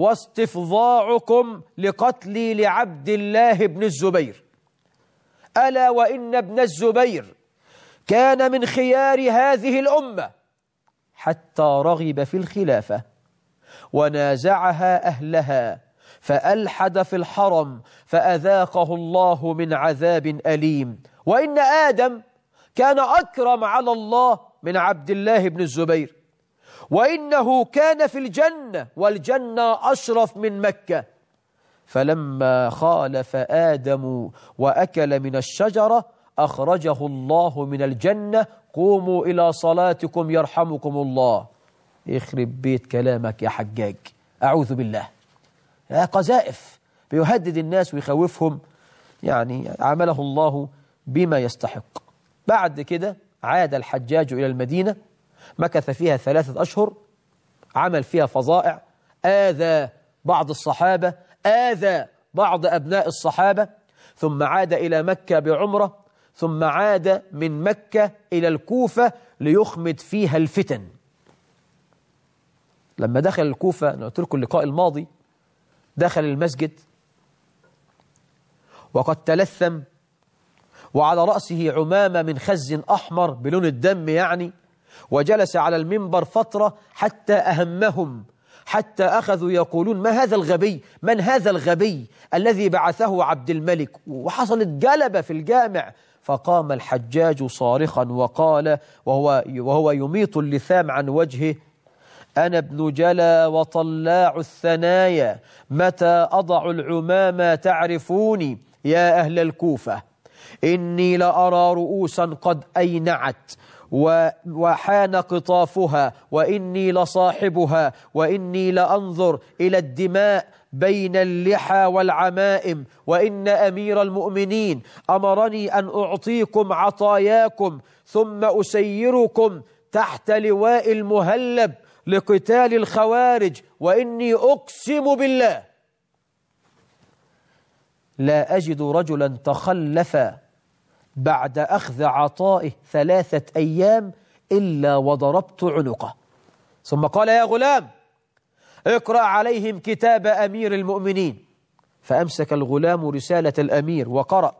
واستفظاعكم لقتلي لعبد الله بن الزبير ألا وإن ابن الزبير كان من خيار هذه الأمة حتى رغب في الخلافة ونازعها أهلها فألحد في الحرم فأذاقه الله من عذاب أليم وإن آدم كان أكرم على الله من عبد الله بن الزبير وإنه كان في الجنة والجنة أشرف من مكة فلما خالف آدم وأكل من الشجرة أخرجه الله من الجنة قوموا إلى صلاتكم يرحمكم الله يخرب بيت كلامك يا حجاج أعوذ بالله قذائف بيهدد الناس ويخوفهم يعني عمله الله بما يستحق بعد كده عاد الحجاج إلى المدينة مكث فيها ثلاثة أشهر عمل فيها فظائع آذى بعض الصحابة آذى بعض أبناء الصحابة ثم عاد إلى مكة بعمرة ثم عاد من مكة إلى الكوفة ليخمد فيها الفتن لما دخل الكوفة أنا قلت لكم اللقاء الماضي دخل المسجد وقد تلثم وعلى رأسه عمامة من خز أحمر بلون الدم يعني وجلس على المنبر فترة حتى أهمهم حتى أخذوا يقولون ما هذا الغبي من هذا الغبي الذي بعثه عبد الملك وحصلت جلبة في الجامع فقام الحجاج صارخا وقال وهو, وهو يميط اللثام عن وجهه أنا ابن جلا وطلاع الثنايا متى أضع العمامة تعرفوني يا أهل الكوفة إني لأرى رؤوسا قد أينعت وحان قطافها واني لصاحبها واني لانظر الى الدماء بين اللحى والعمائم وان امير المؤمنين امرني ان اعطيكم عطاياكم ثم اسيركم تحت لواء المهلب لقتال الخوارج واني اقسم بالله لا اجد رجلا تخلف بعد أخذ عطائه ثلاثة أيام إلا وضربت عنقه ثم قال يا غلام اقرأ عليهم كتاب أمير المؤمنين فأمسك الغلام رسالة الأمير وقرأ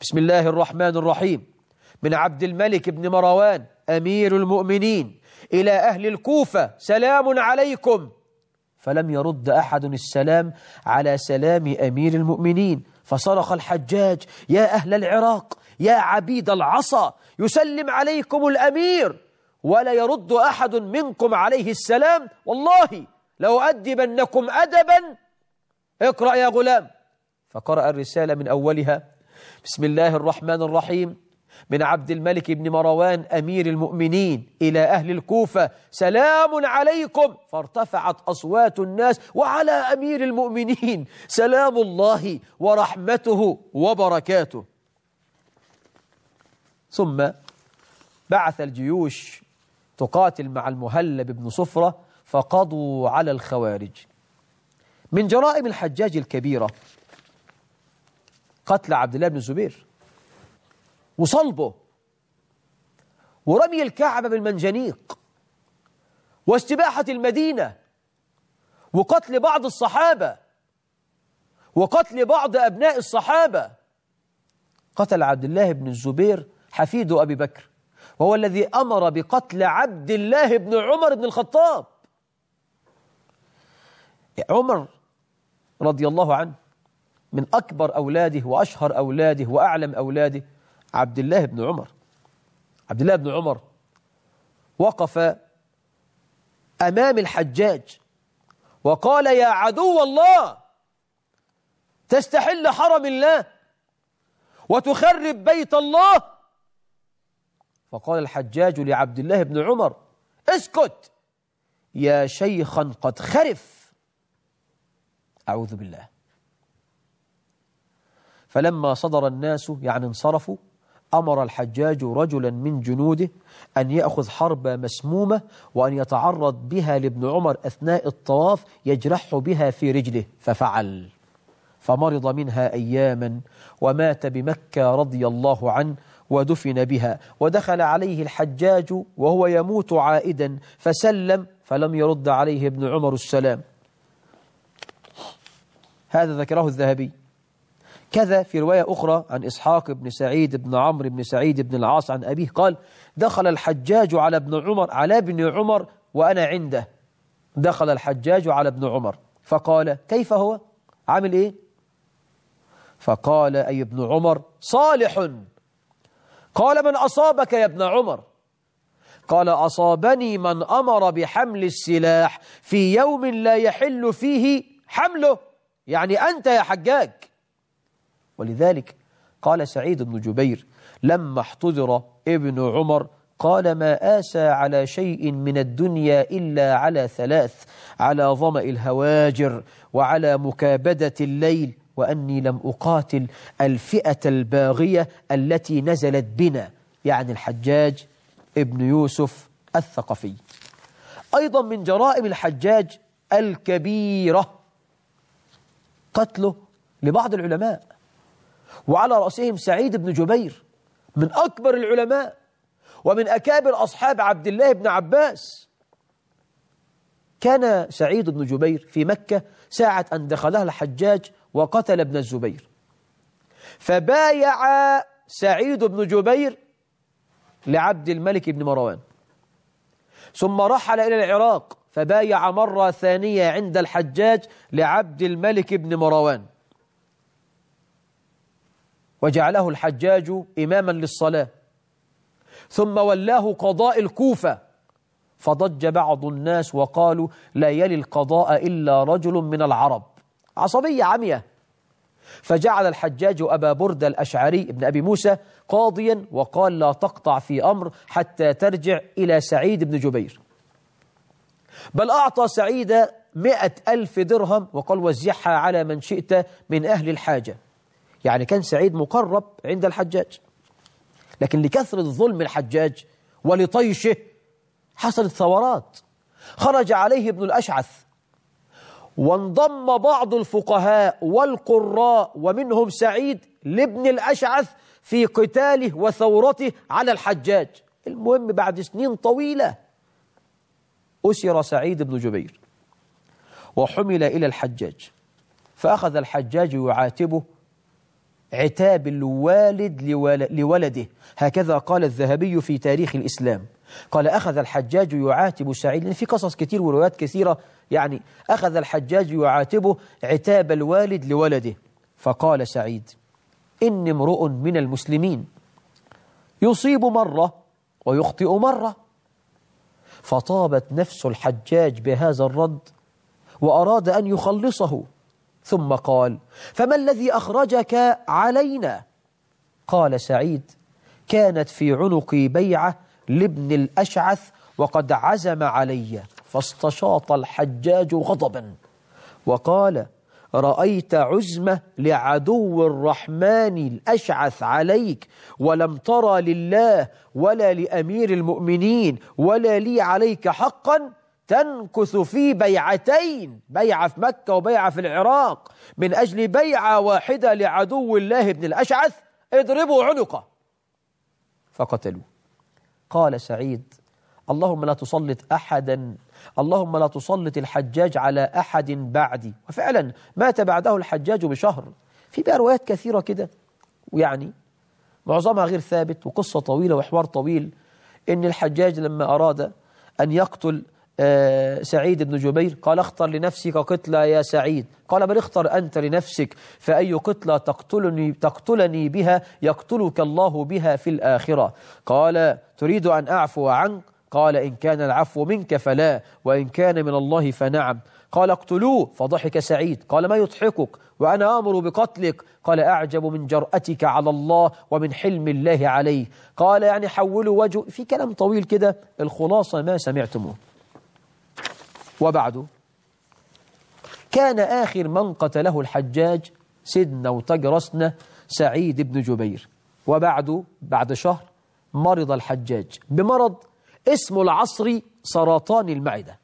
بسم الله الرحمن الرحيم من عبد الملك بن مروان أمير المؤمنين إلى أهل الكوفة سلام عليكم فلم يرد أحد السلام على سلام أمير المؤمنين فصرخ الحجاج يا أهل العراق يا عبيد العصا يسلم عليكم الأمير ولا يرد أحد منكم عليه السلام والله لأؤدبنكم أدبا اقرأ يا غلام فقرأ الرسالة من أولها بسم الله الرحمن الرحيم من عبد الملك بن مروان أمير المؤمنين إلى أهل الكوفة سلام عليكم فارتفعت أصوات الناس وعلى أمير المؤمنين سلام الله ورحمته وبركاته ثم بعث الجيوش تقاتل مع المهلب بن صفرة فقضوا على الخوارج من جرائم الحجاج الكبيرة قتل عبد الله بن الزبير وصلبه ورمي الكعبة بالمنجنيق واستباحة المدينة وقتل بعض الصحابة وقتل بعض أبناء الصحابة قتل عبد الله بن الزبير حفيد أبي بكر وهو الذي أمر بقتل عبد الله بن عمر بن الخطاب عمر رضي الله عنه من أكبر أولاده وأشهر أولاده وأعلم أولاده عبد الله بن عمر عبد الله بن عمر وقف أمام الحجاج وقال يا عدو الله تستحل حرم الله وتخرب بيت الله فقال الحجاج لعبد الله بن عمر اسكت يا شيخا قد خرف أعوذ بالله فلما صدر الناس يعني انصرفوا أمر الحجاج رجلا من جنوده أن يأخذ حربة مسمومة وأن يتعرض بها لابن عمر أثناء الطواف يجرحه بها في رجله ففعل فمرض منها أياما ومات بمكة رضي الله عنه ودفن بها ودخل عليه الحجاج وهو يموت عائدا فسلم فلم يرد عليه ابن عمر السلام هذا ذكره الذهبي كذا في رواية أخرى عن إسحاق بن سعيد بن عمرو بن سعيد بن العاص عن أبيه قال دخل الحجاج على ابن عمر على ابن عمر وأنا عنده دخل الحجاج على ابن عمر فقال كيف هو عامل إيه فقال أي ابن عمر صالح قال من أصابك يا ابن عمر قال أصابني من أمر بحمل السلاح في يوم لا يحل فيه حمله يعني أنت يا حجاج ولذلك قال سعيد بن جبير لما احتضر ابن عمر قال ما آسى على شيء من الدنيا إلا على ثلاث على ظمأ الهواجر وعلى مكابدة الليل وأني لم أقاتل الفئة الباغية التي نزلت بنا يعني الحجاج ابن يوسف الثقفي أيضا من جرائم الحجاج الكبيرة قتله لبعض العلماء وعلى رأسهم سعيد بن جبير من أكبر العلماء ومن أكابر أصحاب عبد الله بن عباس كان سعيد بن جبير في مكة ساعة أن دخلها الحجاج وقتل ابن الزبير فبايع سعيد بن جبير لعبد الملك بن مروان ثم رحل إلى العراق فبايع مرة ثانية عند الحجاج لعبد الملك بن مروان وجعله الحجاج إماما للصلاة ثم ولاه قضاء الكوفة فضج بعض الناس وقالوا لا يلي القضاء إلا رجل من العرب عصبية عمية فجعل الحجاج أبا برد الأشعري ابن أبي موسى قاضيا وقال لا تقطع في أمر حتى ترجع إلى سعيد بن جبير بل أعطى سعيد مئة ألف درهم وقال وزعها على من شئت من أهل الحاجة يعني كان سعيد مقرب عند الحجاج لكن لكثرة ظلم الحجاج ولطيشه حصلت ثورات خرج عليه ابن الأشعث وانضم بعض الفقهاء والقراء ومنهم سعيد لابن الأشعث في قتاله وثورته على الحجاج المهم بعد سنين طويلة أسر سعيد بن جبير وحمل إلى الحجاج فأخذ الحجاج يعاتبه عتاب الوالد لولده هكذا قال الذهبي في تاريخ الإسلام قال أخذ الحجاج يعاتب سعيد لأن في قصص كثير وروايات كثيرة يعني أخذ الحجاج يعاتبه عتاب الوالد لولده فقال سعيد إني امرؤ من المسلمين يصيب مرة ويخطئ مرة فطابت نفس الحجاج بهذا الرد وأراد أن يخلصه ثم قال فما الذي أخرجك علينا؟ قال سعيد كانت في عنقي بيعة لابن الأشعث وقد عزم علي فاستشاط الحجاج غضبا وقال رأيت عزمة لعدو الرحمن الأشعث عليك ولم ترى لله ولا لأمير المؤمنين ولا لي عليك حقا تنكث في بيعتين بيعة في مكة وبيعة في العراق من أجل بيعة واحدة لعدو الله بن الأشعث اضربوا عنقه فقتلوه قال سعيد اللهم لا تسلط أحدا اللهم لا تسلط الحجاج على أحد بعدي وفعلا مات بعده الحجاج بشهر في بقى روايات كثيرة كده ويعني معظمها غير ثابت وقصة طويلة وحوار طويل إن الحجاج لما أراد أن يقتل آه، سعيد بن جبير قال اختر لنفسك قتلى يا سعيد قال بل اختر أنت لنفسك فأي قتلى تقتلني, تقتلني بها يقتلك الله بها في الآخرة قال تريد أن أعفو عنك قال إن كان العفو منك فلا وإن كان من الله فنعم قال اقتلوه فضحك سعيد قال ما يضحكك وأنا آمر بقتلك قال أعجب من جرأتك على الله ومن حلم الله عليه قال يعني حولوا وجه في كلام طويل كده الخلاصة ما سمعتموه وبعد كان آخر من قتله الحجاج سيدنا وتجرسنا سعيد بن جبير وبعده بعد شهر مرض الحجاج بمرض اسمه العصري سرطان المعدة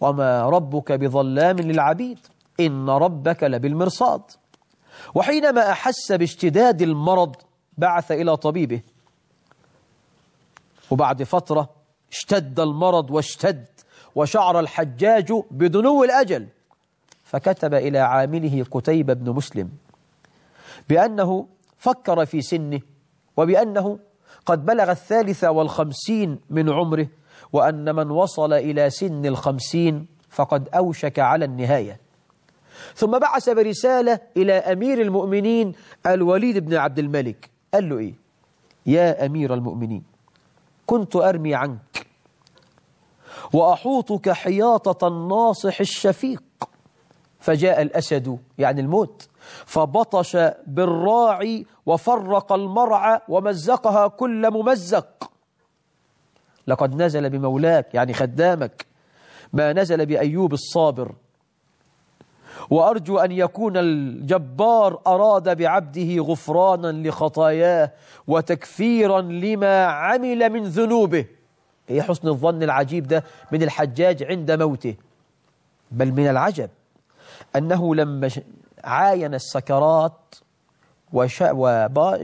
وما ربك بظلام للعبيد إن ربك لبالمرصاد وحينما أحس باشتداد المرض بعث إلى طبيبه وبعد فترة اشتد المرض واشتد وشعر الحجاج بدنو الأجل فكتب إلى عامله قتيبة بن مسلم بأنه فكر في سنه وبأنه قد بلغ الثالثة والخمسين من عمره وأن من وصل إلى سن الخمسين فقد أوشك على النهاية ثم بعث برسالة إلى أمير المؤمنين الوليد بن عبد الملك قال له إيه يا أمير المؤمنين كنت أرمي عنك وأحوطك حياطة الناصح الشفيق فجاء الأسد يعني الموت فبطش بالراعي وفرق المرعى ومزقها كل ممزق لقد نزل بمولاك يعني خدامك ما نزل بأيوب الصابر وأرجو أن يكون الجبار أراد بعبده غفرانا لخطاياه وتكفيرا لما عمل من ذنوبه إيه حسن الظن العجيب ده من الحجاج عند موته بل من العجب أنه لما عاين السكرات وش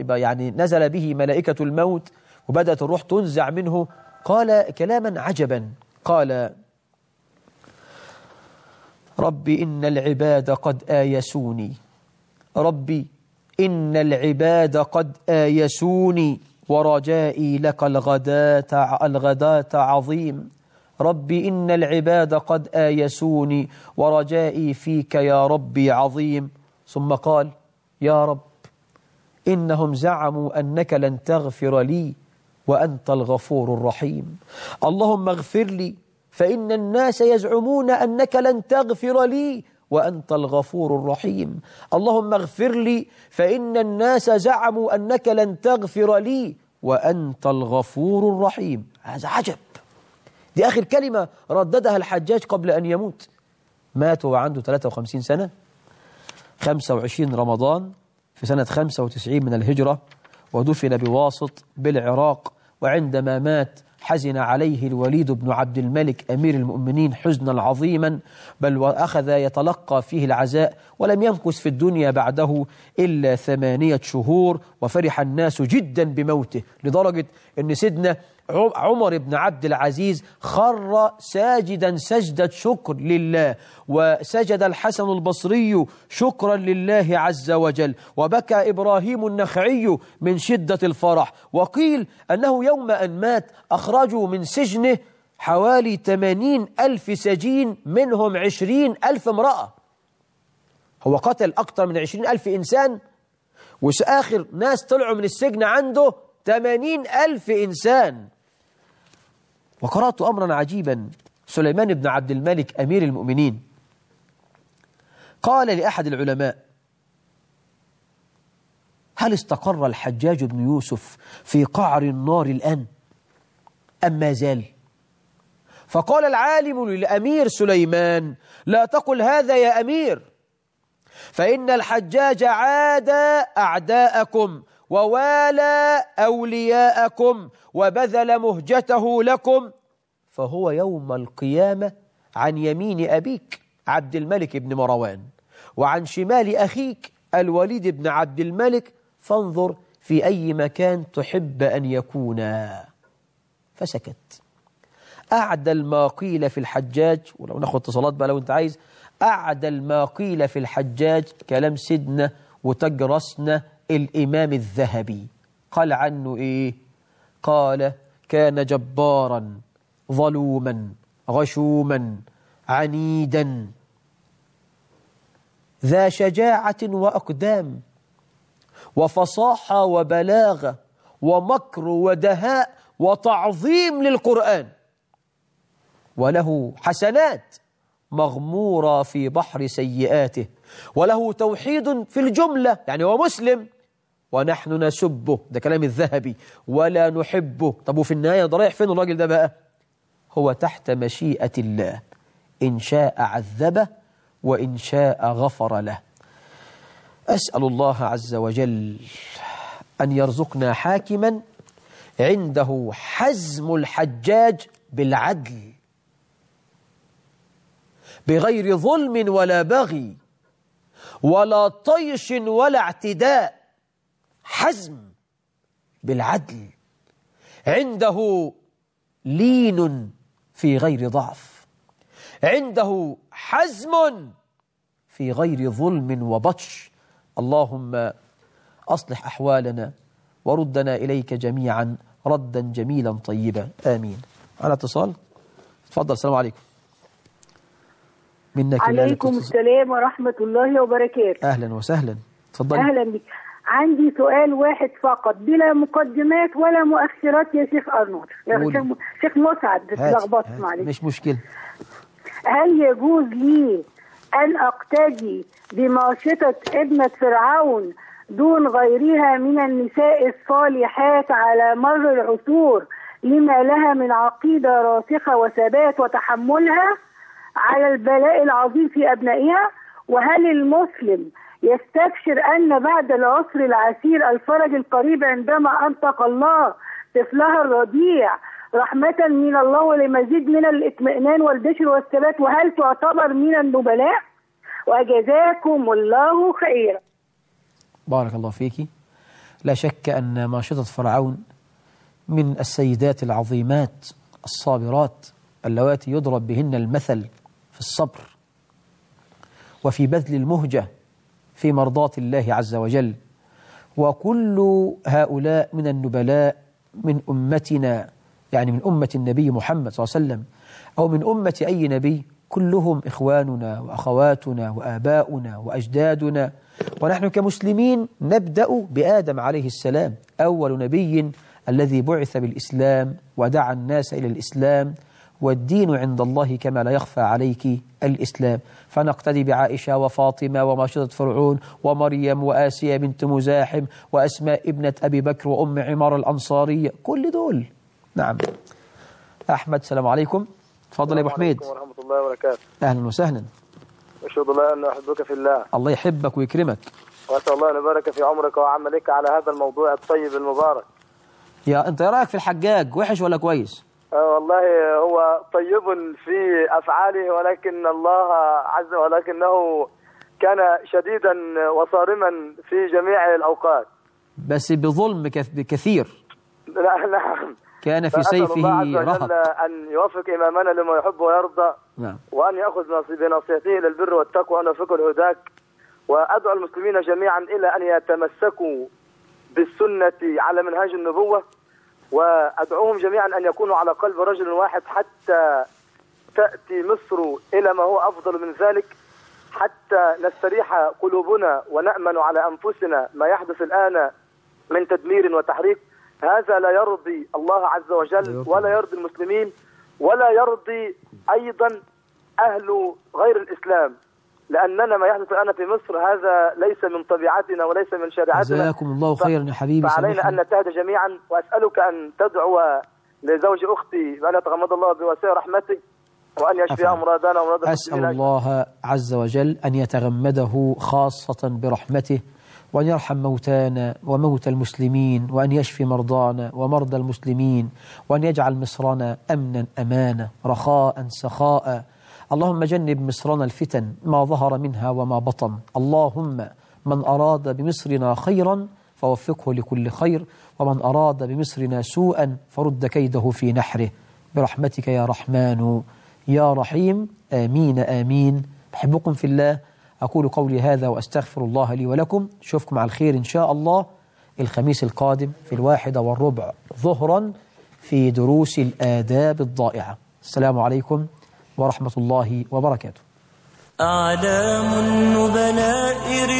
يعني نزل به ملائكة الموت وبدأت الروح تنزع منه قال كلاما عجبا قال رب إن العباد قد آيسوني ربي إن العباد قد آيسوني ورجائي لك الغداة الغداة عظيم ربي إن العباد قد آيسوني ورجائي فيك يا ربي عظيم ثم قال يا رب إنهم زعموا أنك لن تغفر لي وأنت الغفور الرحيم اللهم اغفر لي فإن الناس يزعمون أنك لن تغفر لي وأنت الغفور الرحيم اللهم اغفر لي فإن الناس زعموا أنك لن تغفر لي وأنت الغفور الرحيم هذا عجب دي آخر كلمة رددها الحجاج قبل أن يموت مات وعنده 53 سنة 25 رمضان في سنة 95 من الهجرة ودفن بواسط بالعراق وعندما مات حزن عليه الوليد بن عبد الملك أمير المؤمنين حزنا عظيما بل وأخذ يتلقى فيه العزاء ولم يمكث في الدنيا بعده إلا ثمانية شهور وفرح الناس جدا بموته لدرجة أن سيدنا عمر بن عبد العزيز خر ساجدا سجدة شكر لله وسجد الحسن البصري شكرا لله عز وجل وبكى إبراهيم النخعي من شدة الفرح وقيل أنه يوم أن مات أخرجوا من سجنه حوالي 80 ألف سجين منهم 20 ألف امرأة هو قتل أكثر من 20 ألف إنسان وآخر ناس طلعوا من السجن عنده 80 ألف إنسان وقرأت أمرا عجيبا سليمان بن عبد الملك أمير المؤمنين قال لأحد العلماء هل استقر الحجاج بن يوسف في قعر النار الآن أم ما زال فقال العالم للأمير سليمان لا تقل هذا يا أمير فإن الحجاج عاد أعداءكم ووالى أولياءكم وبذل مهجته لكم فهو يوم القيامة عن يمين أبيك عبد الملك بن مروان وعن شمال أخيك الوليد بن عبد الملك فانظر في أي مكان تحب أن يكونا فسكت أعدل ما قيل في الحجاج ولو ناخد اتصالات بقى لو أنت عايز أعدل ما قيل في الحجاج كلام سيدنا وتجرسنا الإمام الذهبي قال عنه إيه قال كان جبارا ظلوما غشوما عنيدا ذا شجاعة وأقدام وفصاحة وبلاغة ومكر ودهاء وتعظيم للقرآن وله حسنات مغمورة في بحر سيئاته وله توحيد في الجملة يعني هو مسلم ونحن نسبه ده كلام الذهبي ولا نحبه طب وفي النهاية ده رايح فين الراجل ده بقى هو تحت مشيئة الله إن شاء عذبه وإن شاء غفر له أسأل الله عز وجل أن يرزقنا حاكما عنده حزم الحجاج بالعدل بغير ظلم ولا بغي ولا طيش ولا اعتداء حزم بالعدل عنده لين في غير ضعف عنده حزم في غير ظلم وبطش اللهم أصلح أحوالنا وردنا إليك جميعا ردا جميلا طيبا آمين على اتصال تفضل السلام عليكم منك عليكم السلام ورحمة الله وبركاته أهلا وسهلا تفضل أهلا بك عندي سؤال واحد فقط بلا مقدمات ولا مؤخرات يا شيخ ارنولد شيخ مسعد اتلخبطت معلش مش مشكلة هل يجوز لي أن أقتدي بماشطة ابنة فرعون دون غيرها من النساء الصالحات على مر العصور لما لها من عقيدة راسخة وثبات وتحملها على البلاء العظيم في أبنائها وهل المسلم يستبشر أن بعد العسر العسير الفرج القريب عندما أنطق الله طفلها الرضيع رحمة من الله ولمزيد من الاطمئنان والبشر والثبات وهل تعتبر من النبلاء؟ وجزاكم الله خيرا. بارك الله فيك. لا شك أن ماشطة فرعون من السيدات العظيمات الصابرات اللواتي يضرب بهن المثل في الصبر وفي بذل المهجة في مرضاة الله عز وجل وكل هؤلاء من النبلاء من أمتنا يعني من أمة النبي محمد صلى الله عليه وسلم أو من أمة أي نبي كلهم إخواننا وأخواتنا وآباؤنا وأجدادنا ونحن كمسلمين نبدأ بآدم عليه السلام أول نبي الذي بعث بالإسلام ودعا الناس إلى الإسلام والدين عند الله كما لا يخفى عليك الإسلام فنقتدي بعائشة وفاطمة وماشطة فرعون ومريم وآسيا بنت مزاحم وأسماء ابنة أبي بكر وأم عمار الأنصارية كل دول نعم أحمد السلام عليكم تفضل يا أبو حميد ورحمة الله وبركاته أهلا وسهلا أشهد الله أن أحبك في الله الله يحبك ويكرمك وأسأل الله أن يبارك في عمرك وعملك على هذا الموضوع الطيب المبارك يا أنت إيه رأيك في الحجاج وحش ولا كويس؟ آه، والله هو طيب في افعاله ولكن الله عز ولكنه كان شديدا وصارما في جميع الاوقات بس بظلم كثير لا نعم كان في سيفه رهط أن يوفق إمامنا لما يحب ويرضى نعم. وأن يأخذ بنصيحته للبر والتقوى وأن يوفقه الهداك وأدعو المسلمين جميعا إلى أن يتمسكوا بالسنة على منهاج النبوة وأدعوهم جميعا أن يكونوا على قلب رجل واحد حتى تأتي مصر إلى ما هو أفضل من ذلك حتى نستريح قلوبنا ونأمن على أنفسنا ما يحدث الآن من تدمير وتحريك هذا لا يرضي الله عز وجل ولا يرضي المسلمين ولا يرضي أيضا أهل غير الإسلام لأننا ما يحدث الآن في مصر هذا ليس من طبيعتنا وليس من شريعتنا جزاكم الله خيرا يا حبيبي فعلينا أن نجتهد جميعا وأسألك أن تدعو لزوج أختي بأن يتغمد الله بواسع رحمته وأن يشفي أمراضنا وأمراض أسأل الله عز وجل أن يتغمده خاصة برحمته وأن يرحم موتانا وموتى المسلمين وأن يشفي مرضانا ومرضى المسلمين وأن يجعل مصرنا أمنا أمانا رخاء سخاء اللهم جنب مصرنا الفتن ما ظهر منها وما بطن اللهم من أراد بمصرنا خيرا فوفقه لكل خير ومن أراد بمصرنا سوءا فرد كيده في نحره برحمتك يا رحمن يا رحيم آمين آمين بحبكم في الله أقول قولي هذا وأستغفر الله لي ولكم أشوفكم على الخير إن شاء الله الخميس القادم في الواحدة والربع ظهرا في دروس الآداب الضائعة السلام عليكم ورحمة الله وبركاته أعلام النبلاء